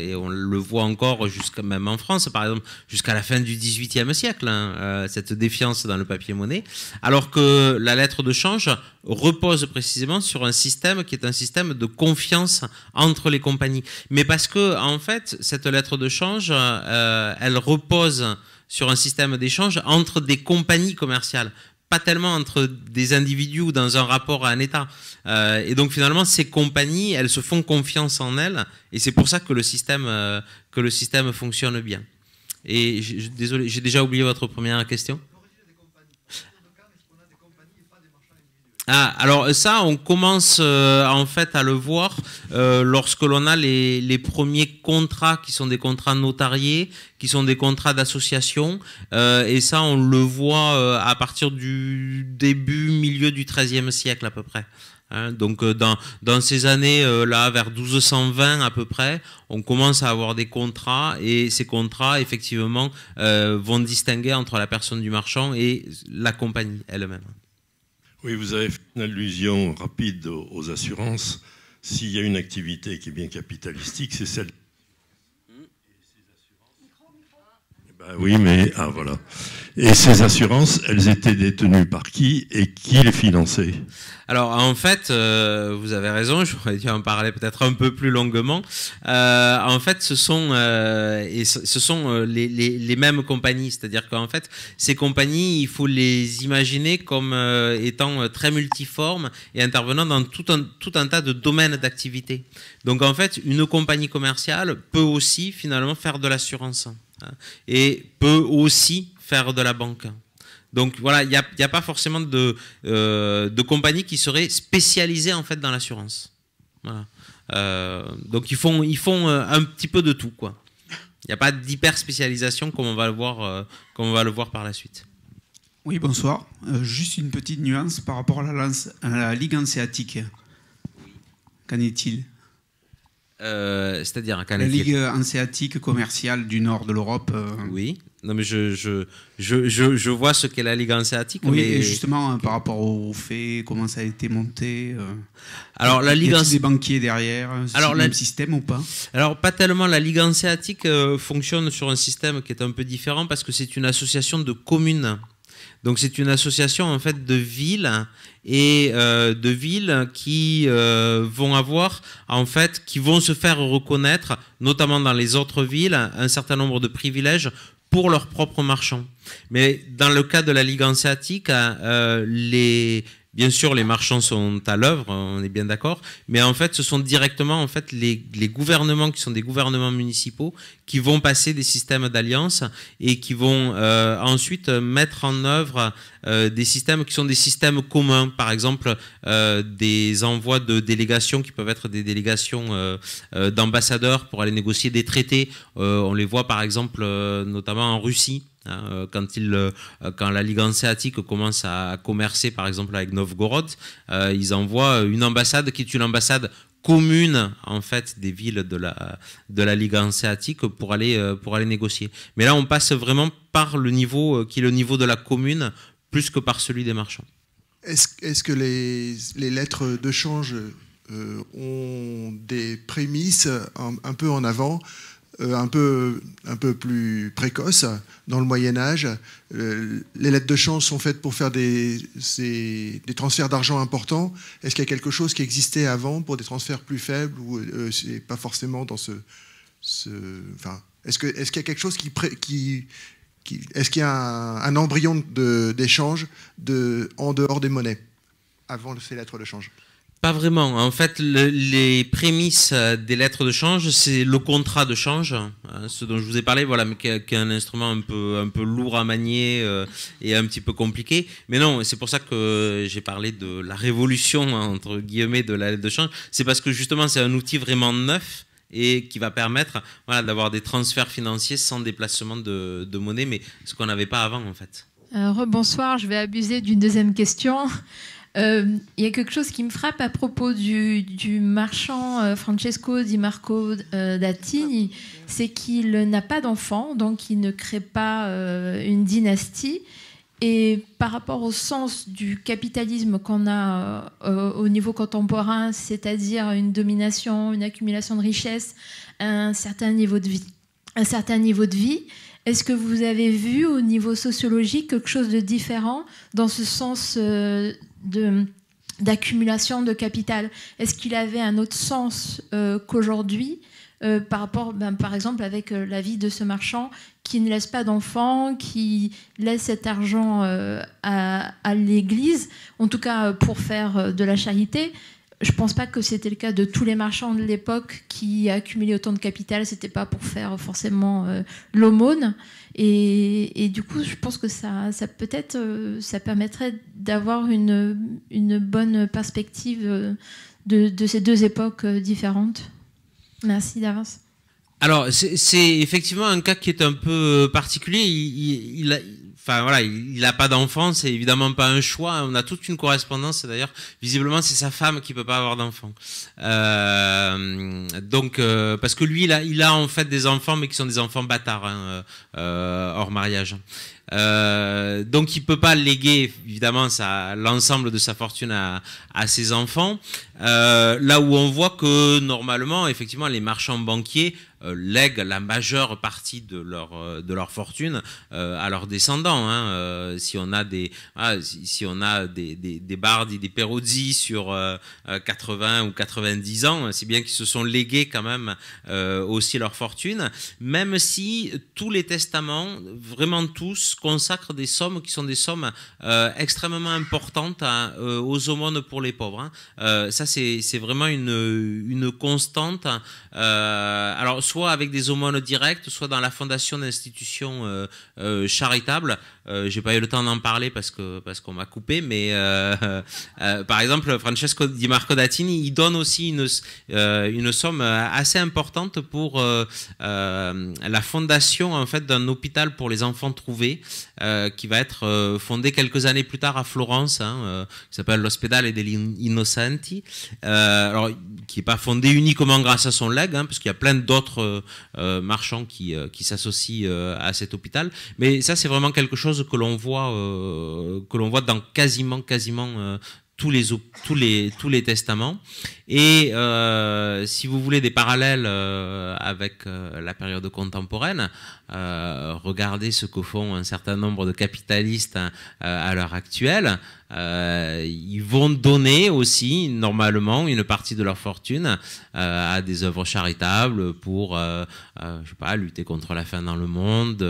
Speaker 2: et on le voit encore jusqu'à même en France par exemple jusqu'à la fin du XVIIIe siècle hein, cette défiance dans le papier monnaie alors que la lettre de change repose précisément sur un système qui est un système de confiance entre les compagnies. Mais parce que, en fait, cette lettre de change, euh, elle repose sur un système d'échange entre des compagnies commerciales, pas tellement entre des individus ou dans un rapport à un État. Euh, et donc finalement, ces compagnies, elles se font confiance en elles, et c'est pour ça que le système, euh, que le système fonctionne bien. Et désolé, j'ai déjà oublié votre première question. Ah, alors euh, ça, on commence euh, en fait à le voir euh, lorsque l'on a les, premiers contrats qui sont des contrats notariés, qui sont des contrats d'association, et ça on le voit à partir du début, milieu du XIIIe siècle à peu près. Hein, donc dans, ces années là vers 1220 à peu près on commence à avoir des contrats et ces contrats effectivement vont distinguer entre la personne du marchand et la compagnie elle-même.
Speaker 4: Oui, vous avez fait une allusion rapide aux assurances. S'il y a une activité qui est bien capitalistique, c'est celle Euh, oui, mais ah voilà. Et ces assurances, elles étaient détenues par qui et qui les finançait
Speaker 2: Alors en fait, euh, vous avez raison, j'aurais dû en parler peut-être un peu plus longuement. Euh, en fait, ce sont, et ce, sont les, mêmes compagnies, c'est-à-dire qu'en fait, ces compagnies, il faut les imaginer comme étant très multiformes et intervenant dans tout un, tout un tas de domaines d'activité. Donc en fait, une compagnie commerciale peut aussi finalement faire de l'assurance. Hein, et peut aussi faire de la banque. Donc voilà, il n'y a, pas forcément de, euh, de compagnie qui serait spécialisée en fait dans l'assurance. Euh, donc ils font, ils font euh, un petit peu de tout quoi. Il n'y a pas d'hyper spécialisation comme on va le voir, comme on va le voir par la suite. Oui,
Speaker 8: bonsoir. juste une petite nuance par rapport à la, la ligue anséatique. Qu'en est-il
Speaker 2: euh, c'est-à-dire La Ligue hanséatique commerciale du nord de l'Europe. Euh. Oui. Non, mais je, je, je, je, vois ce qu'est la Ligue hanséatique. Oui, mais... justement,
Speaker 8: hein, par rapport aux faits, comment ça a été monté. Euh. Alors,
Speaker 2: la Ligue. des banquiers derrière Alors, le même système ou pas Alors, pas tellement. La Ligue hanséatique fonctionne sur un système qui est un peu différent parce que c'est une association de communes. Donc c'est une association en fait de villes et euh, de villes qui euh, vont avoir en fait qui vont se faire reconnaître notamment dans les autres villes un certain nombre de privilèges pour leurs propres marchands. Mais dans le cas de la Ligue Ansiatique, euh, les, Bien sûr, les marchands sont à l'œuvre, on est bien d'accord, mais en fait, ce sont directement en fait les, gouvernements qui sont des gouvernements municipaux qui vont passer des systèmes d'alliance et qui vont euh, ensuite mettre en œuvre euh, des systèmes qui sont des systèmes communs, par exemple euh, des envois de délégations qui peuvent être des délégations d'ambassadeurs pour aller négocier des traités. on les voit par exemple notamment en Russie. Hein, euh, quand, il, euh, quand la Ligue hanséatique commence à commercer, par exemple, avec Novgorod, euh, ils envoient une ambassade qui est une ambassade commune en fait des villes de la de la Ligue hanséatique pour aller pour aller négocier. Mais là on passe vraiment par le niveau qui est le niveau de la commune plus que par celui des marchands.
Speaker 6: Est-ce est que les, les, lettres de change ont des prémices un peu en avant euh, un, peu, un peu plus précoce, dans le Moyen Âge. Euh, les lettres de change sont faites pour faire des, des transferts d'argent importants. Est-ce qu'il y a quelque chose qui existait avant pour des transferts plus faibles ou euh, c'est pas forcément dans ce... ce est-ce qu'il y a quelque chose qui... qui, est-ce qu'il y a un, embryon d'échange de, en dehors des monnaies avant ces lettres de change
Speaker 2: pas vraiment. En fait, les prémices euh, des lettres de change, c'est le contrat de change, hein, ce dont je vous ai parlé, voilà, qui est un instrument un peu, un peu lourd à manier euh, et un petit peu compliqué. Mais non, c'est pour ça que j'ai parlé de la révolution, hein, entre guillemets, de la lettre de change. C'est parce que justement, c'est un outil vraiment neuf et qui va permettre d'avoir des transferts financiers sans déplacement de, monnaie, mais ce qu'on n'avait pas avant, en fait.
Speaker 7: Euh, rebonsoir, je vais abuser d'une deuxième question. Euh, il y a quelque chose qui me frappe à propos du, marchand euh, Francesco Di Marco euh, Dattini, c'est qu'il n'a pas d'enfant, donc il ne crée pas une dynastie. Et par rapport au sens du capitalisme qu'on a au niveau contemporain, c'est-à-dire une domination, une accumulation de richesses, un certain niveau de vie, un certain niveau de vie, est-ce que vous avez vu au niveau sociologique quelque chose de différent dans ce sens de d'accumulation de capital Est-ce qu'il avait un autre sens euh, qu'aujourd'hui euh, par rapport, ben, par exemple, avec euh, la vie de ce marchand qui ne laisse pas d'enfants, qui laisse cet argent à, l'Église, en tout cas pour faire de la charité je pense pas que c'était le cas de tous les marchands de l'époque qui accumulaient autant de capital. C'était pas pour faire forcément l'aumône. Et, du coup, je pense que ça, ça peut-être, euh, ça permettrait d'avoir une, bonne perspective euh, de, ces deux époques euh, différentes. Merci d'avance.
Speaker 2: Alors, c'est effectivement un cas qui est un peu particulier. il a, Enfin voilà, il n'a pas d'enfant, c'est évidemment pas un choix. On a toute une correspondance d'ailleurs. Visiblement, c'est sa femme qui peut pas avoir d'enfants. Euh, donc euh, parce que lui, il a, en fait des enfants, mais qui sont des enfants bâtards hein, euh, hors mariage. Euh, donc il peut pas léguer évidemment l'ensemble de sa fortune à, ses enfants. là où on voit que normalement, effectivement, les marchands banquiers euh, lèguent la majeure partie de leur, euh, de leur fortune euh, à leurs descendants. Hein. si on a des, bardes ah, on a des, des, des et des Perodi sur 80 ou 90 ans, c'est bien qu'ils se sont légués quand même aussi leur fortune, même si tous les testaments, vraiment tous, consacrent des sommes qui sont des sommes extrêmement importantes hein, aux aumônes pour les pauvres. Hein. ça, c'est vraiment une, une constante. alors, soit avec des aumônes directes, soit dans la fondation d'institutions euh, euh, charitables, euh, je n'ai pas eu le temps d'en parler parce que parce qu'on m'a coupé, mais euh, euh, par exemple, Francesco Di Marco Dattini il donne aussi une une somme assez importante pour la fondation en fait d'un hôpital pour les enfants trouvés, qui va être fondé quelques années plus tard à Florence, hein, qui s'appelle l'Ospedale degli Innocenti, alors qui est pas fondé uniquement grâce à son leg, hein, parce qu'il y a plein d'autres marchands qui qui s'associent à cet hôpital, mais ça c'est vraiment quelque chose que l'on voit, euh, que l'on voit dans quasiment, quasiment euh, tous les, tous, les, tous les testaments. Et euh, si vous voulez des parallèles euh, avec euh, la période contemporaine, regardez ce que font un certain nombre de capitalistes à l'heure actuelle. ils vont donner aussi, normalement, une partie de leur fortune à des œuvres charitables pour, je sais pas, lutter contre la faim dans le monde,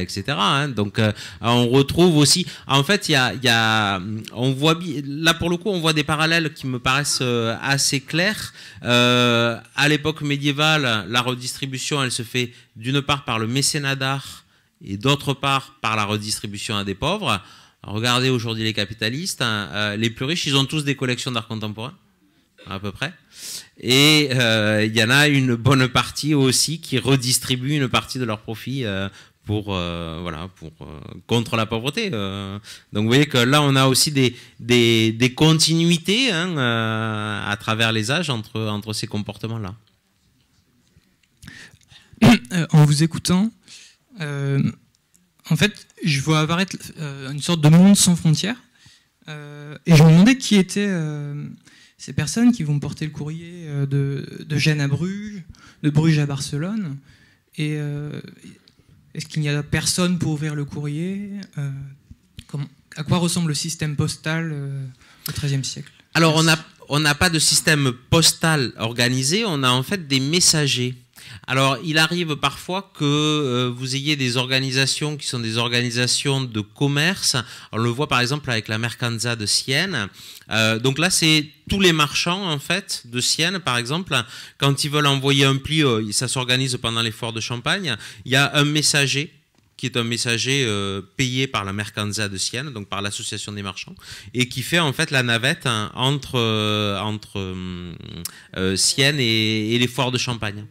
Speaker 2: etc. Hein. Donc, on retrouve aussi. En fait, il y a, y a, on voit là pour le coup, on voit des parallèles qui me paraissent assez clair. Euh, à l'époque médiévale, la redistribution, elle se fait d'une part par le mécénat d'art et d'autre part par la redistribution à des pauvres. Regardez aujourd'hui les capitalistes, hein, euh, les plus riches, ils ont tous des collections d'art contemporain, à peu près. Et euh, il y en a une bonne partie aussi qui redistribue une partie de leurs profits pour, euh, voilà, pour, euh, contre la pauvreté. Euh. Donc vous voyez que là, on a aussi des, des, continuités hein, à travers les âges entre, entre ces comportements-là.
Speaker 6: En vous écoutant, en fait, je vois apparaître une sorte de monde sans frontières. et je me demandais qui étaient ces personnes qui vont porter le courrier de, de Gênes à Bruges, de Bruges à Barcelone. Et est-ce qu'il n'y a personne pour ouvrir le courrier euh, À quoi ressemble le système postal euh, au XIIIe siècle
Speaker 2: Alors, on n'a pas de système postal organisé, on a en fait des messagers. Alors, il arrive parfois que euh, vous ayez des organisations qui sont des organisations de commerce. On le voit par exemple avec la Mercanza de Sienne. Euh, donc là, c'est tous les marchands en fait de Sienne, par exemple, quand ils veulent envoyer un pli, euh, ça s'organise pendant les foires de Champagne. Il y a un messager qui est un messager euh, payé par la Mercanza de Sienne, donc par l'association des marchands, et qui fait en fait la navette hein, entre, euh, entre euh, Sienne et, les foires de Champagne.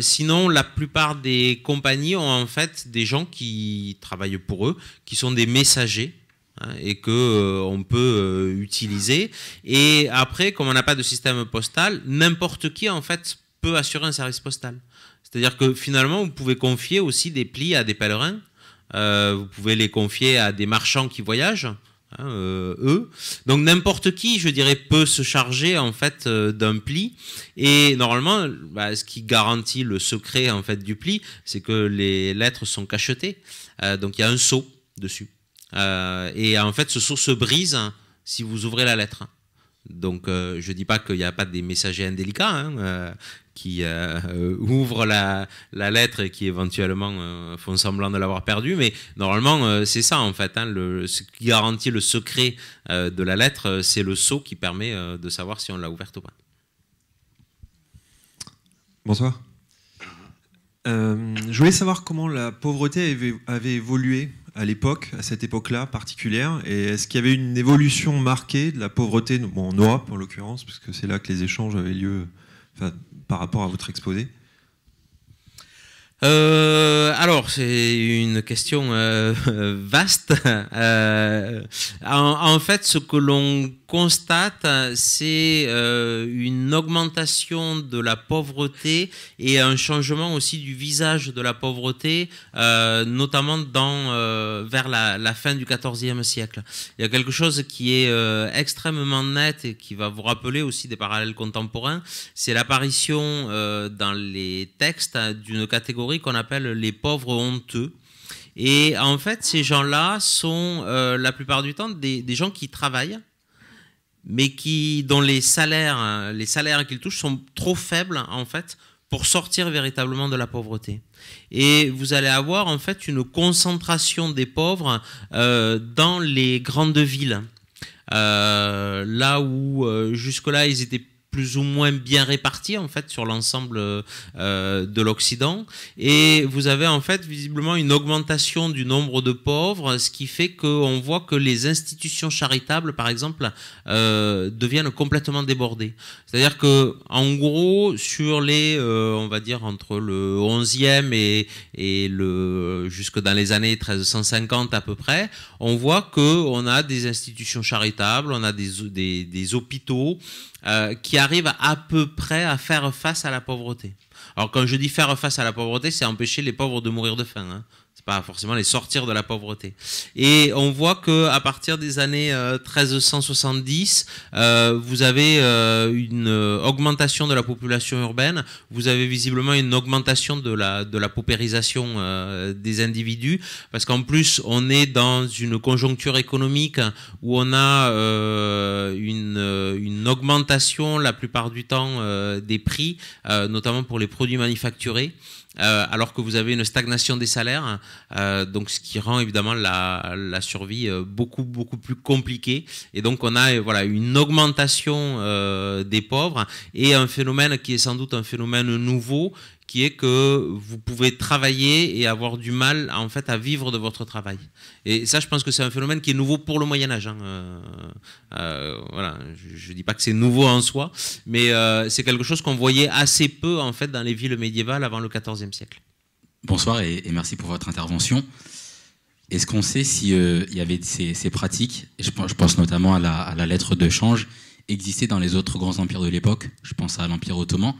Speaker 2: sinon, la plupart des compagnies ont en fait des gens qui travaillent pour eux, qui sont des messagers hein, et que on peut utiliser. Et après, comme on n'a pas de système postal, n'importe qui en fait peut assurer un service postal. C'est-à-dire que finalement, vous pouvez confier aussi des plis à des pèlerins, euh, vous pouvez les confier à des marchands qui voyagent. Hein, euh, eux. Donc n'importe qui, je dirais, peut se charger en fait euh, d'un pli. Et normalement, bah, ce qui garantit le secret en fait du pli, c'est que les lettres sont cachetées. donc il y a un sceau dessus. et en fait, ce sceau se brise hein, si vous ouvrez la lettre. Donc, euh, je ne dis pas qu'il n'y a pas des messagers indélicats hein, euh, qui euh, ouvrent la, lettre et qui éventuellement font semblant de l'avoir perdue, mais normalement, c'est ça en fait. Hein, ce qui garantit le secret de la lettre, c'est le sceau qui permet de savoir si on l'a ouverte ou pas. Bonsoir. je
Speaker 5: voulais savoir comment la pauvreté avait évolué à l'époque, à cette époque-là particulière Et est-ce qu'il y avait une évolution marquée de la pauvreté, bon, en Europe en l'occurrence, puisque c'est là que les échanges
Speaker 2: avaient lieu enfin, par rapport à votre exposé euh, alors, c'est une question euh, vaste. Euh, en, fait, ce que l'on constate, c'est euh, une augmentation de la pauvreté et un changement aussi du visage de la pauvreté, euh, notamment dans, euh, vers la, la, fin du XIVe siècle. Il y a quelque chose qui est extrêmement net et qui va vous rappeler aussi des parallèles contemporains, c'est l'apparition dans les textes hein, d'une catégorie qu'on appelle les pauvres honteux. Et en fait, ces gens-là sont la plupart du temps des, des gens qui travaillent, mais qui, dont les salaires, hein, les salaires qu'ils touchent sont trop faibles, en fait, pour sortir véritablement de la pauvreté. Et vous allez avoir, en fait, une concentration des pauvres euh, dans les grandes villes. Euh, là où euh, jusque-là ils étaient plus ou moins bien répartis en fait sur l'ensemble euh, de l'Occident et vous avez en fait visiblement une augmentation du nombre de pauvres ce qui fait qu'on voit que les institutions charitables par exemple euh, deviennent complètement débordées c'est-à-dire que en gros sur les euh, on va dire entre le 11e et, et le jusque dans les années 1350 à peu près on voit que on a des institutions charitables on a des, des, des hôpitaux euh, qui arrive à peu près à faire face à la pauvreté. Alors quand je dis faire face à la pauvreté, c'est empêcher les pauvres de mourir de faim. Hein pas forcément les sortir de la pauvreté. Et on voit que à partir des années 1370, euh, euh, vous avez euh, une augmentation de la population urbaine, vous avez visiblement une augmentation de la, de la paupérisation des individus, parce qu'en plus, on est dans une conjoncture économique où on a une, une, augmentation la plupart du temps des prix, notamment pour les produits manufacturés. Euh, alors que vous avez une stagnation des salaires, euh, donc ce qui rend évidemment la, survie euh, beaucoup beaucoup plus compliquée. Et donc on a voilà une augmentation des pauvres et un phénomène qui est sans doute un phénomène nouveau, qui est que vous pouvez travailler et avoir du mal en fait à vivre de votre travail. Et ça, je pense que c'est un phénomène qui est nouveau pour le Moyen Âge. Hein. Euh, euh, voilà, je ne dis pas que c'est nouveau en soi, mais euh, c'est quelque chose qu'on voyait assez peu en fait dans les villes médiévales avant le XIVe siècle.
Speaker 8: Bonsoir et, merci pour votre intervention. Est-ce qu'on sait s'il il y avait ces, pratiques, je pense, notamment à la, à la lettre de change, existait dans les autres grands empires de l'époque, je pense à l'Empire ottoman,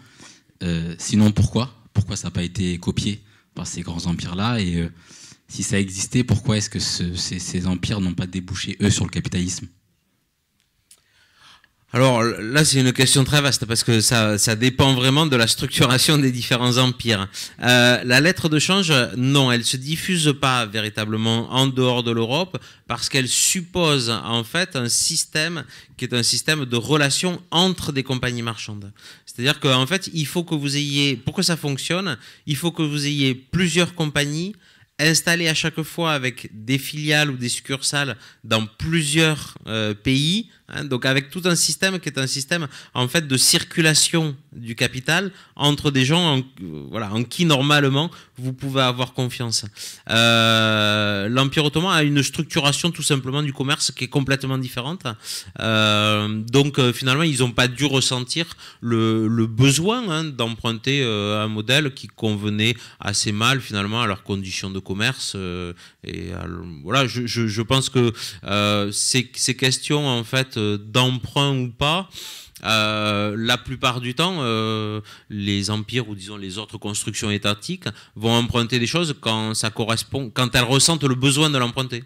Speaker 8: euh, sinon, pourquoi Pourquoi ça n'a pas été copié par ces grands empires-là Et euh, si ça existait, pourquoi est-ce que ces, empires n'ont pas débouché, eux, sur le capitalisme
Speaker 2: alors là, c'est une question très vaste parce que ça, dépend vraiment de la structuration des différents empires. Euh, la lettre de change, non, elle se diffuse pas véritablement en dehors de l'Europe parce qu'elle suppose en fait un système qui est un système de relations entre des compagnies marchandes. C'est-à-dire qu'en fait, il faut que vous ayez, pour que ça fonctionne, il faut que vous ayez plusieurs compagnies installées à chaque fois avec des filiales ou des succursales dans plusieurs euh, pays, hein. donc avec tout un système qui est un système en fait de circulation du capital entre des gens en, voilà, en qui normalement vous pouvez avoir confiance. Euh, L'Empire ottoman a une structuration tout simplement du commerce qui est complètement différente. Euh, donc euh, finalement, ils n'ont pas dû ressentir le, le besoin hein, d'emprunter euh, un modèle qui convenait assez mal finalement à leurs conditions de commerce. Euh, et voilà, je, je, je, pense que ces, ces questions en fait d'emprunt ou pas, euh, la plupart du temps, euh, les empires ou disons les autres constructions étatiques vont emprunter des choses quand ça correspond, quand elles ressentent le besoin de l'emprunter.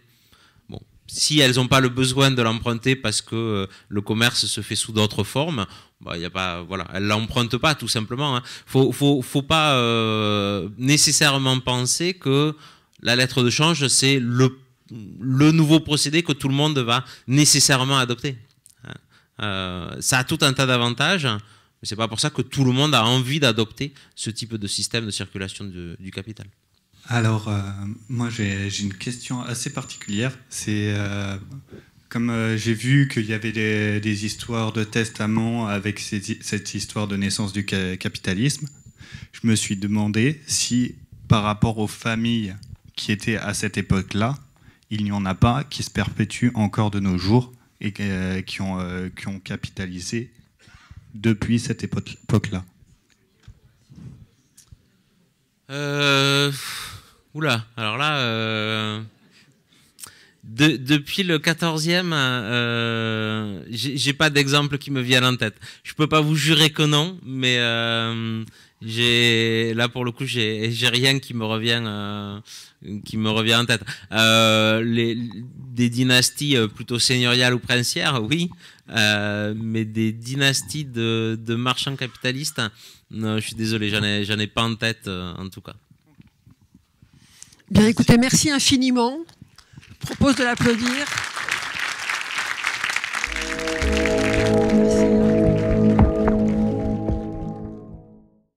Speaker 2: Bon, si elles n'ont pas le besoin de l'emprunter parce que euh, le commerce se fait sous d'autres formes, bah, y a pas, voilà, elles ne l'empruntent pas tout simplement. Hein. faut, faut, pas nécessairement penser que la lettre de change, c'est le nouveau procédé que tout le monde va nécessairement adopter. Euh, ça a tout un tas d'avantages, hein, mais c'est pas pour ça que tout le monde a envie d'adopter ce type de système de circulation du capital.
Speaker 5: Alors, euh, moi, j'ai une question assez particulière. C'est euh, comme j'ai vu qu'il y avait des, histoires de testament avec cette histoire de naissance du capitalisme, je me suis demandé si, par rapport aux familles qui étaient à cette époque-là, il n'y en a pas qui se perpétuent encore de nos jours et euh, qui, ont, euh, qui ont capitalisé depuis cette
Speaker 2: époque-là euh, Oula, alors là, depuis le 14e, j'ai pas d'exemple qui me vienne en tête. Je peux pas vous jurer que non, mais j'ai là pour le coup, j'ai rien qui me revient qui me revient en tête. Euh, des dynasties euh, plutôt seigneuriales ou princières, oui, euh, mais des dynasties de, marchands capitalistes, non, je suis désolé, j'en ai, j'en ai pas en tête en tout cas.
Speaker 3: Bien écoutez, merci infiniment. Je propose de l'applaudir.